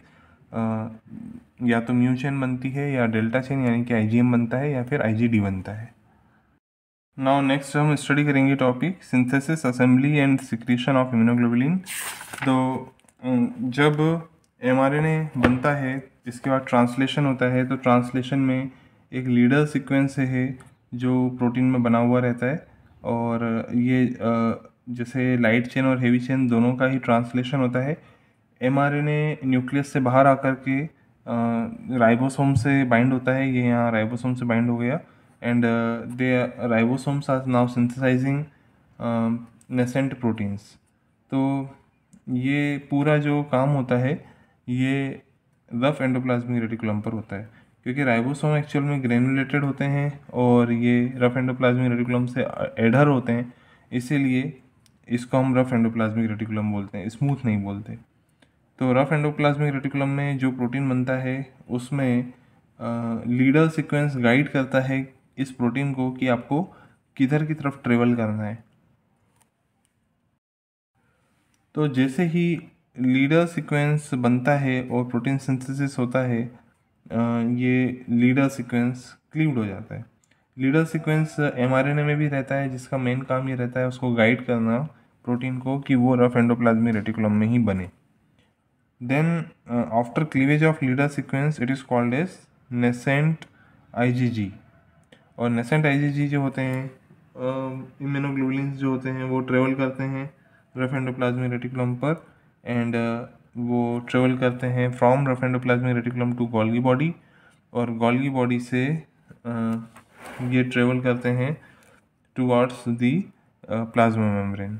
या तो म्यू चेन बनती है या डेल्टा चेन यानी कि आई बनता है या फिर आई बनता है नाउ नेक्स्ट हम स्टडी करेंगे topic synthesis assembly and secretion of immunoglobulin तो जब एम बनता है इसके बाद ट्रांसलेशन होता है तो ट्रांसलेशन में एक लीडर सीक्वेंस है जो प्रोटीन में बना हुआ रहता है और ये जैसे लाइट चेन और हेवी चेन दोनों का ही ट्रांसलेशन होता है एम न्यूक्लियस से बाहर आकर के राइबोसोम से बाइंड होता है ये यहाँ राइबोसोम से बाइंड हो गया and uh, their ribosomes are now synthesizing nascent um, proteins तो ये पूरा जो काम होता है ये रफ एंडोप्लाज्मिक रेटिकुलम पर होता है क्योंकि राइबोसोम एक्चुअल में ग्रेनुलेटेड होते हैं और ये रफ एंडोप्लाज्मिक रेटिकुलम से एडहर होते हैं इसीलिए इसको हम रफ एंडोप्लाज्मिक रेटिकुलम बोलते हैं स्मूथ नहीं बोलते तो रफ एंडोप्लाज्मिक रेटिकुलम में जो प्रोटीन बनता है उसमें लीडर सिक्वेंस गाइड करता है इस प्रोटीन को कि आपको किधर की तरफ ट्रेवल करना है तो जैसे ही लीडर सीक्वेंस बनता है और प्रोटीन सिंथेसिस होता है ये लीडर सीक्वेंस क्लीव्ड हो जाता है लीडर सीक्वेंस एम में भी रहता है जिसका मेन काम ये रहता है उसको गाइड करना प्रोटीन को कि वो रफ एंडोप्लाज्मिक रेटिकुलम में ही बने then after cleavage of leader sequence it is called as nascent IgG और नेसेंट आई जो होते हैं इम्यूनोग्लोबुलिन जो होते हैं वो ट्रेवल करते हैं रफ एंडोप्लाज्मिक रेटिकुलम पर एंड वो ट्रेवल करते हैं from rough endoplasmic reticulum to Golgi body और गॉल्गी बॉडी से ये ट्रेवल करते हैं towards the plasma membrane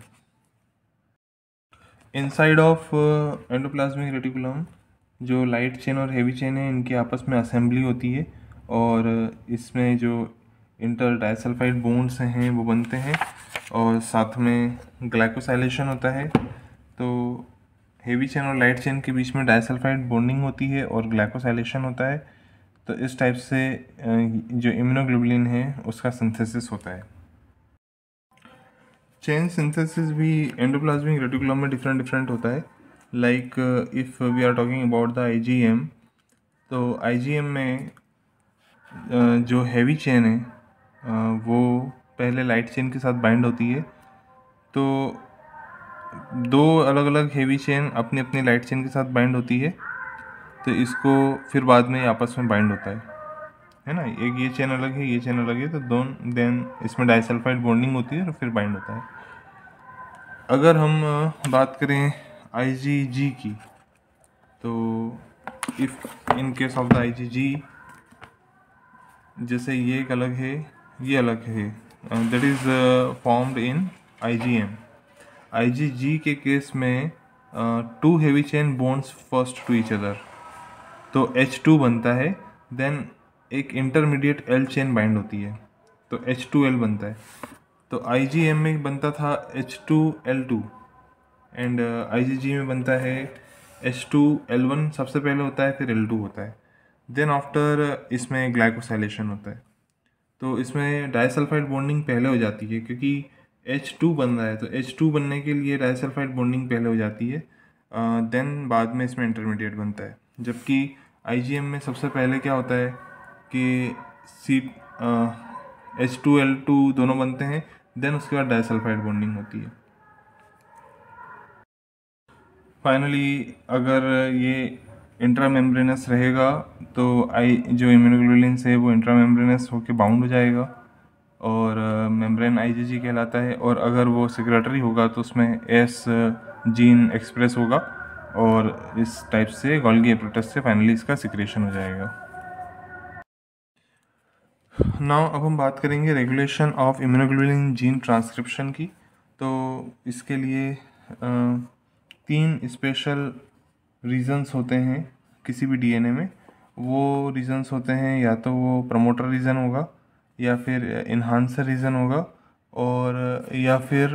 inside of endoplasmic reticulum जो लाइट चेन और हेवी चेन है इनके आपस में असेंबली होती है और इसमें जो इंटर डाइसल्फाइड बोन्स हैं वो बनते हैं और साथ में ग्लाइकोसाइलेशन होता है तो हेवी चेन और लाइट चेन के बीच में डाइसल्फाइड बॉन्डिंग होती है और ग्लाइकोसाइलेशन होता है तो इस टाइप से जो इम्यूनोग्लोबुलिन है उसका सिंथेसिस होता है चेन सिंथेसिस भी एंडोप्लाज्मिक रेटिकुलम में डिफरेंट डिफरेंट होता है like if we are talking about the IgM तो आईजीएम में जो हैवी चेन है वो पहले लाइट चेन के साथ बाइंड होती है तो दो अलग अलग हेवी चेन अपने अपने लाइट चेन के साथ बाइंड होती है तो इसको फिर बाद में आपस में बाइंड होता है है ना एक ये चेन अलग है ये चेन अलग है तो दोन देन इसमें डाइसल्फाइड बॉन्डिंग होती है और फिर बाइंड होता है अगर हम बात करें आई की तो if in case of the I जैसे ये एक अलग है ये अलग है that is formed in IgM IgG के केस में two heavy chain bonds first to each other तो एच टू बनता है देन एक इंटरमीडिएट एल चेन बाइंड होती है तो एच टू एल बनता है तो आई जी एम में बनता था H two L two and I G G में बनता है एच टू एल वन सबसे पहले होता है फिर एल टू होता है देन आफ्टर इसमें ग्लाइकोसाइलेशन होता है तो इसमें डाइसल्फाइड बॉन्डिंग पहले हो जाती है क्योंकि एच टू बन रहा है तो एच टू बनने के लिए डाइसल्फाइड बॉन्डिंग पहले हो जाती है देन uh, बाद में इसमें इंटरमीडिएट बनता है जबकि आई में सबसे पहले क्या होता है कि C H two L two दोनों बनते हैं देन उसके बाद डाइसल्फाइड बॉन्डिंग होती है फाइनली अगर ये इंट्रामेम्ब्रेनस रहेगा तो आई जो इम्यूनोग्लोबुलिन है वो इंट्रामेम्ब्रेनस होकर बाउंड हो जाएगा और मेम्ब्रेन आईजीजी कहलाता है और अगर वो सिक्रेटरी होगा तो उसमें एस जीन एक्सप्रेस होगा और इस टाइप से गोल्गी एपरेटस से फाइनली इसका सिक्रेशन हो जाएगा नाउ अब हम बात करेंगे regulation of immunoglobulin gene transcription की तो इसके लिए तीन स्पेशल रीज़न्स होते हैं किसी भी डीएनए में वो रीजंस होते हैं या तो वो प्रमोटर रीज़न होगा या फिर इन्हांसर रीज़न होगा और या फिर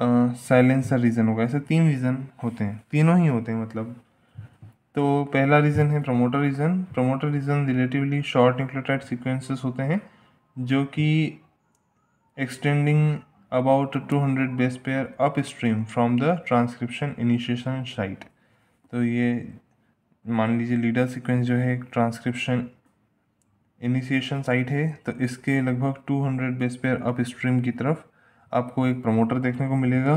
साइलेंसर रीज़न होगा ऐसे तीन रीज़न होते हैं तीनों ही होते हैं मतलब तो पहला रीज़न है promoter region promoter region relatively short nucleotide sequences होते हैं जो कि extending about two hundred base pair upstream from the transcription initiation site तो ये मान लीजिए लीडर सीक्वेंस जो है ट्रांसक्रिप्शन इनिशिएशन साइट है तो इसके लगभग 200 बेस पेयर अप स्ट्रीम की तरफ आपको एक प्रमोटर देखने को मिलेगा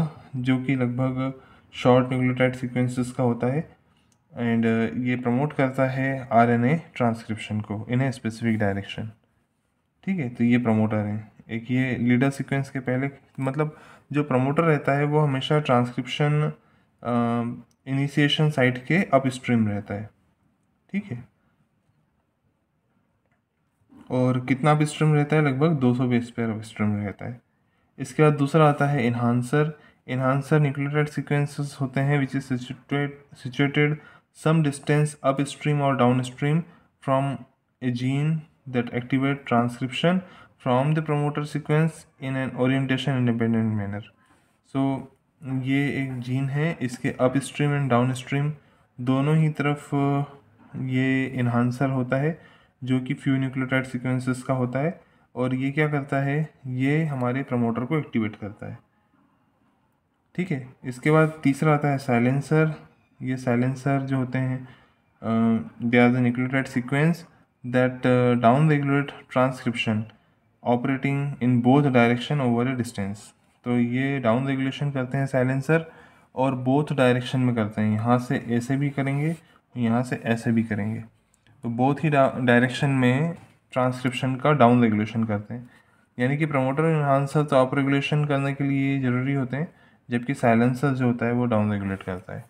जो कि लगभग शॉर्ट न्यूक्लियोटाइड सीक्वेंसेस का होता है एंड uh, ये प्रमोट करता है आरएनए ट्रांसक्रिप्शन को इन ए स्पेसिफिक डायरेक्शन ठीक है तो ये प्रमोटर है एक ये लीडर सीक्वेंस के पहले मतलब जो प्रमोटर रहता है वो हमेशा ट्रांसक्रिप्शन इनिशिएशन साइट के अप स्ट्रीम रहता है ठीक है और कितना अपस्ट्रीम रहता है लगभग 200 सौ बेस पेयर अपस्ट्रीम रहता है इसके बाद दूसरा आता है इन्हांसर इन्हांसर न्यूक्लियोटाइड सीक्वेंसेस होते हैं which is situated some distance upstream और downstream from a gene that activate transcription from the promoter sequence in an orientation independent manner so ये एक जीन है इसके upstream and downstream दोनों ही तरफ ये enhancer होता है जो कि फ्यू न्यूक्लियोटाइड सिक्वेंसेस का होता है और ये क्या करता है ये हमारे प्रमोटर को एक्टिवेट करता है ठीक है इसके बाद तीसरा आता है साइलेंसर ये साइलेंसर जो होते हैं they are the nucleotide sequence that down regulate transcription operating in both direction over a distance तो ये डाउन रेगुलेशन करते हैं साइलेंसर और बोथ डायरेक्शन में करते हैं यहाँ से ऐसे भी करेंगे यहाँ से ऐसे भी करेंगे तो बोथ ही डायरेक्शन में ट्रांसक्रिप्शन का डाउन रेगुलेशन करते हैं यानी कि प्रमोटर इन्हांसर तो अप रेगुलेशन करने के लिए ज़रूरी होते हैं जबकि साइलेंसर जो होता है वो डाउन रेगुलेट करता है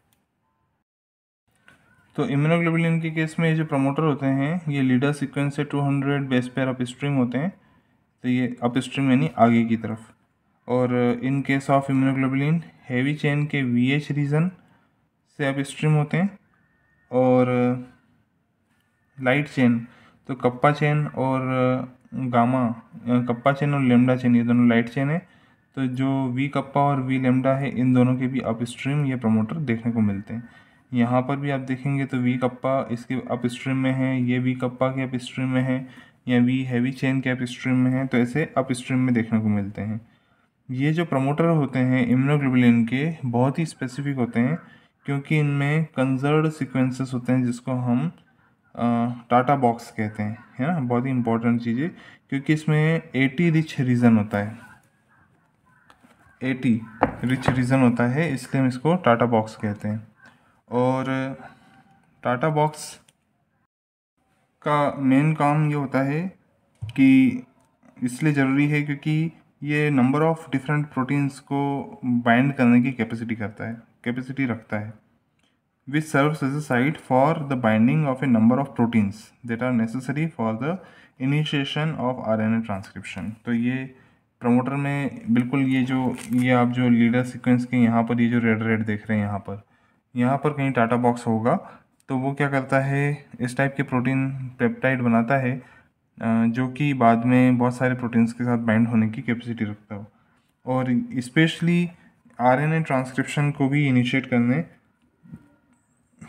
तो इम्यूनोग्लोबुलिन के केस में ये जो प्रमोटर होते हैं ये लीडर सिक्वेंस से 200 बेस पेयर अपस्ट्रीम होते हैं तो ये अपस्ट्रीम यानी आगे की तरफ और in case of immunoglobulin heavy chain के वी एच रीजन से अब स्ट्रीम होते हैं और लाइट uh, चेन तो कप्पा चेन और गामा कप्पा चेन और लेमडा चेन ये दोनों लाइट चेन है तो जो वी कप्पा और वी लेमडा है इन दोनों के भी अप स्ट्रीम ये प्रमोटर देखने को मिलते हैं यहाँ पर भी आप देखेंगे तो वी कप्पा इसके अप स्ट्रीम में है ये वी कप्पा के अप स्ट्रीम में है या वी हैवी चेन के अप स्ट्रीम में है तो ऐसे अप स्ट्रीम में देखने को मिलते हैं ये जो प्रमोटर होते हैं इम्यूनोग्लोबुलिन के बहुत ही स्पेसिफिक होते हैं क्योंकि इनमें कंजर्व सिक्वेंसेस होते हैं जिसको हम टाटा बॉक्स कहते हैं है ना बहुत ही इंपॉर्टेंट चीज़ है क्योंकि इसमें एटी रिच रीजन होता है एटी रिच रीजन होता है इसलिए हम इसको टाटा बॉक्स कहते हैं और टाटा बॉक्स का मेन काम ये होता है कि इसलिए ज़रूरी है क्योंकि ये नंबर ऑफ़ डिफरेंट प्रोटीन्स को बाइंड करने की कैपेसिटी करता है कैपेसिटी रखता है which serve as a site for the binding of a number of proteins that are necessary for the initiation of RNA transcription तो ये प्रमोटर में बिल्कुल ये जो ये आप जो लीडर सीक्वेंस के यहाँ पर ये जो रेड रेड देख रहे हैं यहाँ पर यहाँ पर कहीं टाटा बॉक्स होगा तो वो क्या करता है इस टाइप के प्रोटीन पेप्टाइड बनाता है जो कि बाद में बहुत सारे प्रोटीन्स के साथ बाइंड होने की कैपेसिटी रखता हो और इस्पेशली ए ट्रांसक्रिप्शन को भी इनिशिएट करने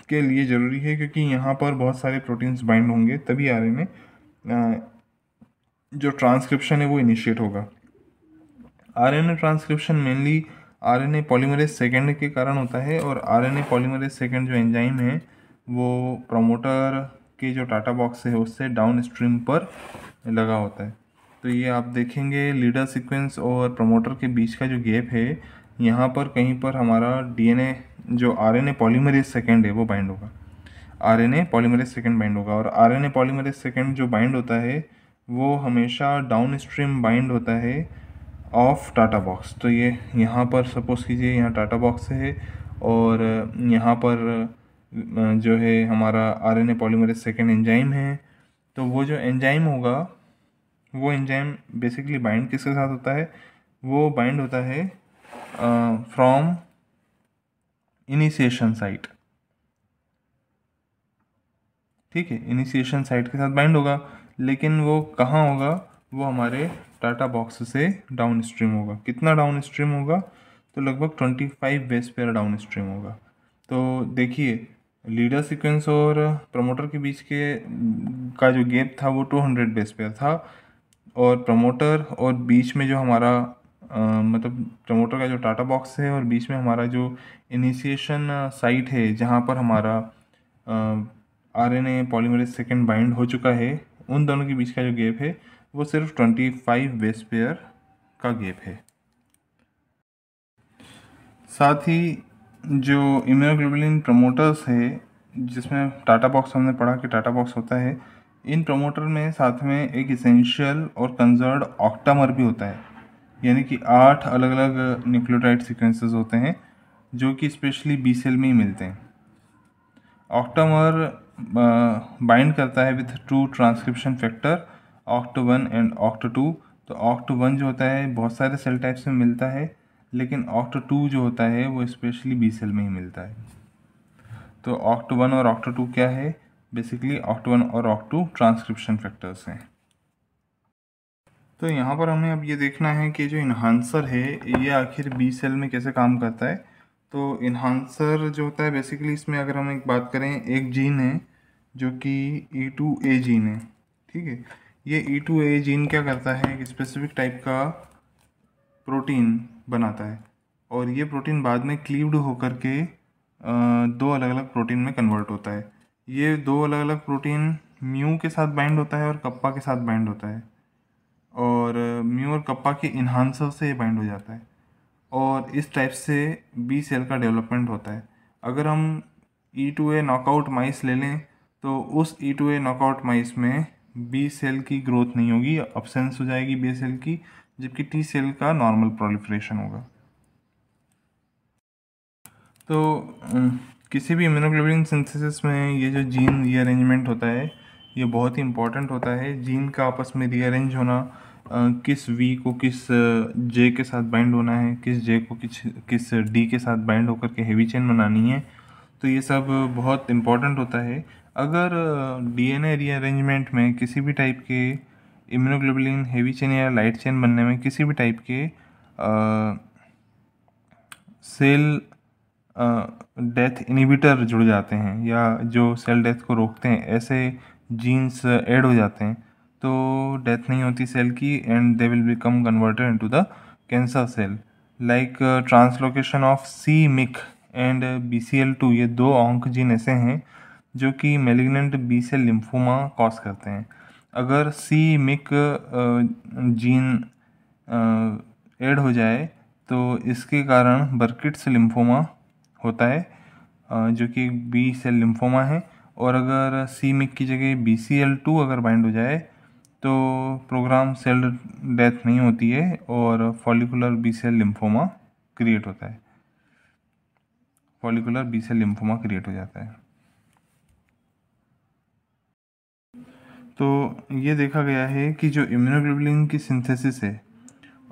के लिए ज़रूरी है क्योंकि यहाँ पर बहुत सारे प्रोटीन्स बाइंड होंगे तभी ए जो ट्रांसक्रिप्शन है वो इनिशिएट होगा a transcription mainly R N A polymerase second के कारण होता है और R N A polymerase second जो एंजाइम है वो प्रोमोटर के जो टाटा बॉक्स है उससे डाउन स्ट्रीम पर लगा होता है तो ये आप देखेंगे लीडर सीक्वेंस और प्रमोटर के बीच का जो गैप है यहाँ पर कहीं पर हमारा डीएनए जो आरएनए पॉलीमरेज सेकेंड है वो बाइंड होगा आरएनए पॉलीमरेज सेकंड बाइंड होगा और आरएनए पॉलीमरेज सेकंड जो बाइंड होता है वो हमेशा डाउन स्ट्रीम बाइंड होता है ऑफ टाटा बॉक्स तो ये यहाँ पर सपोज़ कीजिए यहाँ टाटा बॉक्स है और यहाँ पर जो है हमारा R N A polymerase second enzyme है तो वो जो एंजाइम होगा वो एंजाइम बेसिकली बाइंड किसके साथ होता है वो बाइंड होता है फ्रॉम इनिशिएशन साइट ठीक है इनिशिएशन साइट के साथ बाइंड होगा लेकिन वो कहाँ होगा वो हमारे टाटा बॉक्स से डाउन स्ट्रीम होगा कितना डाउन स्ट्रीम होगा तो लगभग twenty five base pair downstream होगा तो देखिए लीडर सीक्वेंस और प्रमोटर के बीच के का जो गैप था वो हंड्रेड बेस पेयर था और प्रमोटर और बीच में जो हमारा आ, मतलब प्रमोटर का जो टाटा बॉक्स है और बीच में हमारा जो इनिशिएशन साइट है जहाँ पर हमारा R N A polymerase second bind हो चुका है उन दोनों के बीच का जो गैप है वो सिर्फ ट्वेंटी फाइव बेस पेयर का गैप है साथ ही जो इम्यूनोग्लोबुलिन प्रमोटर्स है जिसमें टाटा बॉक्स हमने पढ़ा कि टाटा बॉक्स होता है इन प्रमोटर में साथ में एक इसेंशियल और कंजर्ड ऑक्टामर भी होता है यानी कि आठ अलग अलग न्यूक्लियोटाइड सीक्वेंसेस होते हैं जो कि स्पेशली बी सेल में ही मिलते हैं ऑक्टामर बाइंड करता है with two transcription factor Oct one and Oct two तो ऑक्ट वन जो होता है बहुत सारे सेल टाइप्स में मिलता है लेकिन ऑक्ट टू जो होता है वो स्पेशली बी सेल में ही मिलता है तो ऑक्ट वन और ऑक्ट टू क्या है बेसिकली ऑक्ट वन और ऑक्ट टू ट्रांसक्रिप्शन फैक्टर्स हैं तो यहाँ पर हमें अब ये देखना है कि जो इन्हांसर है ये आखिर बी सेल में कैसे काम करता है तो इन्हांसर जो होता है बेसिकली इसमें अगर हम एक बात करें एक जीन है जो कि ई टू ए जीन है ठीक है ये ई टू ए जीन क्या करता है एक स्पेसिफिक टाइप का प्रोटीन बनाता है और ये प्रोटीन बाद में क्लीव्ड होकर के दो अलग अलग प्रोटीन में कन्वर्ट होता है ये दो अलग अलग प्रोटीन म्यू के साथ बाइंड होता है और कप्पा के साथ बाइंड होता है और म्यू और कप्पा के इन्हांसर से ये बाइंड हो जाता है और इस टाइप से बी सेल का डेवलपमेंट होता है अगर हम ई टू ए नॉकआउट माइस ले लें तो उस ई टू ए नॉकआउट माइस में बी सेल की ग्रोथ नहीं होगी अपसेंस हो जाएगी बी सेल की जबकि टी सेल का नॉर्मल प्रोलिफ्रेशन होगा तो किसी भी इम्यूनोग्लोबिन सिंथेसिस में ये जो जीन रीअरेंजमेंट होता है ये बहुत ही इम्पॉर्टेंट होता है जीन का आपस में रीअरेंज होना किस वी को किस जे के साथ बाइंड होना है किस जे को किस किस डी के साथ बाइंड होकर के हेवी चेन बनानी है तो ये सब बहुत इम्पॉर्टेंट होता है अगर डीएनए रीअरेंजमेंट में किसी भी टाइप के इम्यूनोग्लोबुलिन हेवी चेन या लाइट चेन बनने में किसी भी टाइप के आ, सेल डेथ इनिबिटर जुड़ जाते हैं या जो सेल डेथ को रोकते हैं ऐसे जीन्स ऐड हो जाते हैं तो डेथ नहीं होती सेल की and they will become converted into the cancer cell like translocation of C myc and B C L two ये दो ऑंक जीन ऐसे हैं जो कि malignant B cell lymphoma cause करते हैं अगर सी मिक जीन ऐड हो जाए तो इसके कारण बर्किट्स लिम्फोमा होता है जो कि बी सेल लिम्फोमा है और अगर सी मिक की जगह बी सी एल टू अगर बाइंड हो जाए तो प्रोग्राम सेल डेथ नहीं होती है और follicular B cell lymphoma create होता है follicular B cell lymphoma create हो जाता है तो ये देखा गया है कि जो इम्यूनोग्लोबुलिन की सिंथेसिस है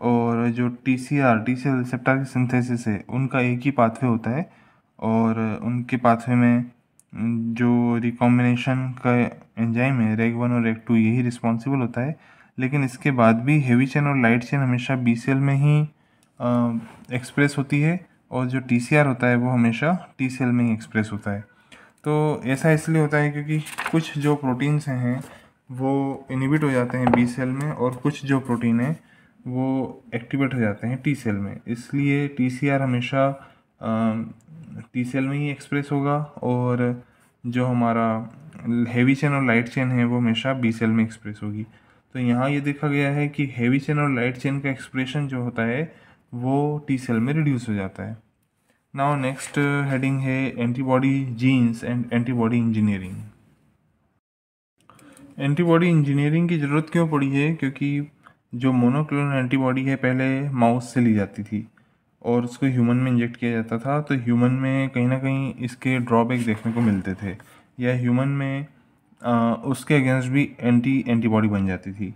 और जो T C R T C receptor की सिंथेसिस है उनका एक ही पाथवे होता है और उनके पाथवे में जो रिकॉम्बिनेशन का एंजाइम है रेग वन और रेग टू यही रिस्पॉन्सिबल होता है लेकिन इसके बाद भी हेवी चेन और लाइट चेन हमेशा बी सी एल में ही एक्सप्रेस होती है और जो टी सी आर होता है वो हमेशा टी सी एल में ही एक्सप्रेस होता है तो ऐसा इसलिए होता है क्योंकि कुछ जो प्रोटीन्स हैं वो इनिबिट हो जाते हैं बी सेल में और कुछ जो प्रोटीन है वो एक्टिवेट हो जाते हैं टी सेल में इसलिए टी सी आर हमेशा टी सेल में ही एक्सप्रेस होगा और जो हमारा हैवी चेन और लाइट चेन है वो हमेशा बी सेल में एक्सप्रेस होगी तो यहाँ ये देखा गया है कि हेवी चेन और लाइट चेन का एक्सप्रेशन जो होता है वो टी सेल में रिड्यूस हो जाता है नाउ नेक्स्ट हेडिंग है antibody genes and antibody engineering antibody engineering की ज़रूरत क्यों पड़ी है क्योंकि जो मोनोक्लोनल एंटीबॉडी है पहले माउस से ली जाती थी और उसको ह्यूमन में इंजेक्ट किया जाता था तो ह्यूमन में कहीं ना कहीं इसके ड्रॉबैक देखने को मिलते थे या ह्यूमन में आ, उसके अगेंस्ट भी एंटी एंटीबॉडी बन जाती थी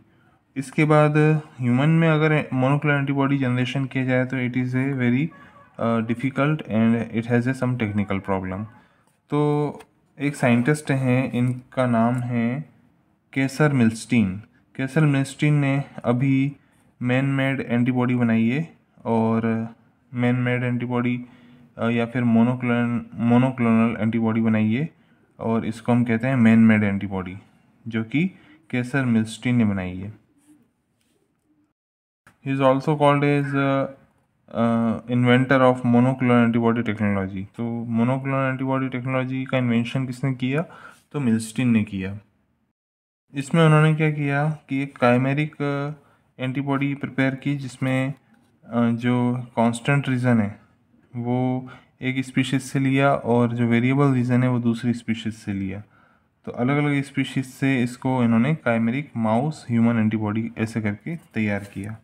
इसके बाद ह्यूमन में अगर मोनोक्लोनल एंटीबॉडी जनरेशन किया जाए तो it is a very difficult and it has a some technical problem तो एक साइंटिस्ट हैं इनका नाम है केसर मिल्स्टीन केसर मिल्स्टीन ने अभी मैन मेड एंटीबॉडी बनाई है और मैन मेड एंटीबॉडी या फिर मोनोक्लोन मोनोक्लोनल एंटीबॉडी बनाई है और इसको हम कहते हैं मैन मेड एंटीबॉडी जो कि केसर मिल्स्टीन ने बनाई है he is also called as inventor of monoclone antibody technology तो मोनोक्लोन एंटीबॉडी टेक्नोलॉजी का इन्वेंशन किसने किया तो मिल्स्टीन ने किया इसमें उन्होंने क्या किया कि एक काइमेरिक एंटीबॉडी प्रिपेयर की जिसमें uh, जो कांस्टेंट रीज़न है वो एक स्पीशीज़ से लिया और जो वेरिएबल रीज़न है वो दूसरी स्पीशीज़ से लिया तो अलग अलग स्पीशीज़ से इसको इन्होंने काइमेरिक माउस ह्यूमन एंटीबॉडी ऐसे करके तैयार किया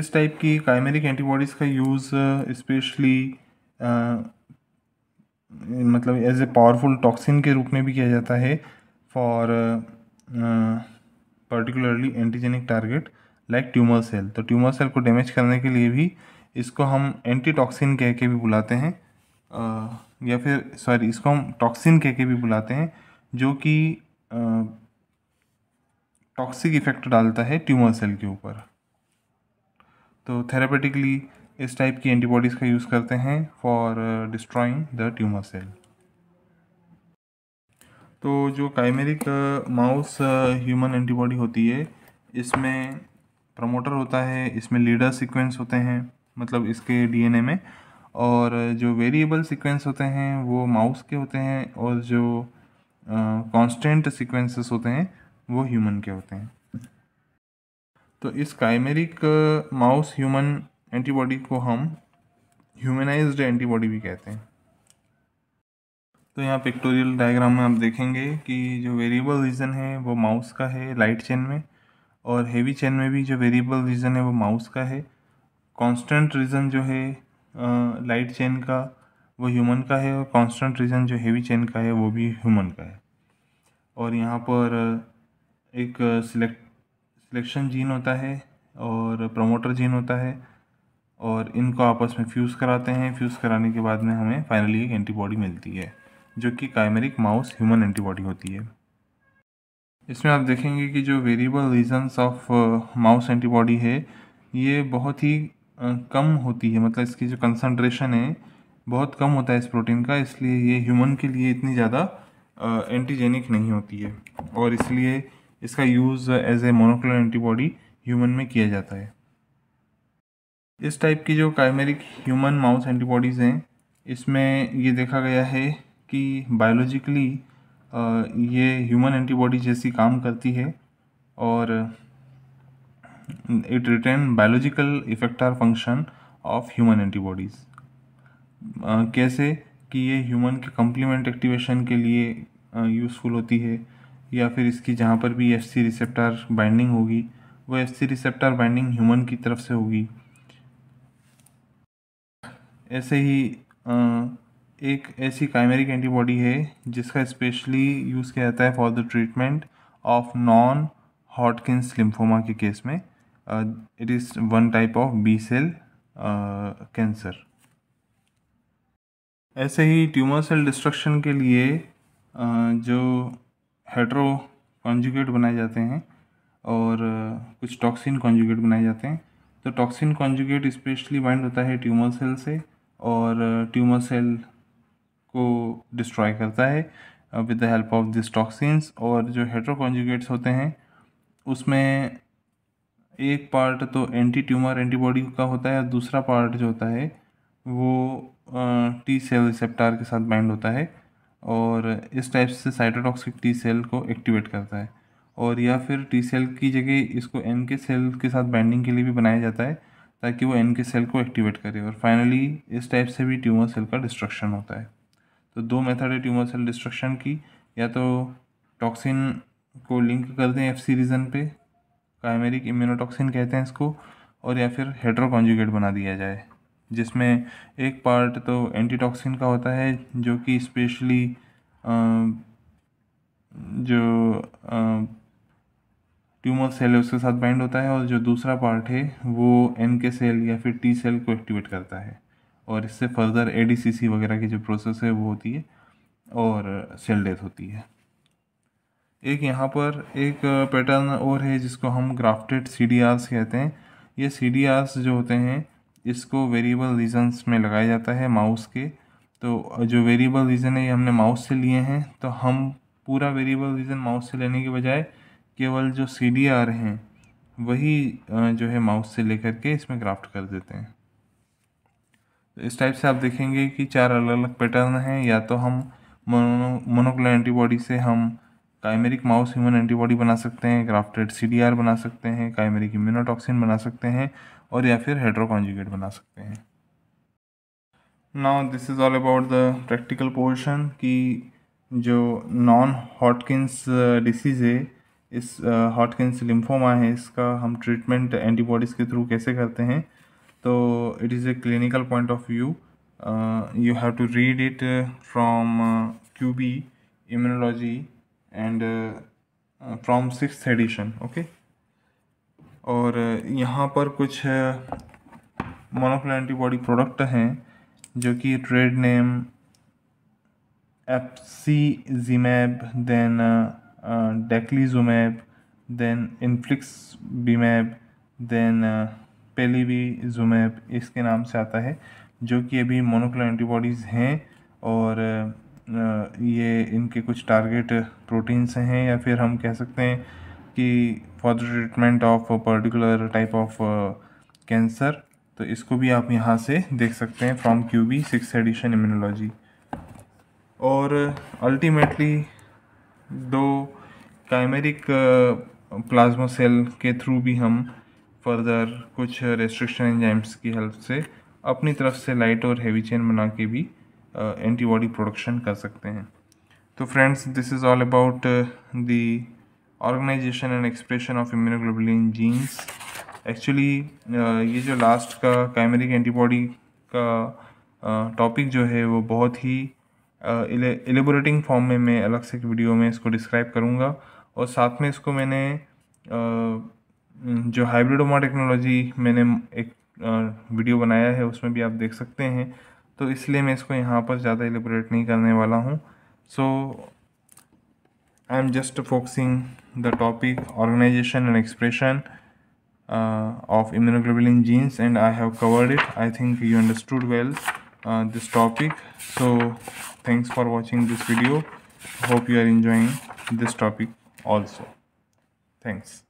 इस टाइप की काइमेरिक एंटीबॉडीज़ का यूज़ स्पेशली uh, uh, मतलब एज ए पावरफुल टॉक्सिन के रूप में भी किया जाता है for particularly antigenic target like tumour cell तो ट्यूमर सेल को डैमेज करने के लिए भी इसको हम एंटी टॉक्सिन कह के भी बुलाते हैं uh, या फिर सॉरी इसको हम टॉक्सिन कह के भी बुलाते हैं जो कि टॉक्सिक uh, इफेक्ट डालता है ट्यूमर सेल के ऊपर तो थेरापेटिकली इस टाइप की एंटीबॉडीज़ का यूज़ करते हैं for destroying the tumour cell तो जो काइमेरिक माउस ह्यूमन एंटीबॉडी होती है इसमें प्रमोटर होता है इसमें लीडर सीक्वेंस होते हैं मतलब इसके डीएनए में और जो वेरिएबल सीक्वेंस होते हैं वो माउस के होते हैं और जो कांस्टेंट uh, सीक्वेंसेस होते हैं वो ह्यूमन के होते हैं तो इस काइमेरिक माउस ह्यूमन एंटीबॉडी को हम ह्यूमनाइज्ड एंटीबॉडी भी कहते हैं तो यहाँ पिक्टोरियल डायग्राम में आप देखेंगे कि जो वेरिएबल रीजन है वो माउस का है लाइट चेन में और हेवी चेन में भी जो वेरिएबल रीजन है वो माउस का है कांस्टेंट रीजन जो है लाइट चेन का वो ह्यूमन का है और कांस्टेंट रीजन जो हेवी चेन का है वो भी ह्यूमन का है और यहाँ पर एक सिलेक्शन जीन होता है और प्रमोटर जीन होता है और इनको आपस में फ्यूज़ कराते हैं फ्यूज़ कराने के बाद में हमें फाइनली एक एंटीबॉडी मिलती है जो कि काइमेरिक माउस ह्यूमन एंटीबॉडी होती है इसमें आप देखेंगे कि जो variable regions of mouse antibody है ये बहुत ही uh, कम होती है मतलब इसकी जो कंसनट्रेशन है बहुत कम होता है इस प्रोटीन का इसलिए ये ह्यूमन के लिए इतनी ज़्यादा एंटीजेनिक uh, नहीं होती है और इसलिए इसका use as a monoclonal antibody human में किया जाता है इस टाइप की जो काइमेरिक ह्यूमन माउस एंटीबॉडीज़ हैं इसमें ये देखा गया है कि बायोलॉजिकली ये ह्यूमन एंटीबॉडी जैसी काम करती है और it retain biological effect or function of human antibodies कैसे कि ये ह्यूमन के कम्प्लीमेंट एक्टिवेशन के लिए यूज़फुल होती है या फिर इसकी जहाँ पर भी एफ सी रिसेप्टार बाइंडिंग होगी वो F C receptor binding human की तरफ से होगी ऐसे ही एक ऐसी काइमेरिक एंटीबॉडी है जिसका स्पेशली यूज़ किया जाता है for the treatment of non Hodgkin's lymphoma के केस में it is one type of B cell cancer ऐसे ही ट्यूमर सेल डिस्ट्रक्शन के लिए uh, जो हेट्रो कॉन्जुगेट बनाए जाते हैं और uh, कुछ टॉक्सिन कॉन्जुगेट बनाए जाते हैं तो टॉक्सिन कॉन्जुगेट स्पेशली बाइंड होता है ट्यूमर सेल से और ट्यूमर सेल को डिस्ट्रॉय करता है with the help of this toxins और जो हेट्रोकॉन्जुगेट्स होते हैं उसमें एक पार्ट तो एंटी ट्यूमर एंटीबॉडी का होता है दूसरा पार्ट जो होता है वो टी सेल रिसेप्टार के साथ बाइंड होता है और इस टाइप से साइटोटॉक्सिक टी सेल को एक्टिवेट करता है और या फिर टी सेल की जगह इसको एन के सेल के साथ बाइंडिंग के लिए भी बनाया जाता है ताकि वो एन के सेल को एक्टिवेट करे और फाइनली इस टाइप से भी ट्यूमर सेल का डिस्ट्रक्शन होता है तो दो मेथड है ट्यूमर सेल डिस्ट्रक्शन की या तो टॉक्सिन को लिंक कर दें एफ सी रीजन पे काइमेरिक इम्यूनोटॉक्सिन कहते हैं इसको और या फिर हेड्रोकॉन्जुगेट बना दिया जाए जिसमें एक पार्ट तो एंटीटॉक्सिन का होता है जो कि स्पेशली जो ट्यूमर सेल है उसके साथ बाइंड होता है और जो दूसरा पार्ट है वो एन के सेल या फिर टी सेल को एक्टिवेट करता है और इससे फर्दर ए वगैरह की जो प्रोसेस है वो होती है और सेल डेथ होती है एक यहाँ पर एक पैटर्न और है जिसको हम ग्राफ्टेड सी कहते हैं ये सी जो होते हैं इसको वेरिएबल रीजन्स में लगाया जाता है माउस के तो जो वेरिएबल रीजन है ये हमने माउस से लिए हैं तो हम पूरा वेरिएबल रीजन माउस से लेने के बजाय केवल जो सी हैं वही जो है माउस से लेकर के इसमें ग्राफ्ट कर देते हैं इस टाइप से आप देखेंगे कि चार अलग अलग पैटर्न हैं या तो हम मोनो मोनोक्लोनल एंटीबॉडी से हम काइमेरिक माउस ह्यूमन एंटीबॉडी बना सकते हैं ग्राफ्टेड सी बना सकते हैं काइमेरिक इम्यूनोटॉक्सिन बना सकते हैं और या फिर हाइड्रोकॉन्जिगेट बना सकते हैं now this is all about the practical portion कि जो नॉन हॉटकिंस डिसीज़ है इस हॉटकिंस uh, लिम्फोमा है इसका हम ट्रीटमेंट एंटीबॉडीज़ के थ्रू कैसे करते हैं तो it is a clinical point of view you have to read it from Kuby immunology and from six edition okay और uh, यहाँ पर कुछ मोनोफल एंटीबॉडी प्रोडक्ट हैं जो कि trade name abciximab then daclizumab then infliximab then भी जुमैप इसके नाम से आता है जो कि अभी मोनोक्लोनल एंटीबॉडीज़ हैं और ये इनके कुछ टारगेट प्रोटीन्स हैं या फिर हम कह सकते हैं कि for the treatment of particular type of cancer तो इसको भी आप यहाँ से देख सकते हैं from Kuby six edition immunology और अल्टीमेटली दो काइमेरिक प्लाज्मा सेल के थ्रू भी हम फर्दर कुछ रेस्ट्रिक्शन एंजाइम्स की हेल्प से अपनी तरफ से लाइट और हैवी चेन बना के भी एंटीबॉडी प्रोडक्शन कर सकते हैं तो friends this is all about the organisation and expression of immunoglobulin genes actually ये जो लास्ट का काइमेरिक एंटीबॉडी का टॉपिक uh, जो है वो बहुत ही एलिबोरेटिंग uh, फॉर्म में मैं अलग से एक वीडियो में इसको डिस्क्राइब करूँगा और साथ में इसको मैंने uh, हम्म, जो हाइब्रिड ओमा टेक्नोलॉजी मैंने एक वीडियो बनाया है उसमें भी आप देख सकते हैं तो इसलिए मैं इसको यहाँ पर ज़्यादा एलिब्रेट नहीं करने वाला हूँ so I am just focusing the topic organisation and expression of immunoglobulin genes and I have covered it I think you understood well this topic so thanks for watching this video hope you are enjoying this topic also thanks